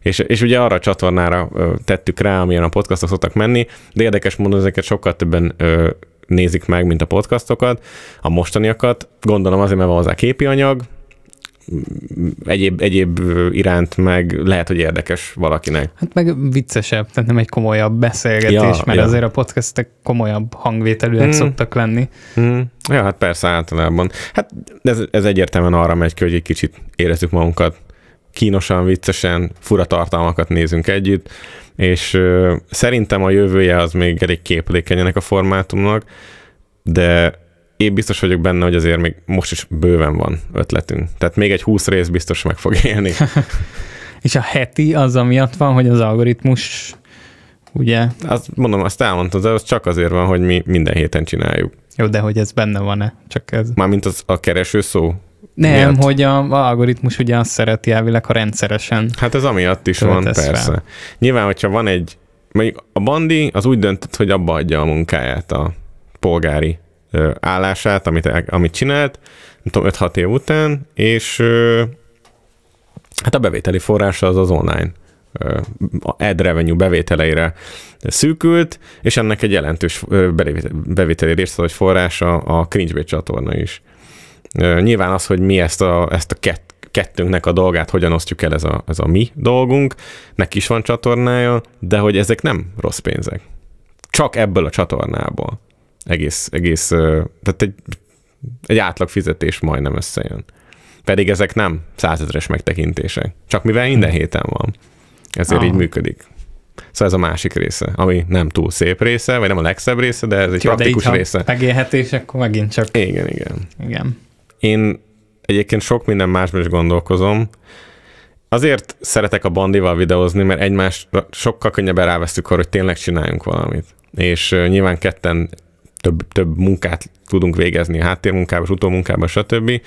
És, és ugye arra a csatornára tettük rá, amilyen a podcastok szoktak menni, de érdekes módon ezeket sokkal többen ö, nézik meg, mint a podcastokat, a mostaniakat. Gondolom azért, mert van hozzá képi anyag, egyéb, egyéb iránt meg lehet, hogy érdekes valakinek. Hát meg viccesebb, tehát nem egy komolyabb beszélgetés, ja, mert ja. azért a podcastek komolyabb hangvételűek hmm. szoktak lenni. Hmm. Ja, hát persze általában. Hát ez, ez egyértelműen arra megy ki, hogy egy kicsit érezzük magunkat kínosan, viccesen, fura tartalmakat nézünk együtt, és ö, szerintem a jövője az még elég képlékeny ennek a formátumnak, de én biztos vagyok benne, hogy azért még most is bőven van ötletünk. Tehát még egy 20 rész biztos meg fog élni. És a heti az amiatt van, hogy az algoritmus ugye? Azt mondom, azt elmondtad, de az csak azért van, hogy mi minden héten csináljuk. Jó, de hogy ez benne van-e? Csak ez. Mármint az a kereső szó? Nem, miatt? hogy a, a algoritmus ugye azt szereti elvileg, ha rendszeresen. Hát ez amiatt is van, persze. Fel. Nyilván, hogyha van egy, mondjuk a bandi az úgy döntött, hogy abba adja a munkáját a polgári állását, amit, amit csinált, nem tudom, 5-6 év után, és hát a bevételi forrása az az online ad revenue bevételeire szűkült, és ennek egy jelentős bevételi része vagy forrása a Cringebait csatorna is. Nyilván az, hogy mi ezt a, ezt a kett, kettőnknek a dolgát hogyan osztjuk el, ez a, ez a mi dolgunk, neki is van csatornája, de hogy ezek nem rossz pénzek. Csak ebből a csatornából. Egész, egész, tehát egy, egy átlag fizetés majdnem összejön. Pedig ezek nem százezres megtekintések. Csak mivel minden hmm. héten van. Ezért Aha. így ah. működik. Szóval ez a másik része, ami nem túl szép része, vagy nem a legszebb része, de ez egy Jó, praktikus de így, része. megélhetés, akkor megint csak. Igen, igen. Igen. Én egyébként sok minden másban is gondolkozom. Azért szeretek a bandival videózni, mert egymást sokkal könnyebben rávesztük arra, hogy tényleg csináljunk valamit. És nyilván ketten több, több munkát tudunk végezni a háttérmunkában, utómunkában, stb.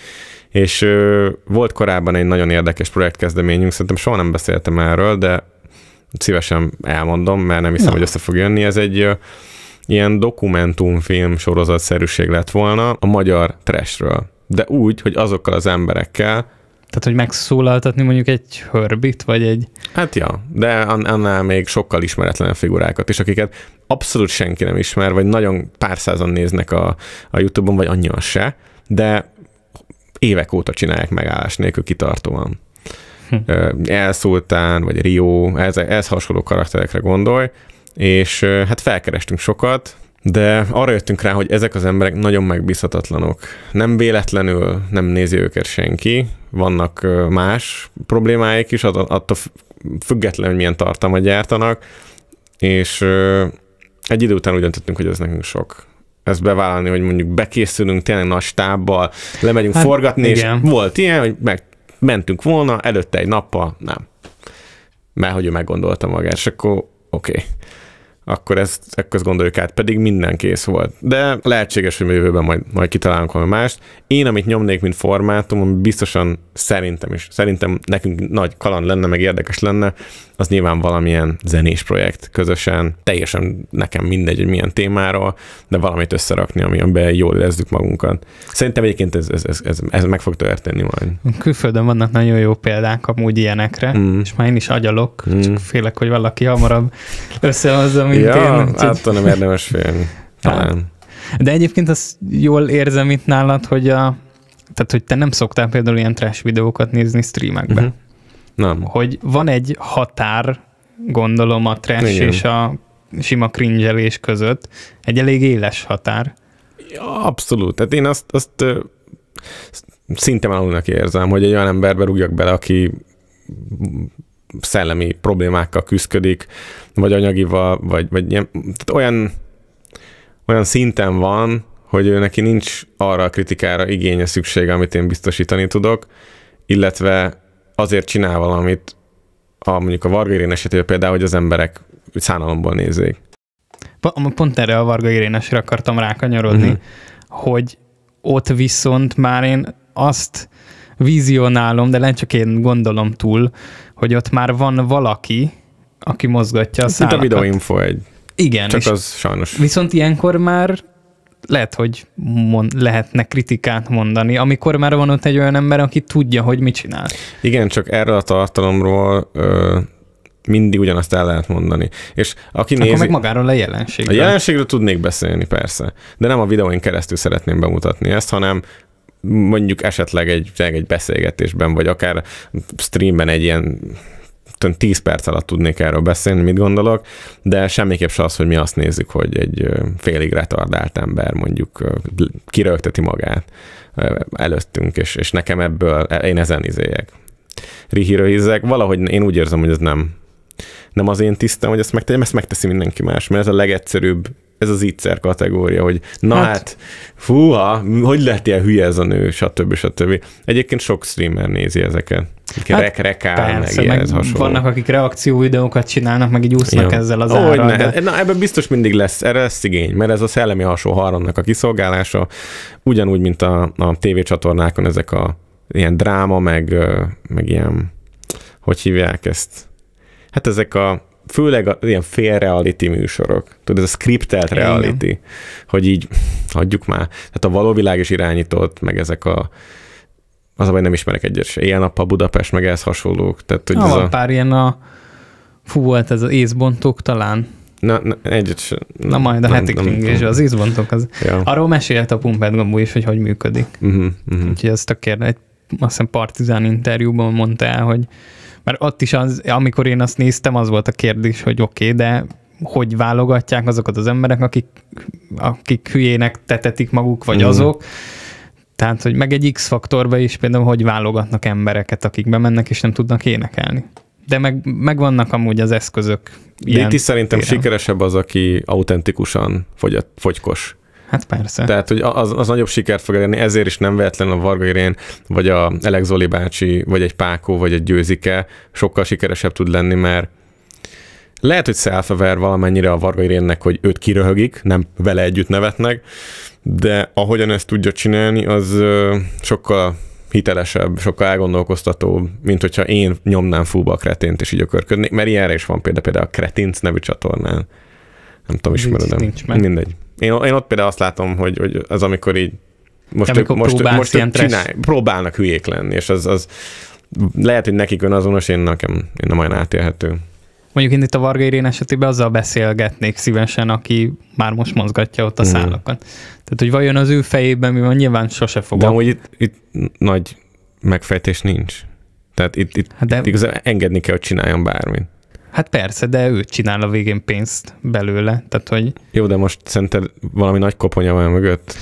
És ö, volt korábban egy nagyon érdekes projektkezdeményünk, szerintem soha nem beszéltem erről, de szívesen elmondom, mert nem hiszem, no. hogy össze fog jönni. Ez egy ö, ilyen dokumentumfilm sorozatszerűség lett volna a magyar trashről. De úgy, hogy azokkal az emberekkel, tehát, hogy megszólaltatni mondjuk egy hörbit, vagy egy... Hát ja, de annál még sokkal ismeretlenebb figurákat is, akiket abszolút senki nem ismer, vagy nagyon pár százan néznek a, a YouTube-on, vagy annyian se, de évek óta csinálják megállás nélkül kitartóan. Hm. Elszultán, vagy Rio, ez, ez hasonló karakterekre gondolj, és hát felkerestünk sokat, de arra jöttünk rá, hogy ezek az emberek nagyon megbízhatatlanok. Nem véletlenül nem nézi őket senki, vannak más problémáik is, attól függetlenül, hogy milyen tartalmat gyártanak, és egy idő után úgy döntöttünk, hogy ez nekünk sok ezt bevállalni, hogy mondjuk bekészülünk tényleg nagy stábbal, lemegyünk hát, forgatni, igen. és volt ilyen, hogy meg mentünk volna, előtte egy nappal, nem. Mert hogy ő meggondolta magát, és akkor oké. Okay akkor ezt, ezt gondoljuk át, pedig minden kész volt. De lehetséges, hogy a jövőben majd, majd kitalálunk valami mást. Én, amit nyomnék, mint formátum, biztosan szerintem is, szerintem nekünk nagy kaland lenne, meg érdekes lenne, az nyilván valamilyen zenés projekt közösen, teljesen nekem mindegy, hogy milyen témáról, de valamit összerakni, amiben jól érezzük magunkat. Szerintem egyébként ez, ez, ez, ez, ez meg fog történni majd. Külföldön vannak nagyon jó példák amúgy ilyenekre, mm. és már én is agyalok, mm. csak félek, hogy valaki hamarabb összehozza, szintén. Ja, attól nem érdemes félni. Talán. Hát. De egyébként azt jól érzem itt nálad, hogy a, tehát, hogy te nem szoktál például ilyen trash videókat nézni streamekben. Uh-huh. Mhm. Nem. Hogy van egy határ, gondolom, a trash Igen. és a sima cringe között. Egy elég éles határ. Ja, abszolút. Tehát én azt, azt, azt szinte már érzem, hogy egy olyan emberbe rúgjak bele, aki szellemi problémákkal küzdik, vagy anyagival, vagy, vagy ilyen, tehát olyan, olyan szinten van, hogy ő neki nincs arra a kritikára igénye szüksége, amit én biztosítani tudok, illetve azért csinál valamit, a, mondjuk a Varga Irén esetében például, hogy az emberek szánalomból nézzék. Pont erre a Varga Irénesre akartam rákanyarodni, uh-huh. hogy ott viszont már én azt vizionálom, de nem csak én gondolom túl, hogy ott már van valaki, aki mozgatja a szállakat. Itt a videóinfo egy. Igen. Csak az sajnos. Viszont ilyenkor már lehet, hogy mond, lehetne kritikát mondani, amikor már van ott egy olyan ember, aki tudja, hogy mit csinál. Igen, csak erről a tartalomról ö, mindig ugyanazt el lehet mondani. És aki Akkor nézi, meg magáról a jelenségről. A jelenségről tudnék beszélni, persze. De nem a videóin keresztül szeretném bemutatni ezt, hanem mondjuk esetleg egy, egy beszélgetésben, vagy akár streamben egy ilyen 10 perc alatt tudnék erről beszélni, mit gondolok, de semmiképp se az, hogy mi azt nézzük, hogy egy félig retardált ember mondjuk kirögteti magát előttünk, és, és nekem ebből, e, én ezen izéljek. Rihirőizzek, valahogy én úgy érzem, hogy ez nem, nem az én tisztem, hogy ezt, megte- ezt megteszi mindenki más, mert ez a legegyszerűbb ez az ígyszer kategória, hogy na hát, hát fúha, hogy lehet ilyen hülye ez a nő, stb. stb. Egyébként sok streamer nézi ezeket. Hát, rek, rekál, persze, meg, meg ez hasonló. Vannak, akik reakció videókat csinálnak, meg így úsznak ja. ezzel az oh, árral, de... Na, ebben biztos mindig lesz, erre lesz igény, mert ez a szellemi hasó haromnak a kiszolgálása, ugyanúgy, mint a, a tévécsatornákon ezek a ilyen dráma, meg, meg ilyen, hogy hívják ezt? Hát ezek a főleg a, ilyen fél reality műsorok, tudod, ez a scriptelt reality, Igen. hogy így hagyjuk már. Tehát a való világ is irányított, meg ezek a az a baj, nem ismerek egyet se. Ilyen nappal Budapest, meg ehhez hasonlók. Tehát, hogy ha, ez van a... pár ilyen a... Fú, volt ez az észbontók talán. Na, na egyet sem. Na, na majd a heti és az észbontók. Az... Ja. Arról mesélt a pumped Gombú is, hogy hogy működik. Uh-huh, uh-huh. Úgyhogy ezt a kérdés, azt hiszem partizán interjúban mondta el, hogy mert ott is, az, amikor én azt néztem, az volt a kérdés, hogy oké, okay, de hogy válogatják azokat az emberek, akik, akik hülyének tetetik maguk, vagy mm. azok. Tehát, hogy meg egy X-faktorba is például, hogy válogatnak embereket, akik bemennek és nem tudnak énekelni. De meg, meg vannak amúgy az eszközök. De itt is szerintem téren. sikeresebb az, aki autentikusan fogy, fogykos. Hát persze. Tehát, hogy az, az nagyobb sikert fog elérni, ezért is nem véletlen a Varga Irén, vagy a Elek Zoli bácsi, vagy egy Pákó, vagy egy Győzike sokkal sikeresebb tud lenni, mert lehet, hogy self valamennyire a Varga Irénnek, hogy őt kiröhögik, nem vele együtt nevetnek, de ahogyan ezt tudja csinálni, az sokkal hitelesebb, sokkal elgondolkoztatóbb, mint hogyha én nyomnám fúba a kretént és így ökörködnék, mert ilyenre is van példa, például a Kretinc nevű csatornán. Nem tudom, ismered Nincs, nincs meg. Mindegy. Én, én ott például azt látom, hogy, hogy az, amikor így most, amikor ők, most, most ők csinálj, próbálnak hülyék lenni, és az, az lehet, hogy nekik önazonos, én nekem én nem olyan átélhető. Mondjuk én itt a Varga Irén esetében azzal beszélgetnék szívesen, aki már most mozgatja ott a mm. szállakat. Tehát, hogy vajon az ő fejében mi van, nyilván sose fogom. De amúgy itt, itt nagy megfejtés nincs. Tehát itt, itt hát de... igazán engedni kell, hogy csináljon bármit. Hát persze, de ő csinál a végén pénzt belőle, tehát hogy... Jó, de most szerinted valami nagy koponya van mögött?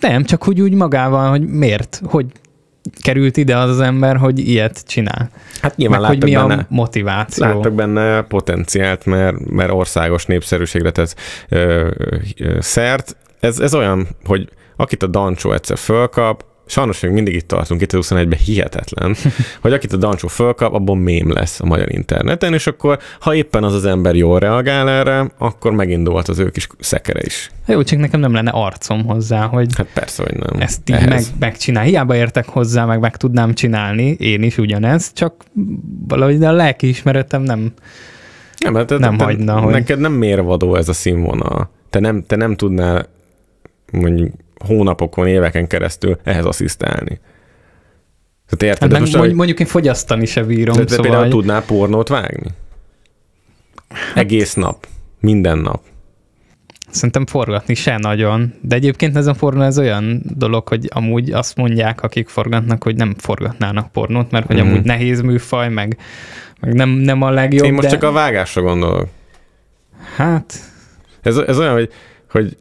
Nem, csak úgy, úgy magával, hogy miért, hogy került ide az az ember, hogy ilyet csinál. Hát nyilván Meg, hogy mi benne, a motiváció. Láttak benne potenciált, mert, mert országos népszerűségre tesz ö, ö, szert. Ez, ez olyan, hogy akit a Dancsó egyszer fölkap, sajnos még mindig itt tartunk, 2021-ben hihetetlen, hogy akit a dancsó fölkap, abban mém lesz a magyar interneten, és akkor ha éppen az az ember jól reagál erre, akkor megindult az ő kis szekere is. Jó, csak nekem nem lenne arcom hozzá, hogy hát persze, hogy nem. ezt így meg, megcsinál. Hiába értek hozzá, meg meg tudnám csinálni, én is ugyanezt, csak valahogy de a lelkiismeretem nem, nem, hát, nem te, hagyna, te, hogy... Neked nem mérvadó ez a színvonal. Te nem, te nem tudnál mondjuk hónapokon, éveken keresztül ehhez asszisztálni. Tehát érted? Hát meg most mondjuk, mondjuk én fogyasztani se bírom. Tehát szóval... például tudnál pornót vágni? Hát- Egész nap. Minden nap. Szerintem forgatni se nagyon. De egyébként ez a pornó ez olyan dolog, hogy amúgy azt mondják, akik forgatnak, hogy nem forgatnának pornót, mert hogy mm-hmm. amúgy nehéz műfaj, meg, meg nem, nem a legjobb. Én most de... csak a vágásra gondolok. Hát... Ez, ez olyan, hogy, hogy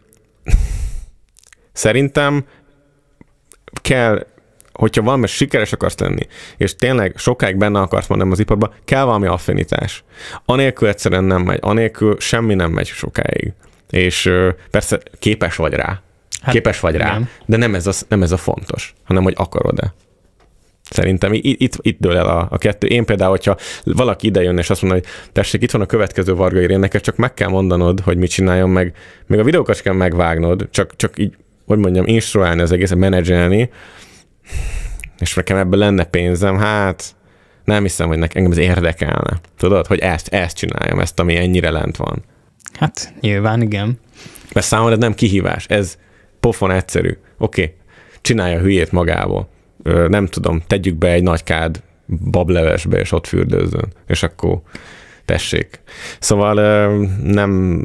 Szerintem kell hogyha valami sikeres akarsz lenni, és tényleg sokáig benne akarsz mondani az iparban, kell valami affinitás. Anélkül egyszerűen nem megy, anélkül semmi nem megy sokáig. És persze képes vagy rá. Hát, képes vagy rá, igen. de nem ez, a, nem ez a fontos, hanem hogy akarod-e. Szerintem itt, itt, itt dől el a, a kettő. Én például, hogyha valaki ide jön és azt mondja, hogy tessék, itt van a következő vargai neked csak meg kell mondanod, hogy mit csináljon meg. Még a videókat kell megvágnod, csak, csak így hogy mondjam, instruálni az egészet, menedzselni, és nekem ebből lenne pénzem, hát nem hiszem, hogy nekem ez érdekelne. Tudod, hogy ezt, ezt csináljam, ezt, ami ennyire lent van. Hát nyilván igen. Mert számomra ez nem kihívás, ez pofon egyszerű. Oké, okay, csinálja a hülyét magából. Ö, nem tudom, tegyük be egy nagy kád bablevesbe, és ott fürdőzzön. És akkor tessék. Szóval nem,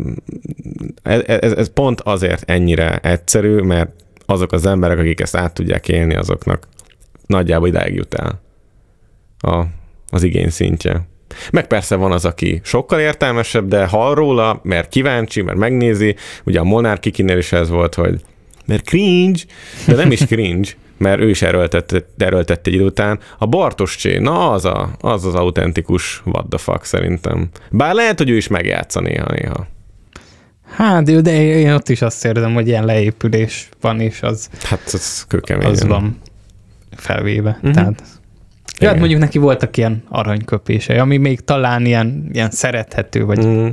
ez, e, ez, ez pont azért ennyire egyszerű, mert azok az emberek, akik ezt át tudják élni, azoknak nagyjából idáig jut el a, az igény szintje. Meg persze van az, aki sokkal értelmesebb, de hall róla, mert kíváncsi, mert megnézi. Ugye a Molnár Kikinél is ez volt, hogy mert cringe, de nem is cringe, mert ő is erőltett, erőltett egy idő után. A Bartos Csé, na az, a, az az autentikus what the fuck szerintem. Bár lehet, hogy ő is megjátsza néha-néha. Hát, de én ott is azt érzem, hogy ilyen leépülés van, és az, hát az, kőkemény, az van felvéve. Uh-huh. Tehát, jó, hát mondjuk neki voltak ilyen aranyköpései, ami még talán ilyen, ilyen szerethető, vagy uh-huh.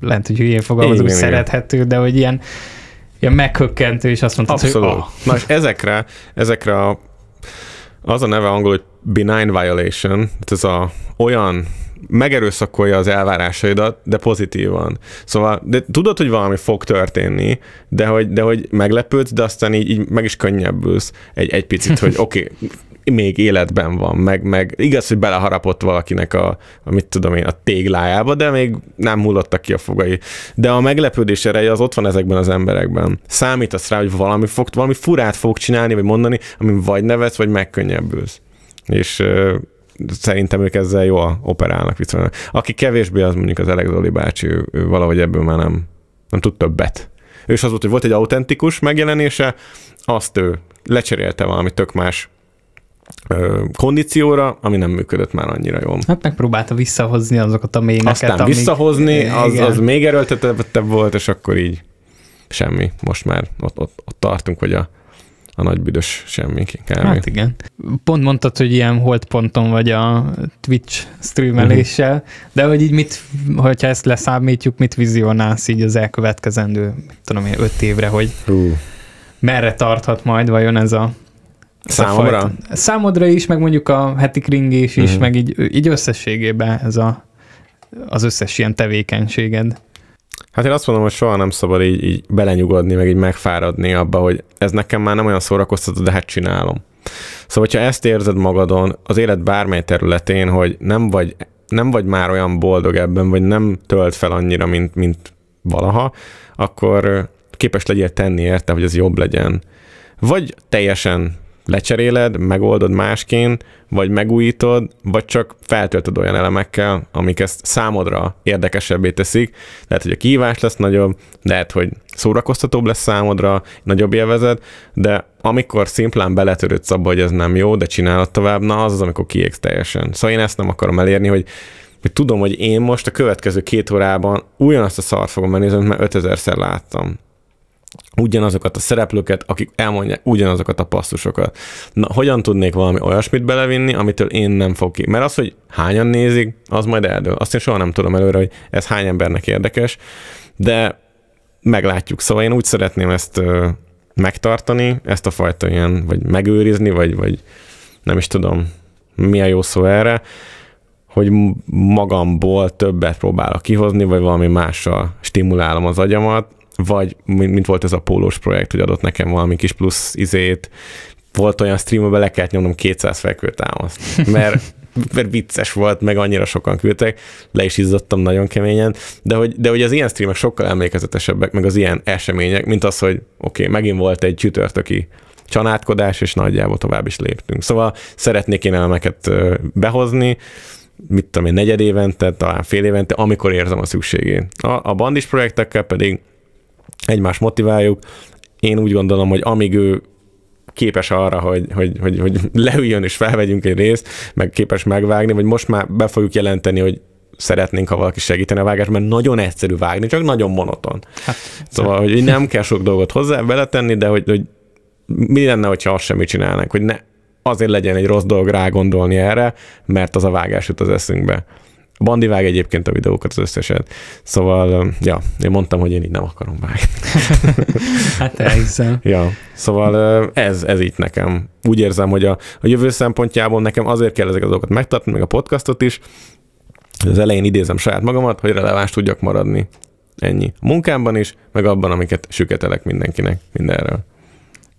lehet, hogy hülyén fogalmazok, szerethető, igen. de hogy ilyen, ilyen meghökkentő, és azt mondta. Abszolút. hogy oh. Ah. Na és ezekre, ezekre a, az a neve angol, hogy benign violation, tehát ez a olyan megerőszakolja az elvárásaidat, de pozitívan. Szóval de tudod, hogy valami fog történni, de hogy, de hogy meglepődsz, de aztán így, így meg is könnyebbülsz egy, egy picit, hogy oké, okay, még életben van, meg, meg igaz, hogy beleharapott valakinek a, a, mit tudom én, a téglájába, de még nem hullottak ki a fogai. De a meglepődés ereje az ott van ezekben az emberekben. Számítasz rá, hogy valami, fog, valami furát fog csinálni, vagy mondani, ami vagy nevez vagy megkönnyebbülsz. És euh, szerintem ők ezzel jól operálnak viszonylag. Aki kevésbé, az mondjuk az Elek Zoli bácsi, ő, ő valahogy ebből már nem, nem tud többet. és az volt, hogy volt egy autentikus megjelenése, azt ő lecserélte valami tök más kondícióra, ami nem működött már annyira jól. Hát megpróbálta visszahozni azokat a mélyeket. Aztán amik... visszahozni, az, az még erőltetettebb volt, és akkor így semmi. Most már ott, ott, ott tartunk, hogy a, a nagy büdös semmi. Kármi. Hát igen. Pont mondtad, hogy ilyen holdponton vagy a Twitch streameléssel, uh-huh. de hogy így mit, hogyha ezt leszámítjuk, mit vizionálsz így az elkövetkezendő, tudom én, öt évre, hogy Hú. merre tarthat majd vajon ez a Számomra? Fajta. Számodra is, meg mondjuk a heti kringés is, mm. meg így, így összességében ez a, az összes ilyen tevékenységed. Hát én azt mondom, hogy soha nem szabad így, így belenyugodni, meg így megfáradni abba, hogy ez nekem már nem olyan szórakoztató, de hát csinálom. Szóval, hogyha ezt érzed magadon az élet bármely területén, hogy nem vagy, nem vagy már olyan boldog ebben, vagy nem tölt fel annyira, mint, mint valaha, akkor képes legyél tenni érte, hogy ez jobb legyen. Vagy teljesen lecseréled, megoldod másként, vagy megújítod, vagy csak feltöltöd olyan elemekkel, amik ezt számodra érdekesebbé teszik. Lehet, hogy a kihívás lesz nagyobb, lehet, hogy szórakoztatóbb lesz számodra, nagyobb élvezet, de amikor szimplán beletörődsz abba, hogy ez nem jó, de csinálod tovább, na az az, amikor kiégsz teljesen. Szóval én ezt nem akarom elérni, hogy hogy tudom, hogy én most a következő két órában ugyanazt a szart fogom megnézni, mert 5000-szer láttam ugyanazokat a szereplőket, akik elmondják ugyanazokat a passzusokat. Na, hogyan tudnék valami olyasmit belevinni, amitől én nem fog ki? Mert az, hogy hányan nézik, az majd eldől. Azt én soha nem tudom előre, hogy ez hány embernek érdekes, de meglátjuk. Szóval én úgy szeretném ezt ö, megtartani, ezt a fajta ilyen, vagy megőrizni, vagy, vagy nem is tudom, mi a jó szó erre, hogy magamból többet próbálok kihozni, vagy valami mással stimulálom az agyamat, vagy mint volt ez a pólós projekt, hogy adott nekem valami kis plusz izét, volt olyan stream, amiben le kellett nyomnom 200 felkőtámaszt, mert, mert vicces volt, meg annyira sokan küldtek, le is izzottam nagyon keményen, de hogy, de hogy az ilyen streamek sokkal emlékezetesebbek, meg az ilyen események, mint az, hogy oké, okay, megint volt egy csütörtöki csanátkodás, és nagyjából tovább is léptünk. Szóval szeretnék én elemeket behozni, mit tudom én, negyed évente, talán fél évente, amikor érzem a szükségét. A, a bandis projektekkel pedig egymást motiváljuk. Én úgy gondolom, hogy amíg ő képes arra, hogy, hogy, hogy, hogy leüljön és felvegyünk egy részt, meg képes megvágni, vagy most már be fogjuk jelenteni, hogy szeretnénk, ha valaki segítene a vágás, mert nagyon egyszerű vágni, csak nagyon monoton. Hát, szóval, hogy nem kell sok dolgot hozzá beletenni, de hogy, hogy mi lenne, hogyha azt semmit csinálnánk, hogy ne, azért legyen egy rossz dolog rágondolni erre, mert az a vágás jut az eszünkbe. Bandi vág egyébként a videókat az összeset. Szóval, ja, én mondtam, hogy én így nem akarom vágni. hát elhiszem. Ja, szóval ez, ez így nekem. Úgy érzem, hogy a, a jövő szempontjából nekem azért kell ezeket a dolgokat megtartani, meg a podcastot is. Az elején idézem saját magamat, hogy releváns tudjak maradni. Ennyi. A munkámban is, meg abban, amiket süketelek mindenkinek, mindenről.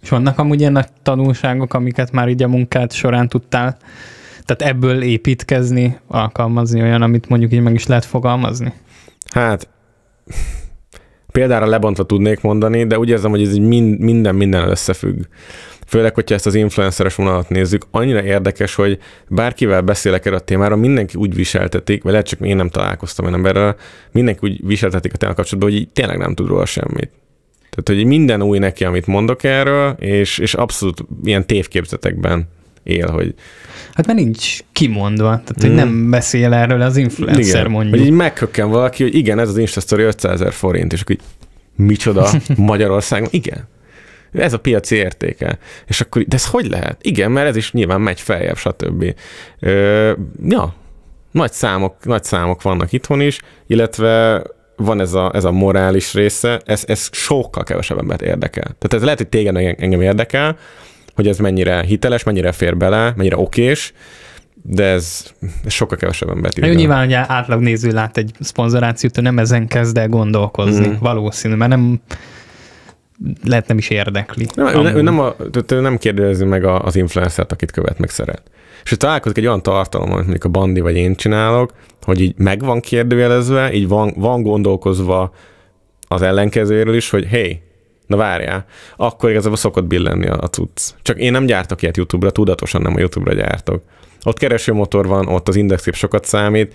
És vannak amúgy ilyen nagy tanulságok, amiket már így a munkád során tudtál tehát ebből építkezni, alkalmazni olyan, amit mondjuk így meg is lehet fogalmazni? Hát példára lebontva tudnék mondani, de úgy érzem, hogy ez mind, minden minden összefügg. Főleg, hogyha ezt az influenceres vonalat nézzük, annyira érdekes, hogy bárkivel beszélek erről a témára, mindenki úgy viseltetik, vagy lehet csak én nem találkoztam én emberrel, mindenki úgy viseltetik a témával kapcsolatban, hogy így tényleg nem tud róla semmit. Tehát, hogy minden új neki, amit mondok erről, és, és abszolút ilyen tévképzetekben él, hogy... Hát mert nincs kimondva, tehát hmm. hogy nem mm. beszél erről az influencer igen, mondjuk. Hogy így meghökken valaki, hogy igen, ez az Insta Story 500 ezer forint, és akkor így, micsoda Magyarországon? Igen. Ez a piaci értéke. És akkor, de ez hogy lehet? Igen, mert ez is nyilván megy feljebb, stb. Ö, ja, nagy számok, nagy számok vannak itthon is, illetve van ez a, ez a morális része, ez, ez sokkal kevesebb embert érdekel. Tehát ez lehet, hogy téged engem érdekel, hogy ez mennyire hiteles, mennyire fér bele, mennyire okés, de ez, ez sokkal kevesebb embert hát Jó, nyilván, hogy átlag néző lát egy szponzorációt, nem ezen kezd el gondolkozni, mm. valószínű, mert nem lehet nem is érdekli. Nem, ő, ne, ő, nem, a, ő nem kérdezi meg a, az influencert, akit követ, meg szeret. És hogy találkozik egy olyan tartalom, amit mondjuk a Bandi vagy én csinálok, hogy így meg van kérdőjelezve, így van, van gondolkozva az ellenkezőről is, hogy hey, Na várjál, akkor igazából szokott billenni a cucc. Csak én nem gyártok ilyet YouTube-ra, tudatosan nem a YouTube-ra gyártok. Ott keresőmotor van, ott az indexépp sokat számít.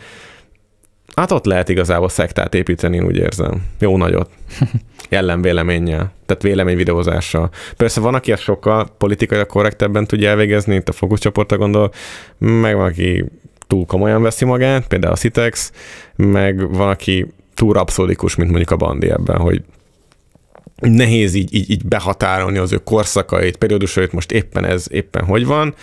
Hát ott lehet igazából szektát építeni, úgy érzem. Jó nagyot. Jellem véleménnyel, tehát videózással. Persze van, aki ezt sokkal politikailag korrektebben tudja elvégezni, itt a fókuszcsoportra gondol, meg van, aki túl komolyan veszi magát, például a Citex, meg van, aki túl rapszódikus, mint mondjuk a Bandi ebben, hogy nehéz így, így, így behatárolni az ő korszakait, periódusait, most éppen ez éppen hogy van,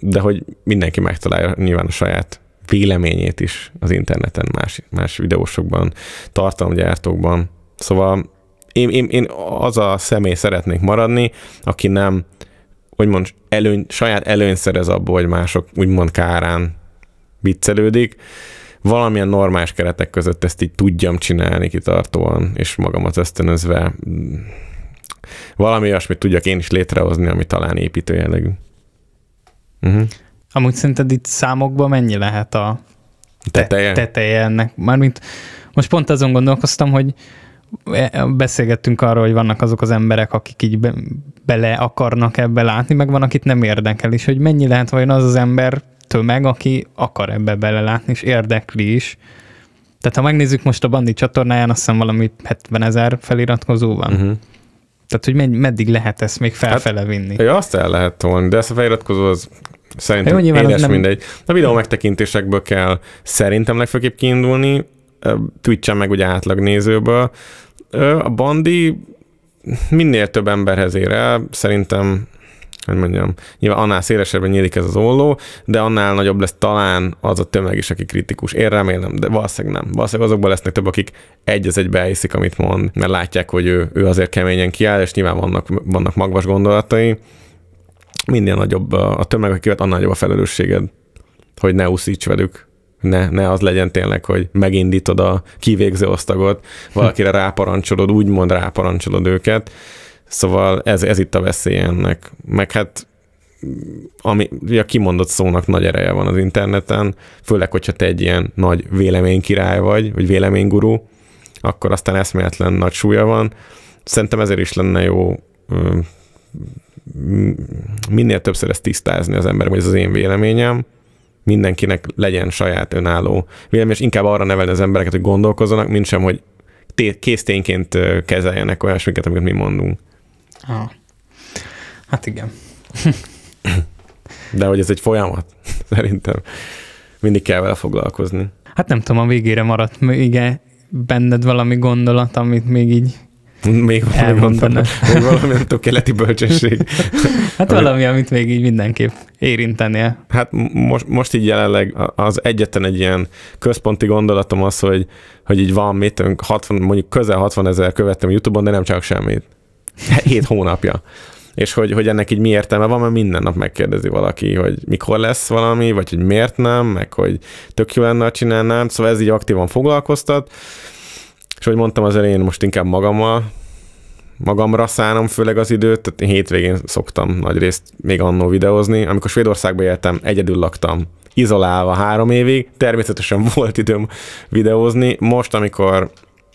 de hogy mindenki megtalálja nyilván a saját véleményét is az interneten, más, más videósokban, tartalomgyártókban. Szóval én, én, én az a személy szeretnék maradni, aki nem, mond, előny, saját előny szerez abból, hogy mások úgymond kárán viccelődik, valamilyen normális keretek között ezt így tudjam csinálni kitartóan, és magamat ösztönözve mm, valami olyasmit tudjak én is létrehozni, ami talán építő jellegű. Uh-huh. Amúgy szerinted itt számokban mennyi lehet a teteje, teteje ennek? Mármint most pont azon gondolkoztam, hogy e, beszélgettünk arról, hogy vannak azok az emberek, akik így be, bele akarnak ebbe látni, meg van, akit nem érdekel is, hogy mennyi lehet vajon az az ember, tömeg, aki akar ebbe belelátni, és érdekli is. Tehát ha megnézzük most a Bandi csatornáján, azt hiszem valami 70 ezer feliratkozó van. Uh-huh. Tehát, hogy med- meddig lehet ezt még hát, felfele vinni? Hát, ja, azt el lehet tolni, de ezt a feliratkozó az szerintem Jó, hát, édes nem... mindegy. A videó megtekintésekből kell szerintem legfőképp kiindulni, twitch meg ugye átlag nézőből. A Bandi minél több emberhez ér el, szerintem hogy mondjam, nyilván annál szélesebben nyílik ez az olló, de annál nagyobb lesz talán az a tömeg is, aki kritikus. Én remélem, de valószínűleg nem. Valószínűleg azokban lesznek több, akik egy az egybe elhiszik, amit mond, mert látják, hogy ő, ő azért keményen kiáll, és nyilván vannak, vannak magvas gondolatai. Minél nagyobb a tömeg, aki annál nagyobb a felelősséged, hogy ne úszíts velük ne, ne az legyen tényleg, hogy megindítod a kivégző osztagot, valakire ráparancsolod, úgymond ráparancsolod őket, Szóval ez, ez itt a veszély ennek. Meg hát ami a kimondott szónak nagy ereje van az interneten, főleg, hogyha te egy ilyen nagy véleménykirály vagy, vagy véleménygurú, akkor aztán eszméletlen nagy súlya van. Szerintem ezért is lenne jó minél többször ezt tisztázni az ember, hogy ez az én véleményem, mindenkinek legyen saját önálló vélemény, és inkább arra nevelni az embereket, hogy gondolkozzanak, mint sem, hogy kéztényként kezeljenek olyasmiket, amiket mi mondunk. Ah. Hát igen. De hogy ez egy folyamat, szerintem mindig kell vele foglalkozni. Hát nem tudom, a végére maradt igen, benned valami gondolat, amit még így még valami, még valami tökéletes bölcsesség. hát valami, amit még így mindenképp érintenél. Hát most, most így jelenleg az egyetlen egy ilyen központi gondolatom az, hogy, hogy így van mit, 60, mondjuk közel 60 ezer követtem YouTube-on, de nem csak semmit hét hónapja. És hogy, hogy ennek így mi értelme van, mert minden nap megkérdezi valaki, hogy mikor lesz valami, vagy hogy miért nem, meg hogy tök jó lenne, csinálnám, szóval ez így aktívan foglalkoztat. És hogy mondtam az elején, most inkább magammal magamra szánom főleg az időt, tehát én hétvégén szoktam részt még annó videózni. Amikor Svédországba éltem, egyedül laktam, izolálva három évig, természetesen volt időm videózni. Most, amikor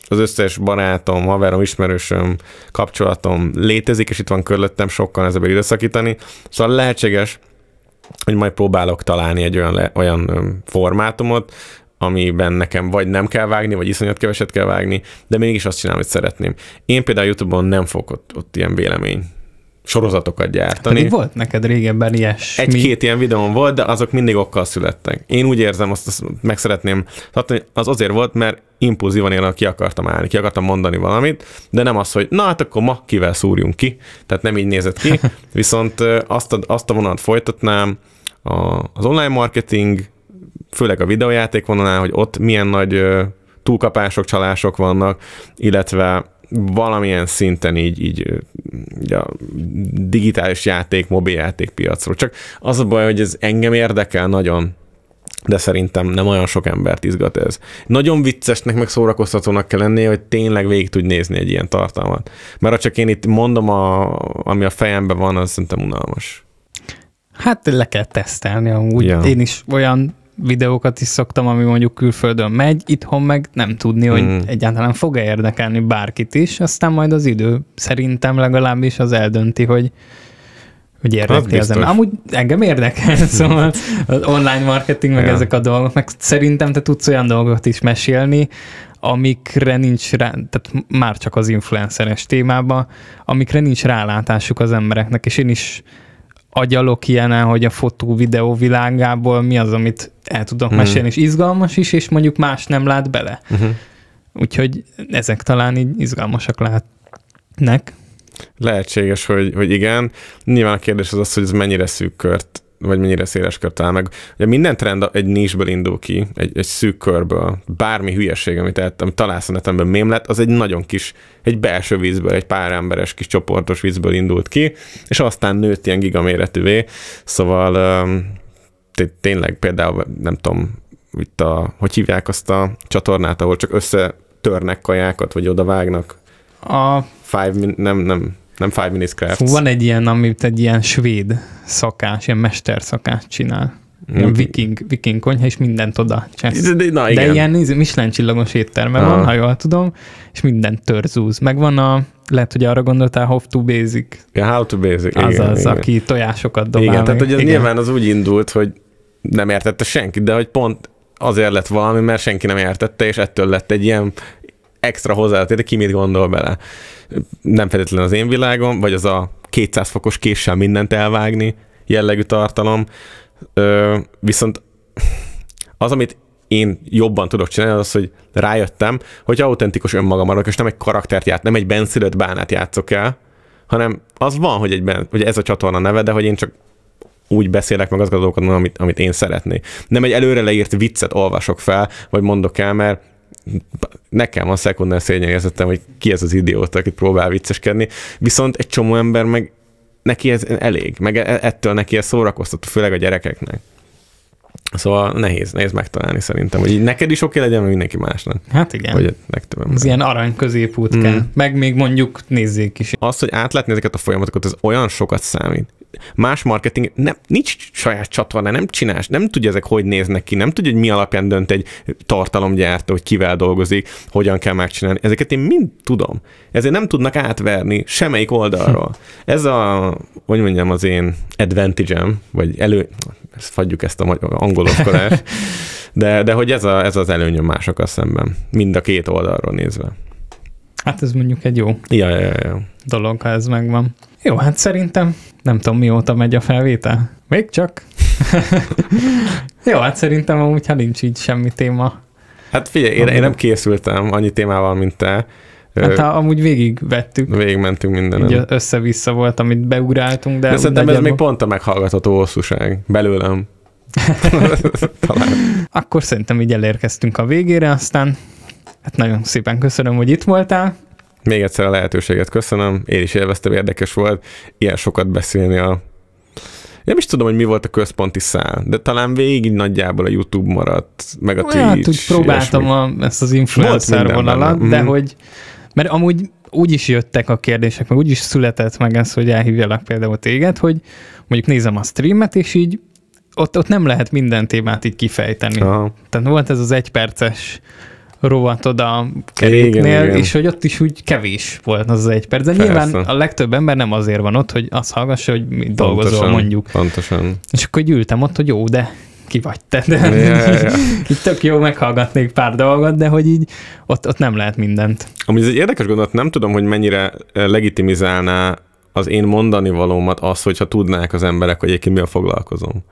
az összes barátom, haverom, ismerősöm, kapcsolatom létezik, és itt van körülöttem, sokkal nehezebb időszakítani. Szóval lehetséges, hogy majd próbálok találni egy olyan, le, olyan formátumot, amiben nekem vagy nem kell vágni, vagy iszonyat keveset kell vágni, de mégis azt csinálom, amit szeretném. Én például YouTube-on nem fogok ott, ott ilyen vélemény sorozatokat gyártani. Pedig volt neked régebben ilyes. Egy-két ilyen videón volt, de azok mindig okkal születtek. Én úgy érzem, azt, azt meg szeretném tehát az azért volt, mert impulzívan én ki akartam állni, ki akartam mondani valamit, de nem az, hogy na hát akkor ma kivel szúrjunk ki, tehát nem így nézett ki, viszont azt a, azt a vonalat folytatnám, a, az online marketing, főleg a videójáték vonalán, hogy ott milyen nagy túlkapások, csalások vannak, illetve valamilyen szinten így, így, így a digitális játék, mobiljáték piacról. Csak az a baj, hogy ez engem érdekel nagyon, de szerintem nem olyan sok embert izgat ez. Nagyon viccesnek, meg szórakoztatónak kell lennie, hogy tényleg végig tudj nézni egy ilyen tartalmat. Mert ha csak én itt mondom, a, ami a fejemben van, az szerintem unalmas. Hát le kell tesztelni amúgy. Ja. Én is olyan videókat is szoktam, ami mondjuk külföldön megy, itthon meg nem tudni, hogy mm. egyáltalán fog-e érdekelni bárkit is, aztán majd az idő szerintem legalábbis az eldönti, hogy hogy hát érdekli az, ember. Amúgy engem érdekel, szóval az online marketing, meg ja. ezek a dolgok, meg szerintem te tudsz olyan dolgot is mesélni, amikre nincs rá, tehát már csak az influenceres témában, amikre nincs rálátásuk az embereknek, és én is agyalok ilyenen, hogy a fotó-videó világából mi az, amit el tudok mm. mesélni, és izgalmas is, és mondjuk más nem lát bele. Mm-hmm. Úgyhogy ezek talán így izgalmasak lehetnek. Lehetséges, hogy, hogy igen. Nyilván a kérdés az az, hogy ez mennyire szűk kört vagy mennyire széles kör talál meg. Ugye minden trend egy nisből indul ki, egy, egy szűk körből, bármi hülyeség, amit, el, amit találsz a netemben mém lett, az egy nagyon kis, egy belső vízből, egy pár emberes kis csoportos vízből indult ki, és aztán nőtt ilyen gigaméretűvé, szóval tényleg például, nem tudom, itt a, hogy hívják azt a csatornát, ahol csak törnek kajákat, vagy oda vágnak? A... Five, nem, nem, nem Five Minutes Crafts. Fú, van egy ilyen, amit egy ilyen svéd szakás, ilyen mesterszakást csinál. Ilyen mm. viking, viking konyha, és mindent oda csesz. De, de, na, igen. de ilyen Michelin csillagos étterme ah. van, ha jól tudom, és minden törzúz. Meg van a, lehet, hogy arra gondoltál, How to Basic. Ja, How to Basic. Az igen, az, igen. aki tojásokat dobál. Igen, meg. tehát hogy az igen. nyilván az úgy indult, hogy nem értette senki, de hogy pont azért lett valami, mert senki nem értette, és ettől lett egy ilyen extra hozzáadat, de ki mit gondol bele nem feltétlenül az én világom, vagy az a 200 fokos késsel mindent elvágni jellegű tartalom, ö, viszont az, amit én jobban tudok csinálni, az, hogy rájöttem, hogy autentikus önmagam vagyok, és nem egy karaktert játszok, nem egy benszülött bánát játszok el, hanem az van, hogy, egy ben, hogy ez a csatorna neve, de hogy én csak úgy beszélek meg azokat a dolgokat, amit, amit én szeretnék. Nem egy előre leírt viccet olvasok fel, vagy mondok el, mert nekem a szekundár szégyenérzetem, hogy ki ez az idióta, aki próbál vicceskedni, viszont egy csomó ember meg neki ez elég, meg e- ettől neki ez szórakoztató, főleg a gyerekeknek. Szóval nehéz, nehéz megtalálni szerintem, hogy így neked is oké legyen, meg mindenki másnak. Hát igen. Hogy legtöbb Ez ilyen arany középút mm. kell. Meg még mondjuk nézzék is. Az, hogy átletni ezeket a folyamatokat, ez olyan sokat számít. Más marketing, nem, nincs saját csatorna, nem csinás, nem tudja ezek hogy néznek ki, nem tudja, hogy mi alapján dönt egy tartalomgyártó, hogy kivel dolgozik, hogyan kell megcsinálni. Ezeket én mind tudom. Ezért nem tudnak átverni semmelyik oldalról. Ez a, hogy mondjam, az én advantage vagy elő, ezt fagyjuk ezt a magyar, de, de hogy ez, a, ez az előnyöm másokkal szemben, mind a két oldalról nézve. Hát ez mondjuk egy jó ja, ja, ja. dolog, ha ez megvan. Jó, hát szerintem nem tudom mióta megy a felvétel. Még csak. jó, hát szerintem amúgy, ha nincs így semmi téma. Hát figyelj, én, én nem készültem annyi témával, mint te, Hát ha, amúgy végigvettük. Végigmentünk mentünk Így össze-vissza volt, amit beugráltunk, de... De szerintem ez még pont a meghallgatható hosszúság belőlem. Akkor szerintem így elérkeztünk a végére, aztán hát nagyon szépen köszönöm, hogy itt voltál. Még egyszer a lehetőséget köszönöm, én is élveztem, érdekes volt ilyen sokat beszélni a nem is tudom, hogy mi volt a központi szál, de talán végig nagyjából a YouTube maradt, meg a Twitch. Hát úgy próbáltam a, ezt az influencer vonalat, mm-hmm. de mhm. hogy mert amúgy úgy is jöttek a kérdések, meg úgy is született meg ez, hogy elhívjalak például téged, hogy mondjuk nézem a streamet, és így ott, ott nem lehet minden témát így kifejteni. Aha. Tehát volt ez az egyperces rovatod a keréknél, és hogy ott is úgy kevés volt az, az egy perc. De Persze. nyilván a legtöbb ember nem azért van ott, hogy azt hallgassa, hogy mi dolgozol pontosan, mondjuk. Pontosan. És akkor gyűltem ott, hogy jó, de ki vagy te. De ja, ja. így tök jó meghallgatnék pár dolgot, de hogy így ott, ott nem lehet mindent. Ami ez egy érdekes gondolat, nem tudom, hogy mennyire eh, legitimizálná az én mondani valómat az, hogyha tudnák az emberek, hogy egyébként mivel foglalkozom.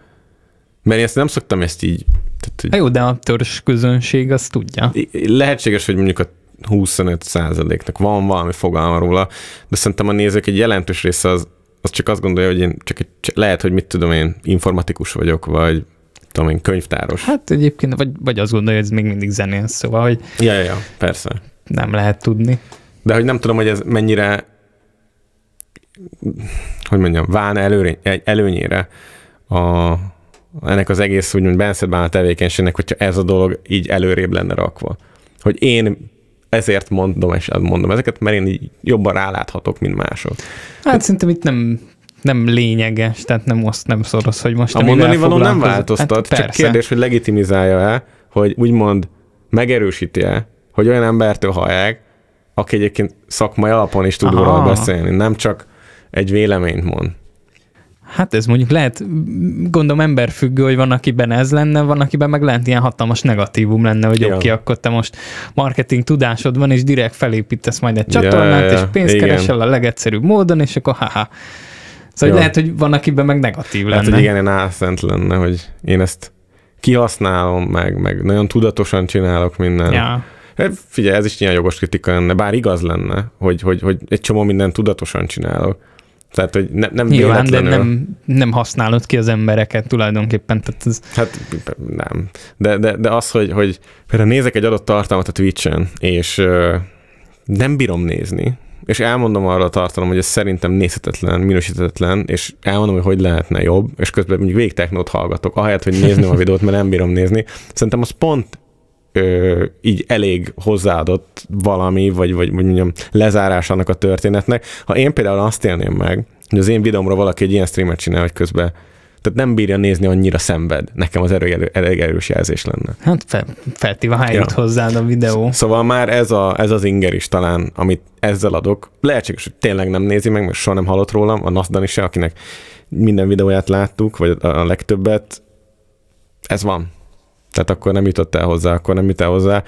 Mert én ezt nem szoktam ezt így... Tehát, hogy... Jó, de a törzs közönség azt tudja. Lehetséges, hogy mondjuk a 25 százaléknak van valami fogalma róla, de szerintem a nézők egy jelentős része az, az csak azt gondolja, hogy én csak egy, lehet, hogy mit tudom én, informatikus vagyok, vagy tudom én, könyvtáros. Hát egyébként, vagy, vagy azt gondolja, hogy ez még mindig zenén, szóval, hogy... Ja, ja, ja, persze. Nem lehet tudni. De hogy nem tudom, hogy ez mennyire, hogy mondjam, válna előny, előnyére a, ennek az egész úgymond benszedben a tevékenységnek, hogyha ez a dolog így előrébb lenne rakva. Hogy én ezért mondom, és mondom ezeket, mert én így jobban ráláthatok, mint mások. Hát, hát szerintem itt nem nem lényeges, tehát nem azt nem szoroz, hogy most... A mondani való nem változtat, hát persze. csak kérdés, hogy legitimizálja-e, hogy úgymond megerősíti-e, hogy olyan embertől hallják, aki egyébként szakmai alapon is tud róla beszélni, nem csak egy véleményt mond. Hát ez mondjuk lehet, gondolom emberfüggő, hogy van, akiben ez lenne, van, akiben meg lehet ilyen hatalmas negatívum lenne, hogy oké, okay, akkor te most marketing tudásod van, és direkt felépítesz majd egy csatornát, ja, ja. és pénzt Igen. keresel a legegyszerűbb módon, és akkor ha -ha Szóval hogy lehet, hogy van, akiben meg negatív lenne. Hát, hogy igen, én álszent lenne, hogy én ezt kihasználom, meg, meg nagyon tudatosan csinálok minden. Ja. Hát figyelj, ez is ilyen jogos kritika lenne, bár igaz lenne, hogy, hogy, hogy egy csomó mindent tudatosan csinálok. Tehát, hogy ne, nem Nyilván, de nem, nem használod ki az embereket tulajdonképpen. Tehát ez... Hát nem. De, de, de az, hogy, hogy például nézek egy adott tartalmat a Twitch-en, és ö, nem bírom nézni, és elmondom arra a tartalom, hogy ez szerintem nézhetetlen, minősítetetlen, és elmondom, hogy hogy lehetne jobb, és közben mondjuk végtechnót hallgatok, ahelyett, hogy nézném a videót, mert nem bírom nézni. Szerintem az pont ö, így elég hozzáadott valami, vagy, vagy, vagy mondjam, lezárás annak a történetnek. Ha én például azt élném meg, hogy az én videómra valaki egy ilyen streamet csinál, hogy közben tehát nem bírja nézni, annyira szenved. Nekem az elég, elég erős jelzés lenne. Hát fel, feltiválj ja. hozzád a videó. Szóval már ez, a, ez az inger is talán, amit ezzel adok. Lehetséges, hogy tényleg nem nézi meg, mert soha nem hallott rólam, a Nasdan is, akinek minden videóját láttuk, vagy a legtöbbet. Ez van. Tehát akkor nem jutott el hozzá, akkor nem jut el hozzá.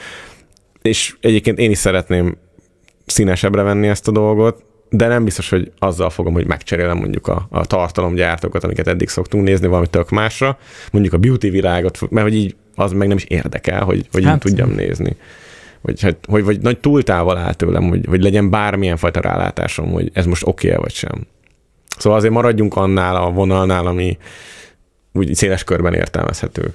És egyébként én is szeretném színesebbre venni ezt a dolgot, de nem biztos, hogy azzal fogom, hogy megcserélem mondjuk a, a tartalomgyártókat, amiket eddig szoktunk nézni, valami tök másra, mondjuk a beauty világot, mert hogy így az meg nem is érdekel, hogy, hogy hát. tudjam nézni. Vagy, hát hogy, vagy nagy túl távol áll tőlem, hogy, hogy legyen bármilyen fajta rálátásom, hogy ez most oké okay vagy sem. Szóval azért maradjunk annál a vonalnál, ami úgy széles körben értelmezhető.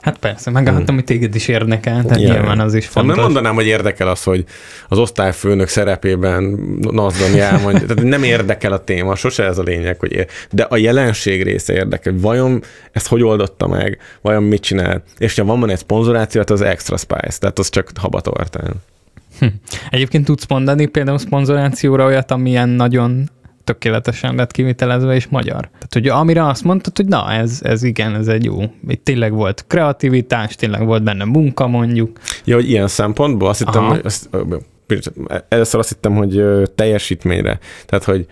Hát persze, megálltam, hmm. hogy téged is érdekel, tehát yeah. nyilván az is hát, fontos. Nem mondanám, hogy érdekel az, hogy az osztályfőnök szerepében Nazdon elmondja, tehát nem érdekel a téma, sose ez a lényeg, hogy ér... de a jelenség része érdekel, vajon ezt hogy oldotta meg, vajon mit csinál, és ha van, van egy szponzoráció, hát az extra spice, tehát az csak habatortán. Hm. Egyébként tudsz mondani például szponzorációra olyat, amilyen nagyon tökéletesen lett kivitelezve, és magyar. Tehát, hogy amire azt mondtad, hogy na, ez, ez igen, ez egy jó. Itt tényleg volt kreativitás, tényleg volt benne munka, mondjuk. Ja, hogy ilyen szempontból azt hittem, Aha. hogy azt, először azt hittem, hogy teljesítményre. Tehát, hogy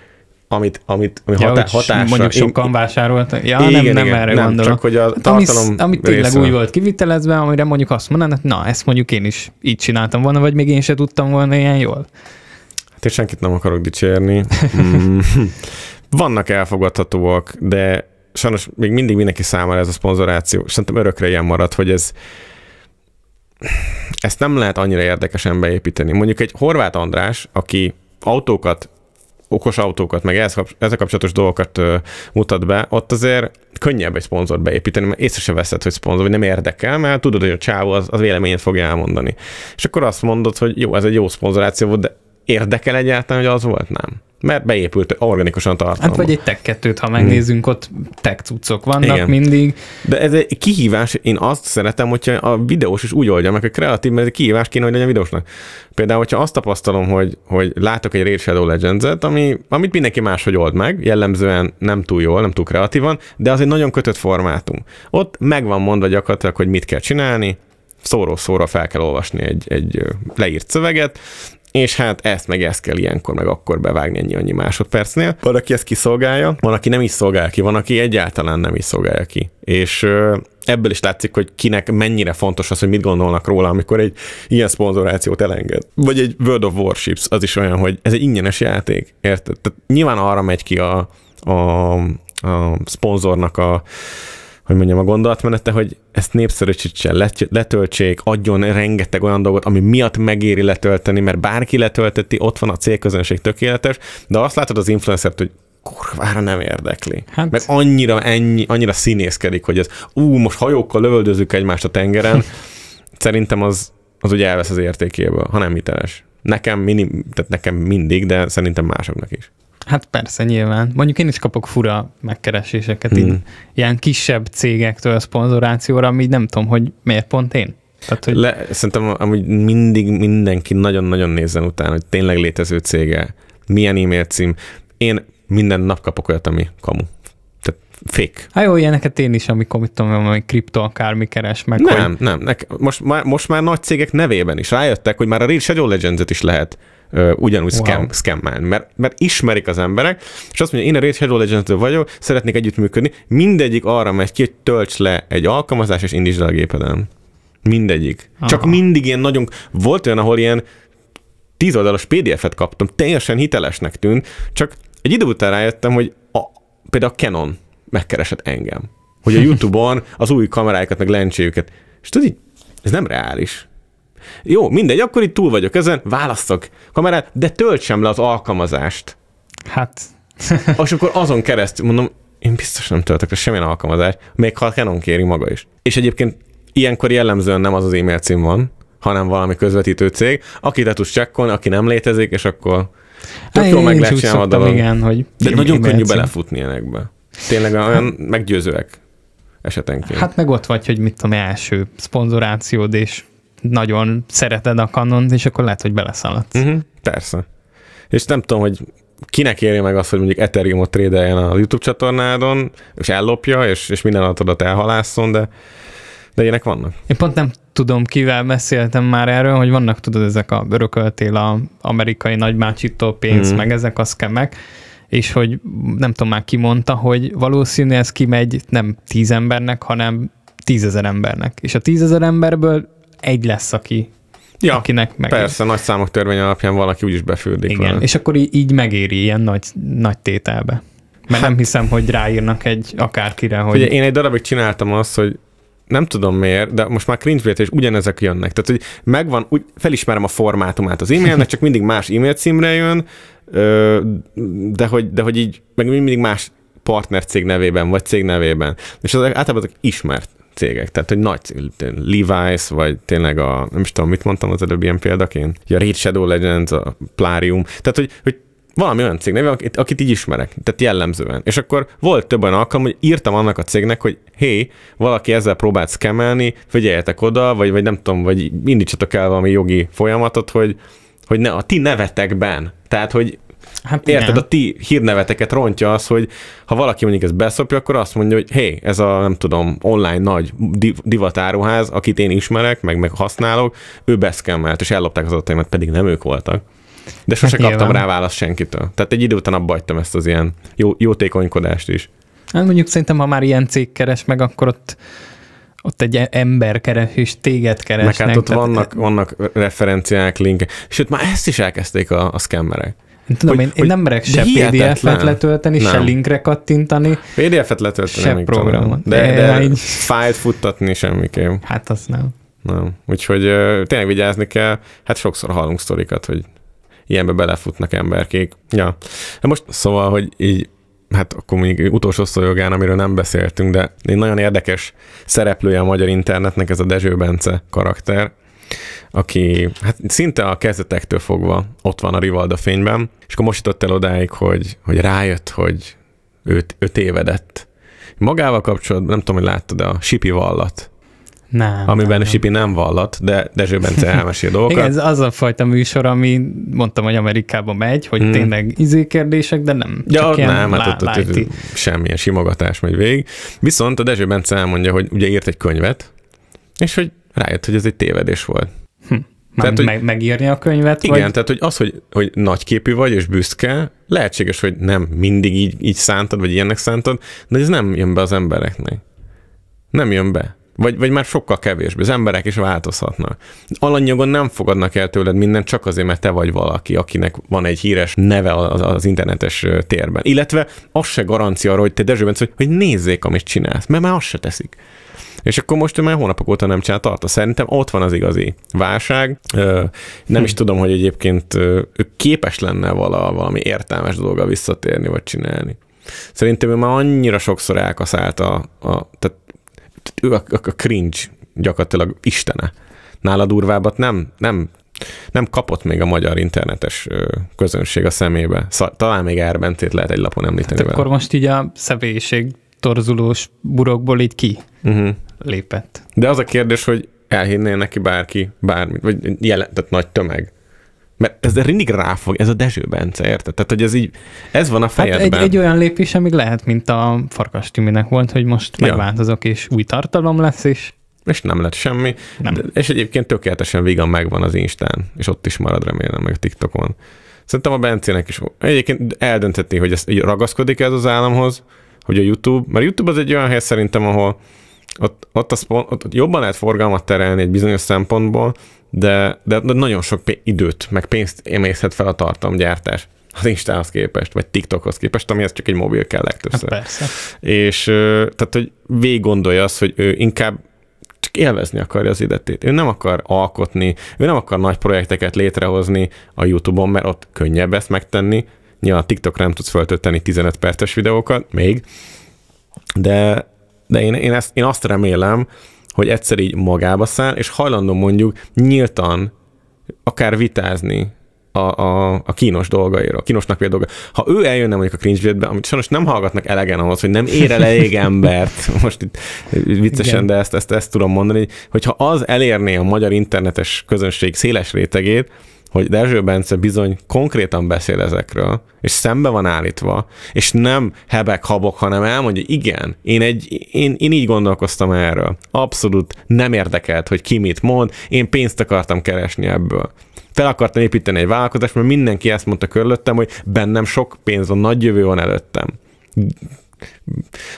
amit, amit ami ja, hatá- hatásra... Mondjuk sokan vásároltak. Ja, igen, nem, nem erre nem, gondolok. Csak, hogy a hát, tartalom ami, ami tényleg része. úgy volt kivitelezve, amire mondjuk azt mondanád, na, ezt mondjuk én is így csináltam volna, vagy még én se tudtam volna ilyen jól. Hát én senkit nem akarok dicsérni. Mm. Vannak elfogadhatóak, de sajnos még mindig mindenki számára ez a szponzoráció. Szerintem örökre ilyen marad, hogy ez ezt nem lehet annyira érdekesen beépíteni. Mondjuk egy horvát András, aki autókat, okos autókat, meg ezzel kapcsolatos dolgokat mutat be, ott azért könnyebb egy szponzort beépíteni, mert észre se veszed, hogy szponzor, vagy nem érdekel, mert tudod, hogy a csávó az, az véleményét fogja elmondani. És akkor azt mondod, hogy jó, ez egy jó szponzoráció volt, de Érdekel egyáltalán, hogy az volt? Nem. Mert beépült organikusan tartalom. Hát vagy egy tech kettőt, ha hm. megnézzünk, hmm. ott tech cuccok vannak Igen. mindig. De ez egy kihívás, én azt szeretem, hogyha a videós is úgy oldja meg, hogy kreatív, mert ez egy kihívás kéne, hogy legyen videósnak. Például, hogyha azt tapasztalom, hogy, hogy látok egy Raid Shadow legends ami, amit mindenki máshogy old meg, jellemzően nem túl jól, nem túl kreatívan, de az egy nagyon kötött formátum. Ott meg van mondva gyakorlatilag, hogy mit kell csinálni, szóról szóra fel kell olvasni egy, egy leírt szöveget, és hát ezt meg ezt kell ilyenkor, meg akkor bevágni ennyi annyi másodpercnél. Van, aki ezt kiszolgálja, van, aki nem is szolgálja ki, van, aki egyáltalán nem is szolgálja ki. És ebből is látszik, hogy kinek mennyire fontos az, hogy mit gondolnak róla, amikor egy ilyen szponzorációt elenged. Vagy egy World of Warships, az is olyan, hogy ez egy ingyenes játék, érted? Tehát nyilván arra megy ki a, a, a szponzornak a hogy mondjam, a gondolatmenete, hogy ezt népszerűsítsen, letöltsék, adjon rengeteg olyan dolgot, ami miatt megéri letölteni, mert bárki letölteti, ott van a célközönség tökéletes, de azt látod az influencert, hogy kurvára nem érdekli. Hát. Mert annyira, ennyi, annyira színészkedik, hogy ez ú, most hajókkal lövöldözünk egymást a tengeren, szerintem az, az ugye elvesz az értékéből, ha nem hiteles. Nekem, mini, tehát nekem mindig, de szerintem másoknak is. Hát persze, nyilván. Mondjuk én is kapok fura megkereséseket hmm. így, ilyen kisebb cégektől a szponzorációra, ami nem tudom, hogy miért pont én. Tehát, hogy... Le, szerintem amúgy mindig mindenki nagyon-nagyon nézzen utána, hogy tényleg létező cége, milyen e-mail cím. Én minden nap kapok olyat, ami kamu. Tehát fék. Hát jó, ilyeneket én is, amikor mit tudom, hogy kripto akármi keres meg. Nem, hogy... nem. Nek, most, már, most már nagy cégek nevében is rájöttek, hogy már a Real Shadow legends is lehet ugyanúgy wow. scam, mert, mert ismerik az emberek, és azt mondja, én a Raid Shadow legends vagyok, szeretnék együttműködni, mindegyik arra megy ki, hogy tölts le egy alkalmazást, és indítsd el a gépeden. Mindegyik. Aha. Csak mindig ilyen nagyon, volt olyan, ahol ilyen tíz oldalas PDF-et kaptam, teljesen hitelesnek tűnt, csak egy idő után rájöttem, hogy a, például a Canon megkeresett engem, hogy a YouTube-on az új kameráikat, meg lencséjüket, és tudod, így, ez nem reális. Jó, mindegy, akkor itt túl vagyok ezen, választok kamerát, de töltsem le az alkalmazást. Hát. És akkor azon keresztül mondom, én biztos nem töltök le semmilyen alkalmazást, még ha Canon kéri maga is. És egyébként ilyenkor jellemzően nem az az e-mail cím van, hanem valami közvetítő cég, aki le tudsz csekkolni, aki nem létezik, és akkor tök jól meg lehet csinálni a dolog. Igen, hogy De nagyon könnyű belefutni ilyenekbe. Tényleg olyan hát- meggyőzőek esetenként. Hát meg ott vagy, hogy mit tudom, első szponzorációd, és nagyon szereted a kanon, és akkor lehet, hogy beleszaladsz. Uh-huh, persze. És nem tudom, hogy kinek érje meg azt, hogy mondjuk Ethereum-ot trédeljen a YouTube csatornádon, és ellopja, és, és minden adatodat elhalászon, de, de ilyenek vannak. Én pont nem tudom, kivel beszéltem már erről, hogy vannak, tudod, ezek a örököltél a amerikai nagybácsitól pénz, mm. meg ezek a szkemek, és hogy nem tudom már ki mondta, hogy valószínű ez kimegy nem tíz embernek, hanem tízezer embernek. És a tízezer emberből egy lesz, aki Ja, akinek meg persze, nagy számok törvény alapján valaki úgyis befürdik. Igen, vele. és akkor í- így megéri ilyen nagy, nagy tételbe. Mert hát, nem hiszem, hogy ráírnak egy akárkire, hogy... Ugye én egy darabig csináltam azt, hogy nem tudom miért, de most már cringe és ugyanezek jönnek. Tehát, hogy megvan, úgy felismerem a formátumát az e-mailnek, csak mindig más e-mail címre jön, de hogy, de hogy így, meg mindig más partner cég nevében, vagy cég nevében. És az általában ismert cégek, tehát hogy nagy Levi's, vagy tényleg a, nem is tudom, mit mondtam az előbb ilyen példaként, a Raid Shadow Legends, a Plarium, tehát hogy, hogy valami olyan neve, akit, akit így ismerek, tehát jellemzően. És akkor volt több olyan alkalom, hogy írtam annak a cégnek, hogy hé, valaki ezzel próbált szkemelni, figyeljetek oda, vagy, vagy nem tudom, vagy indítsatok el valami jogi folyamatot, hogy, hogy ne, a ti nevetekben. Tehát, hogy Hát Érted, igen. a ti hírneveteket rontja az, hogy ha valaki mondjuk ezt beszopja, akkor azt mondja, hogy hé, hey, ez a nem tudom, online nagy divatáruház, akit én ismerek, meg, meg használok, ő beszkemmelt, és ellopták az adataimat, pedig nem ők voltak. De sose hát kaptam rá választ senkitől. Tehát egy idő után abba hagytam ezt az ilyen jó, jótékonykodást is. Hát mondjuk szerintem, ha már ilyen cég keres meg, akkor ott ott egy ember keres, és téged keresnek. Meg hát ott vannak, e- vannak referenciák, linkek. sőt már ezt is elkezdték a, a szkemmerek. Én tudom, hogy, én, hogy én nem merek se PDF-et letölteni, nem. se linkre kattintani. PDF-et letölteni. Se programot. De, de, de így... fájt futtatni semmiképp. Hát az nem. Nem. Úgyhogy tényleg vigyázni kell. Hát sokszor hallunk sztorikat, hogy ilyenbe belefutnak emberkék. Ja. De hát most szóval, hogy így hát akkor mondjuk utolsó szójogán, amiről nem beszéltünk, de egy nagyon érdekes szereplője a magyar internetnek ez a Dezső Bence karakter, aki hát szinte a kezdetektől fogva ott van a Rivalda fényben, és akkor most jutott el odáig, hogy, hogy rájött, hogy őt, öt évedett Magával kapcsolatban, nem tudom, hogy láttad a Sipi vallat. Nem. Amiben nem, Sipi nem vallat, de Dezső Bence elmesél dolgokat. Igen, ez az a fajta műsor, ami mondtam, hogy Amerikában megy, hogy hmm. tényleg izékérdések, de nem. Ja, nem, hát lá- ott, ott, ott semmilyen simogatás megy végig. Viszont a Dezső Bence elmondja, hogy ugye írt egy könyvet, és hogy rájött, hogy ez egy tévedés volt. Hm. Tehát, hogy, meg, megírni a könyvet? Igen, vagy? tehát hogy az, hogy, hogy nagyképű vagy és büszke, lehetséges, hogy nem mindig így, így szántad, vagy ilyennek szántad, de ez nem jön be az embereknek. Nem jön be. Vagy, vagy már sokkal kevésbé. Az emberek is változhatnak. Alanyagon nem fogadnak el tőled mindent, csak azért, mert te vagy valaki, akinek van egy híres neve az, az internetes térben. Illetve az se garancia arra, hogy te Dezső Bence, hogy, hogy nézzék, amit csinálsz, mert már azt se teszik. És akkor most ő már hónapok óta nem csinál tartó. Szerintem ott van az igazi válság. Nem is hm. tudom, hogy egyébként ő képes lenne vala, valami értelmes dolga visszatérni vagy csinálni. Szerintem ő már annyira sokszor elkaszált a, a tehát ő a, a cringe gyakorlatilag istene. Nála durvábbat nem, nem nem kapott még a magyar internetes közönség a szemébe. Szóval, talán még Erbentét lehet egy lapon hát említeni. Hát akkor most így a személyiség torzulós burokból így ki. Uh-huh lépett. De az a kérdés, hogy elhinné neki bárki bármit, vagy jelentett nagy tömeg. Mert ez mindig ráfog, ez a Dezső Bence, érted? Tehát, hogy ez így, ez van a fejedben. Hát egy, egy olyan lépés, amíg lehet, mint a Farkas Timinek volt, hogy most ja. megváltozok, és új tartalom lesz, és... És nem lett semmi. Nem. De, és egyébként tökéletesen vigan megvan az Instán, és ott is marad remélem, meg a TikTokon. Szerintem a Bencének is egyébként eldöntheti, hogy ez ragaszkodik ez az államhoz, hogy a YouTube, mert YouTube az egy olyan hely szerintem, ahol ott, ott, az, ott, ott jobban lehet forgalmat terelni egy bizonyos szempontból, de, de nagyon sok p- időt, meg pénzt emészhet fel a tartalomgyártás az Instához képest, vagy TikTokhoz képest, amihez csak egy mobil kell legtöbbször. Hát persze. És tehát, hogy végig gondolja azt, hogy ő inkább csak élvezni akarja az idetét. Ő nem akar alkotni, ő nem akar nagy projekteket létrehozni a YouTube-on, mert ott könnyebb ezt megtenni. Nyilván a TikTokra nem tudsz feltölteni 15 perces videókat, még, de, de én, én, ezt, én azt remélem, hogy egyszer így magába száll, és hajlandó mondjuk nyíltan akár vitázni a, a, a kínos dolgairól, a kínosnak például. dolgai. Ha ő eljönne mondjuk a cringe védbe, amit sajnos nem hallgatnak elegen ahhoz, hogy nem ér el elég embert, most itt viccesen, Igen. de ezt, ezt, ezt tudom mondani, hogy ha az elérné a magyar internetes közönség széles rétegét, hogy Dezső Bence bizony konkrétan beszél ezekről, és szembe van állítva, és nem hebek-habok, hanem elmondja, igen, én, egy, én, én így gondolkoztam erről. Abszolút nem érdekelt, hogy ki mit mond, én pénzt akartam keresni ebből. Fel akartam építeni egy vállalkozást, mert mindenki ezt mondta körülöttem, hogy bennem sok pénz van, nagy jövő van előttem.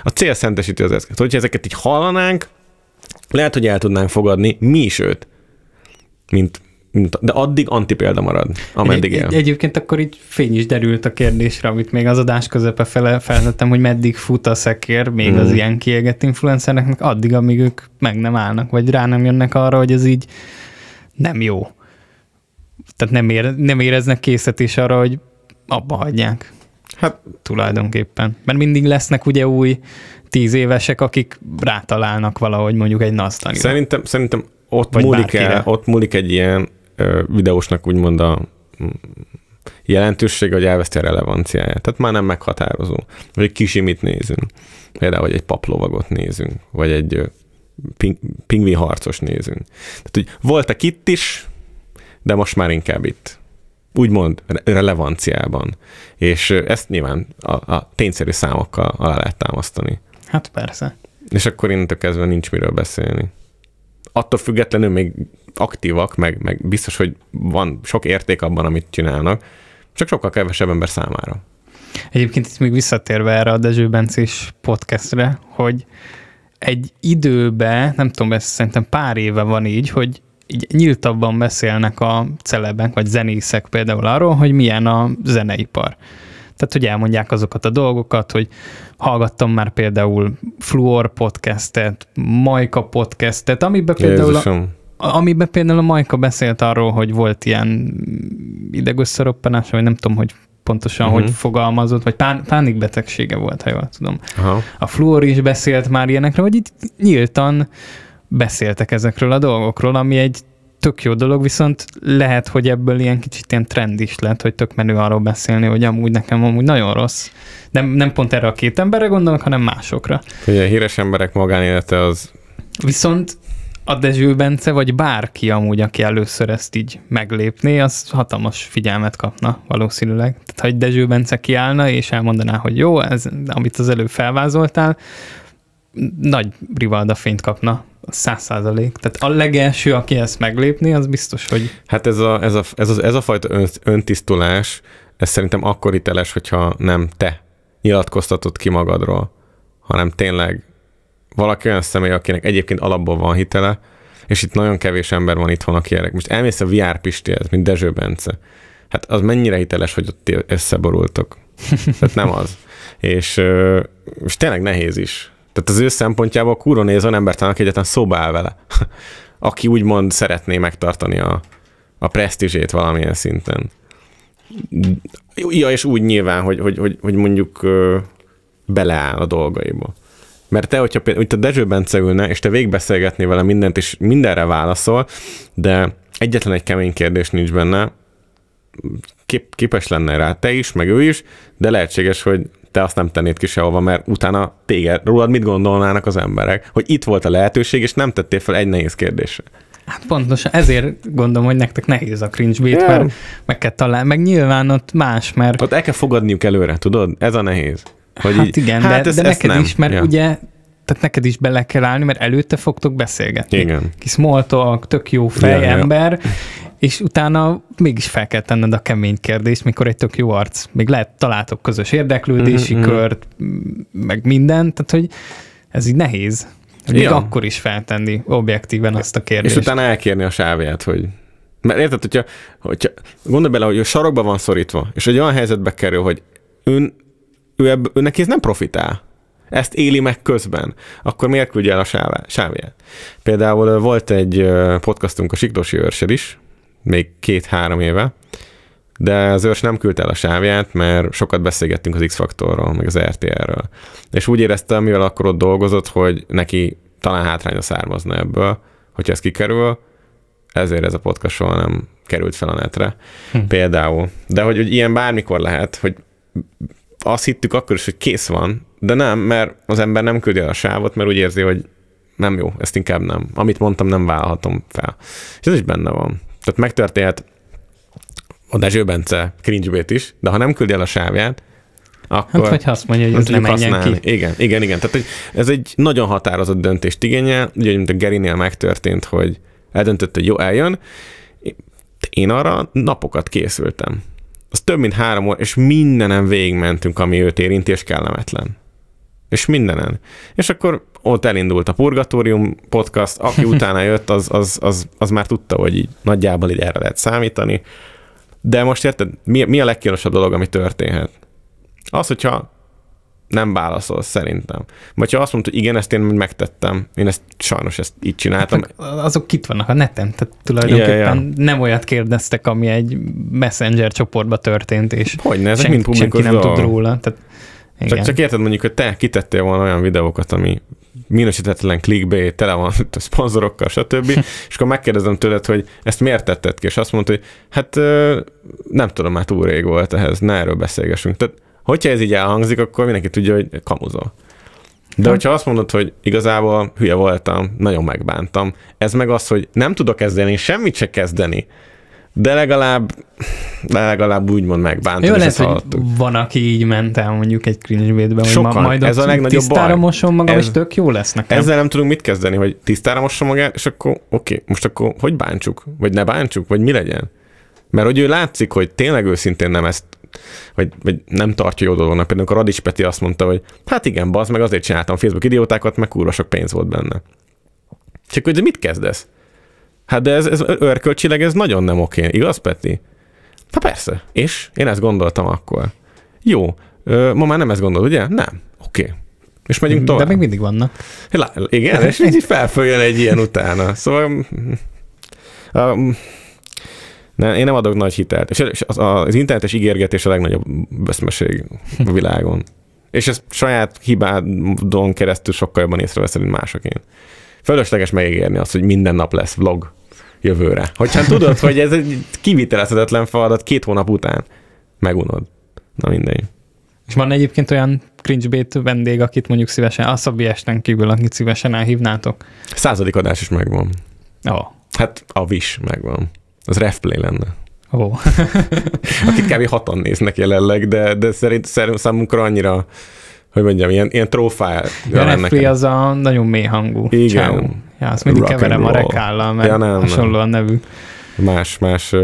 A cél szentesíti az eszközt. Hogyha ezeket így hallanánk, lehet, hogy el tudnánk fogadni mi is őt, mint de addig antipélda marad, ameddig él. Egy, egyébként akkor így fény is derült a kérdésre, amit még az adás közepe fele feltettem, hogy meddig fut a szekér még mm. az ilyen kiegett influencereknek, addig, amíg ők meg nem állnak, vagy rá nem jönnek arra, hogy ez így nem jó. Tehát nem, ére, nem éreznek is arra, hogy abba hagyják. Hát tulajdonképpen. Mert mindig lesznek ugye új tíz évesek, akik rátalálnak valahogy mondjuk egy nasztalira. Szerintem, szerintem ott, múlik el, ott múlik egy ilyen videósnak úgymond a mm, jelentősége, hogy elveszti a relevanciáját. Tehát már nem meghatározó. Vagy egy kisimit nézünk. Például, hogy egy paplovagot nézünk, vagy egy ping, pingvin harcos nézünk. Tehát, hogy voltak itt is, de most már inkább itt. Úgymond relevanciában. És ezt nyilván a, a tényszerű számokkal alá lehet támasztani. Hát persze. És akkor innentől kezdve nincs miről beszélni attól függetlenül még aktívak, meg, meg biztos, hogy van sok érték abban, amit csinálnak, csak sokkal kevesebb ember számára. Egyébként itt még visszatérve erre a Dezső Bencés podcastre, hogy egy időben, nem tudom, ez szerintem pár éve van így, hogy így nyíltabban beszélnek a celebek, vagy zenészek például arról, hogy milyen a zeneipar. Tehát, hogy elmondják azokat a dolgokat, hogy hallgattam már például Fluor podcastet, Majka podcastet, amiben például, Jézusom. a, amiben például a Majka beszélt arról, hogy volt ilyen idegösszeroppanása, vagy nem tudom, hogy pontosan uh-huh. hogy fogalmazott, vagy pán, pánikbetegsége volt, ha jól tudom. Aha. A Fluor is beszélt már ilyenekről, hogy itt nyíltan beszéltek ezekről a dolgokról, ami egy tök jó dolog, viszont lehet, hogy ebből ilyen kicsit ilyen trend is lett, hogy tök menő arról beszélni, hogy amúgy nekem amúgy nagyon rossz. Nem, nem pont erre a két emberre gondolok, hanem másokra. Hogy a híres emberek magánélete az... Viszont a Dezső Bence, vagy bárki amúgy, aki először ezt így meglépné, az hatalmas figyelmet kapna valószínűleg. Tehát ha egy Dezső Bence kiállna, és elmondaná, hogy jó, ez, amit az előbb felvázoltál, nagy rivalda fényt kapna száz százalék. Tehát a legelső, aki ezt meglépni, az biztos, hogy... Hát ez a, ez a, ez a, ez a fajta ön, öntisztulás, ez szerintem akkor hiteles, hogyha nem te nyilatkoztatod ki magadról, hanem tényleg valaki olyan személy, akinek egyébként alapból van hitele, és itt nagyon kevés ember van itthon, aki erre. Most elmész a VR Pistihez, mint Dezső Bence. Hát az mennyire hiteles, hogy ott összeborultok. Tehát nem az. És, és tényleg nehéz is. Tehát az ő szempontjából kurva olyan embert, aki egyetlen szóba áll vele. aki úgymond szeretné megtartani a, a presztízsét valamilyen szinten. Ja, és úgy nyilván, hogy, hogy, hogy, hogy mondjuk beleáll a dolgaiba. Mert te, hogyha például, hogy te Dezső Bence ülne, és te végbeszélgetnél vele mindent, és mindenre válaszol, de egyetlen egy kemény kérdés nincs benne, kép, képes lenne rá te is, meg ő is, de lehetséges, hogy te azt nem tennéd ki sehova, mert utána téged, rólad mit gondolnának az emberek, hogy itt volt a lehetőség, és nem tettél fel egy nehéz kérdésre. Hát pontosan, ezért gondolom, hogy nektek nehéz a cringe beat, mert meg kell találni, meg nyilván ott más, mert... Ott el kell fogadniuk előre, tudod? Ez a nehéz. Hogy hát így, igen, hát de, ez, de neked nem. is, mert ja. ugye tehát neked is bele kell állni, mert előtte fogtok beszélgetni. Igen. Kis moltok, tök jó fej ja, ember, ja. és utána mégis fel kell tenned a kemény kérdést, mikor egy tök jó arc. Még lehet találtok közös érdeklődési mm-hmm. kört, meg mindent, tehát hogy ez így nehéz. Még ja. akkor is feltenni objektíven azt a kérdést. És utána elkérni a sávját, hogy mert érted, hogyha, hogyha gondolj bele, hogy a sarokba van szorítva, és egy olyan helyzetbe kerül, hogy ön, ő, ebb, ő neki ez nem profitál ezt éli meg közben, akkor miért küldje el a sávját? Például volt egy podcastunk a Siklósi őrsel is, még két-három éve, de az őrs nem küldte el a sávját, mert sokat beszélgettünk az X-faktorról, meg az RTR-ről. És úgy éreztem, mivel akkor ott dolgozott, hogy neki talán hátránya származna ebből, hogyha ez kikerül, ezért ez a podcast soha nem került fel a netre. Hm. Például. De hogy, hogy ilyen bármikor lehet, hogy azt hittük akkor is, hogy kész van, de nem, mert az ember nem küldi a sávot, mert úgy érzi, hogy nem jó, ezt inkább nem. Amit mondtam, nem válhatom fel. És ez is benne van. Tehát megtörtént. a Dezső Bence cringe is, de ha nem küldi el a sávját, akkor... Hát vagy azt mondja, hogy nem, nem menjen ki. Igen, igen, igen. Tehát hogy ez egy nagyon határozott döntést igényel, ugye, mint a Gerinél megtörtént, hogy eldöntött, hogy jó, eljön. Én arra napokat készültem az több mint három óra, és mindenen végigmentünk, ami őt érinti, és kellemetlen. És mindenen. És akkor ott elindult a Purgatórium podcast, aki utána jött, az, az, az, az már tudta, hogy így nagyjából így erre lehet számítani. De most érted, mi, mi a legkínosabb dolog, ami történhet? Az, hogyha nem válaszol, szerintem. Vagy ha azt mondod, hogy igen, ezt én megtettem, én ezt sajnos ezt így csináltam. Hát, azok kit vannak a neten, tehát tulajdonképpen ja, ja. nem olyat kérdeztek, ami egy messenger csoportba történt, és ne, ezek senki, mind senki nem dolog. tud róla. Tehát, igen. Csak, csak érted mondjuk, hogy te kitettél volna olyan videókat, ami minősítetlen clickbait, tele van a szponzorokkal, stb. és akkor megkérdezem tőled, hogy ezt miért tetted ki, és azt mondta, hogy hát nem tudom, már túl rég volt ehhez, ne erről beszélgessünk. Tehát Hogyha ez így elhangzik, akkor mindenki tudja, hogy kamuzol. De hm. hogyha azt mondod, hogy igazából hülye voltam, nagyon megbántam, ez meg az, hogy nem tudok kezdeni, semmit se kezdeni, de legalább, de legalább úgymond megbántam. Jó lesz, hogy van, aki így ment el mondjuk egy cringe-védbe, hogy ma, majd ez a legnagyobb tisztára baj. mosom magam, ez, és tök jó lesz nekem. Ezzel nem tudunk mit kezdeni, hogy tisztára mosom magát, és akkor oké, okay, most akkor hogy bántsuk? Vagy ne bántsuk? Vagy mi legyen? Mert hogy ő látszik, hogy tényleg őszintén nem ezt vagy, vagy nem tartja jó dolognak. Például a Radics Peti azt mondta, hogy hát igen, bazd, meg azért csináltam Facebook idiótákat, meg kurva sok pénz volt benne. Csak hogy de mit kezdesz? Hát de ez, ez örkölcsileg ez nagyon nem oké, igaz Peti? Hát persze, és én ezt gondoltam akkor. Jó, Ö, ma már nem ezt gondolod, ugye? Nem. Oké. Okay. És megyünk tovább. De még mindig vannak. Lá, igen, és mindig felföljön egy ilyen utána. Szóval mm, mm. Mm. Ne, én nem adok nagy hitelt. És az, az internetes ígérgetés a legnagyobb veszmeség a világon. És ezt saját hibádon keresztül sokkal jobban észreveszed, mint másokén. Fölösleges megígérni azt, hogy minden nap lesz vlog jövőre. Hogyha tudod, hogy ez egy kivitelezhetetlen feladat két hónap után, megunod. Na mindegy. És van egyébként olyan cringebait vendég, akit mondjuk szívesen, a Szabbi Esten kívül, akit szívesen elhívnátok? Századik adás is megvan. Ó. Oh. Hát a vis megvan. Az refplay lenne. Ó. Oh. Akit hát kb. hatan néznek jelenleg, de, de szerint, szerint számunkra annyira, hogy mondjam, ilyen, ilyen trófája ja, refplay az a nagyon mély hangú. Igen. Ja, azt mindig Rock keverem a rekállal, mert ja, nem, hasonló nem. nevű. Más, más.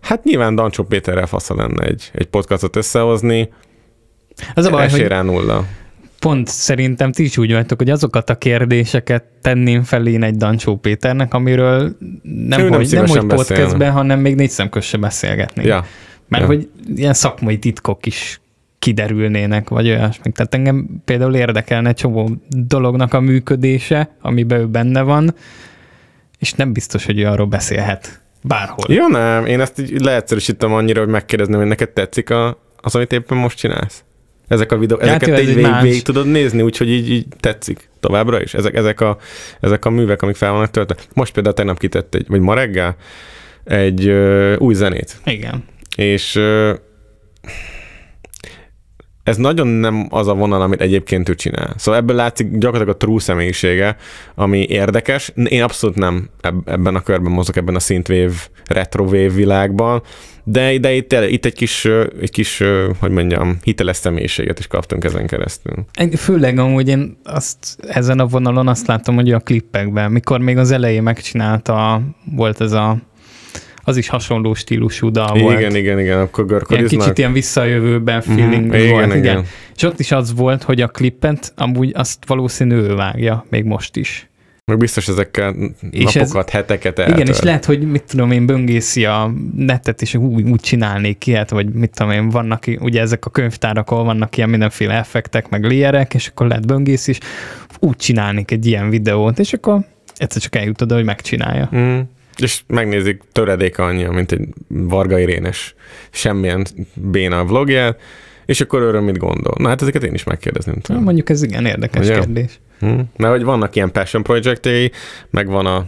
Hát nyilván Dancsó Péterrel fasza lenne egy, egy podcastot összehozni. Az a baj, hogy... nulla pont szerintem ti is úgy vagytok, hogy azokat a kérdéseket tenném fel én egy Dancsó Péternek, amiről nem, ő hogy, nem, nem hogy podcastben, hanem még négy szemköz se Ja. Mert ja. hogy ilyen szakmai titkok is kiderülnének, vagy olyasmi. Tehát engem például érdekelne csomó dolognak a működése, amiben ő benne van, és nem biztos, hogy ő arról beszélhet bárhol. Jó, nem, én ezt így leegyszerűsítem annyira, hogy megkérdezném, hogy neked tetszik a, az, amit éppen most csinálsz. Ezek a videók, ezeket ja, így végig, végig tudod nézni, úgyhogy így, így tetszik továbbra is. Ezek, ezek, a, ezek a művek, amik fel vannak töltve. Most például tegnap kitett egy, vagy ma reggel, egy ö, új zenét. Igen. És ö, ez nagyon nem az a vonal, amit egyébként ő csinál. Szóval ebből látszik gyakorlatilag a true személyisége, ami érdekes. Én abszolút nem ebben a körben mozog, ebben a szintvév, retrovév világban, de, de itt, itt egy, kis, egy kis, hogy mondjam, hiteles személyiséget is kaptunk ezen keresztül. főleg amúgy én azt, ezen a vonalon azt látom, hogy a klippekben, mikor még az elején megcsinálta, volt ez a az is hasonló stílusú dal igen, volt. Igen, igen, igen, akkor görködiznek. Ilyen kicsit ilyen visszajövőben feeling mm, volt, igen, igen. igen. És ott is az volt, hogy a klippent amúgy azt valószínű ő vágja, még most is. Meg biztos ezekkel és napokat, ez, heteket eltölt. Igen, és lehet, hogy mit tudom én, böngészi a netet, és úgy, úgy csinálnék ilyet, hát, vagy mit tudom én, vannak ugye ezek a könyvtárak, ahol vannak ilyen mindenféle effektek, meg léerek, és akkor lehet böngész is, úgy csinálnék egy ilyen videót, és akkor egyszer csak eljutod, hogy megcsinálja. Mm. És megnézik töredék annyi, mint egy Varga Irénes semmilyen béna vlogját, és akkor öröm mit gondol. Na hát ezeket én is megkérdezném. Na, mondjuk ez igen érdekes Ugye? kérdés. Hm? Mert hogy vannak ilyen passion projektjei, meg van a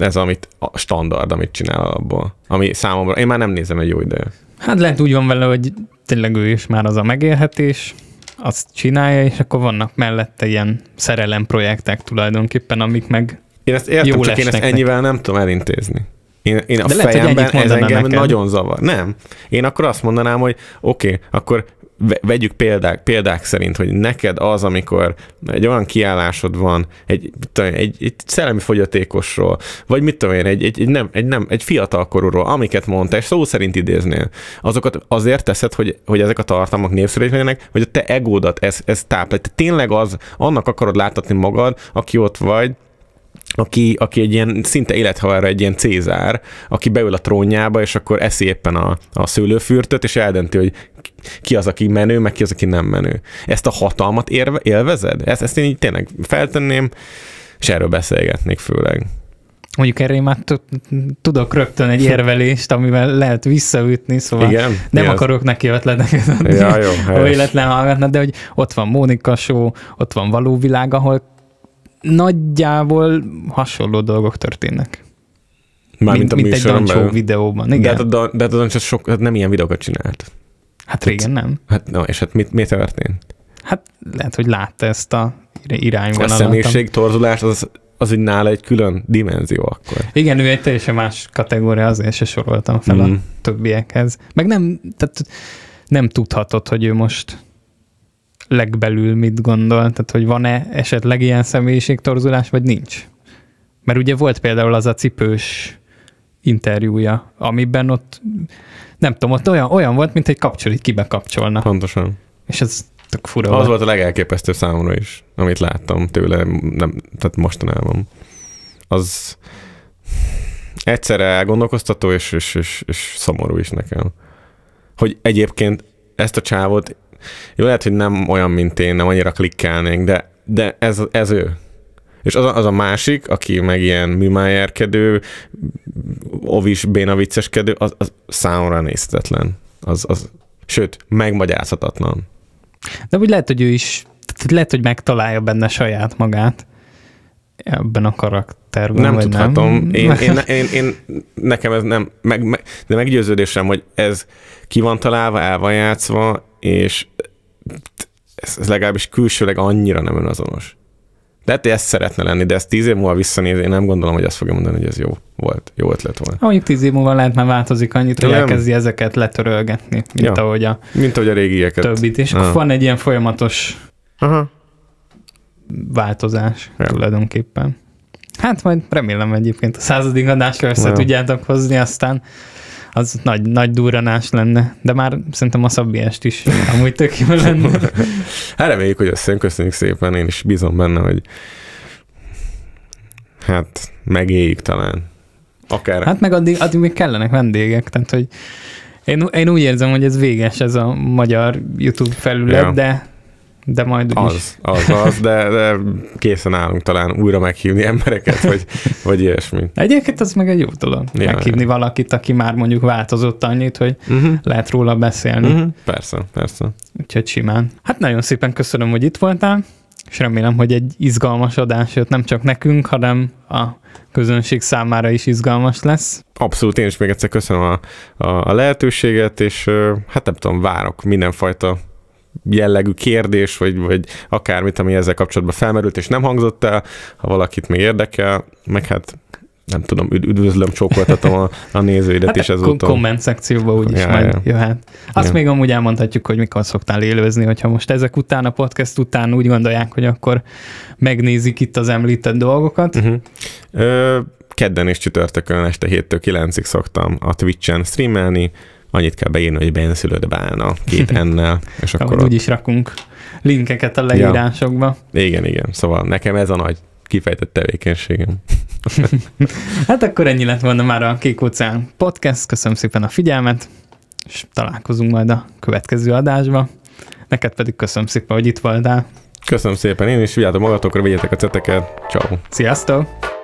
ez amit a standard, amit csinál abból. Ami számomra, én már nem nézem egy jó ideje. Hát lehet úgy van vele, hogy tényleg ő is már az a megélhetés, azt csinálja, és akkor vannak mellette ilyen szerelem projektek tulajdonképpen, amik meg én ezt értem, csak én ezt ennyivel nem tudom elintézni. Én, én a De fejemben lehet, ez engem nekem. nagyon zavar. Nem. Én akkor azt mondanám, hogy oké, okay, akkor vegyük példák, példák szerint, hogy neked az, amikor egy olyan kiállásod van, egy, tudom, egy, egy szellemi fogyatékosról, vagy mit tudom én, egy, egy, egy, nem, egy, nem, egy fiatalkorúról, amiket mondtál, és szó szerint idéznél, azokat azért teszed, hogy, hogy ezek a tartalmak népszerűek legyenek, hogy a te egódat ez, ez táplál. Te tényleg az, annak akarod láthatni magad, aki ott vagy, aki, aki egy ilyen szinte élethalára egy ilyen Cézár, aki beül a trónjába, és akkor eszi éppen a, a szőlőfürtöt, és eldönti, hogy ki az, aki menő, meg ki az, aki nem menő. Ezt a hatalmat érve, élvezed? Ezt, ezt én így tényleg feltenném, és erről beszélgetnék főleg. Mondjuk erre én már tudok rögtön egy érvelést, amivel lehet visszaütni, szóval Igen? nem Mi akarok az? neki ötleteket adni, ja, jó, ha hallgatna, de hogy ott van Mónika Show, ott van való világ, ahol nagyjából hasonló dolgok történnek. Mármint mint, a mint egy Dancsó videóban. Igen. De hát a, Dan- de hát a sok, hát nem ilyen videókat csinált. Hát régen nem. Hát no, és hát mit, mi történt? Hát lehet, hogy látta ezt a irányvonalat. A személyiség torzulás az, az így nála egy külön dimenzió akkor. Igen, ő egy teljesen más kategória, azért se soroltam fel mm. a többiekhez. Meg nem, tehát nem tudhatod, hogy ő most legbelül mit gondol, tehát hogy van-e esetleg ilyen személyiségtorzulás, vagy nincs? Mert ugye volt például az a cipős interjúja, amiben ott, nem tudom, ott olyan, olyan volt, mint egy kapcsol, így kibe kapcsolna. Pontosan. És ez tök fura Az volt. volt a legelképesztőbb számomra is, amit láttam tőle, nem, tehát mostanában. Az egyszerre elgondolkoztató és, és, és, és szomorú is nekem. Hogy egyébként ezt a csávot jó, lehet, hogy nem olyan, mint én, nem annyira klikkelnék, de, de ez, ez ő. És az a, az a másik, aki meg ilyen műmájárkedő, ovis, béna vicceskedő, az, az számomra nézhetetlen. Az, az, sőt, megmagyarázhatatlan. De úgy lehet, hogy ő is, tehát lehet, hogy megtalálja benne saját magát ebben a karakterben. Nem tudhatom. Nem? Én, én, én, én, nekem ez nem, meg, meg, de meggyőződésem, hogy ez ki van találva, el van játszva, és ez, ez legalábbis külsőleg annyira nem önazonos. Lehet, hogy hát ezt szeretne lenni, de ezt tíz év múlva visszanéz, én nem gondolom, hogy azt fogja mondani, hogy ez jó volt, jó ötlet volt. Mondjuk tíz év múlva lehet már változik annyit, hogy elkezdi ezeket letörölgetni, mint ja. ahogy a mint ahogy a régieket. Többit, és akkor van egy ilyen folyamatos Aha. változás ja. tulajdonképpen. Hát majd remélem egyébként a századik adásra össze tudjátok hozni, aztán az nagy, nagy durranás lenne, de már szerintem a est is amúgy tök jó lenne. hát reméljük, hogy összejön, köszönjük szépen, én is bízom benne, hogy hát megéljük talán. Akár. Hát meg addig, addig még kellenek vendégek, tehát hogy én, én úgy érzem, hogy ez véges ez a magyar YouTube felület, ja. de de majd úgyis. Az, az, az, de, de készen állunk talán újra meghívni embereket, vagy, vagy ilyesmi. Egyébként az meg egy jó dolog. Ja, meghívni ja. valakit, aki már mondjuk változott annyit, hogy uh-huh. lehet róla beszélni. Uh-huh. Persze, persze. Úgyhogy simán. Hát nagyon szépen köszönöm, hogy itt voltál, és remélem, hogy egy izgalmas adás jött nem csak nekünk, hanem a közönség számára is izgalmas lesz. Abszolút, én is még egyszer köszönöm a, a, a lehetőséget, és hát nem tudom, várok mindenfajta jellegű kérdés, vagy, vagy akármit, ami ezzel kapcsolatban felmerült, és nem hangzott el, ha valakit még érdekel, meg hát nem tudom, üdvözlöm, csókoltatom a, a nézőidet hát is ezúton. Komment szekcióba úgyis ja, majd ja. jöhet. Azt ja. még amúgy elmondhatjuk, hogy mikor szoktál élőzni, hogyha most ezek után, a podcast után úgy gondolják, hogy akkor megnézik itt az említett dolgokat. Uh-huh. Ö, kedden és csütörtökön este 7-től 9-ig szoktam a Twitch-en streamelni, annyit kell beírni, hogy benszülött bálna két ennel. És akkor úgy is rakunk linkeket a leírásokba. Ja. Igen, igen. Szóval nekem ez a nagy kifejtett tevékenységem. hát akkor ennyi lett volna már a Kék óceán podcast. Köszönöm szépen a figyelmet, és találkozunk majd a következő adásba. Neked pedig köszönöm szépen, hogy itt voltál. Köszönöm szépen én is, vigyázzatok magatokra, vigyétek a ceteket. Ciao. Sziasztok!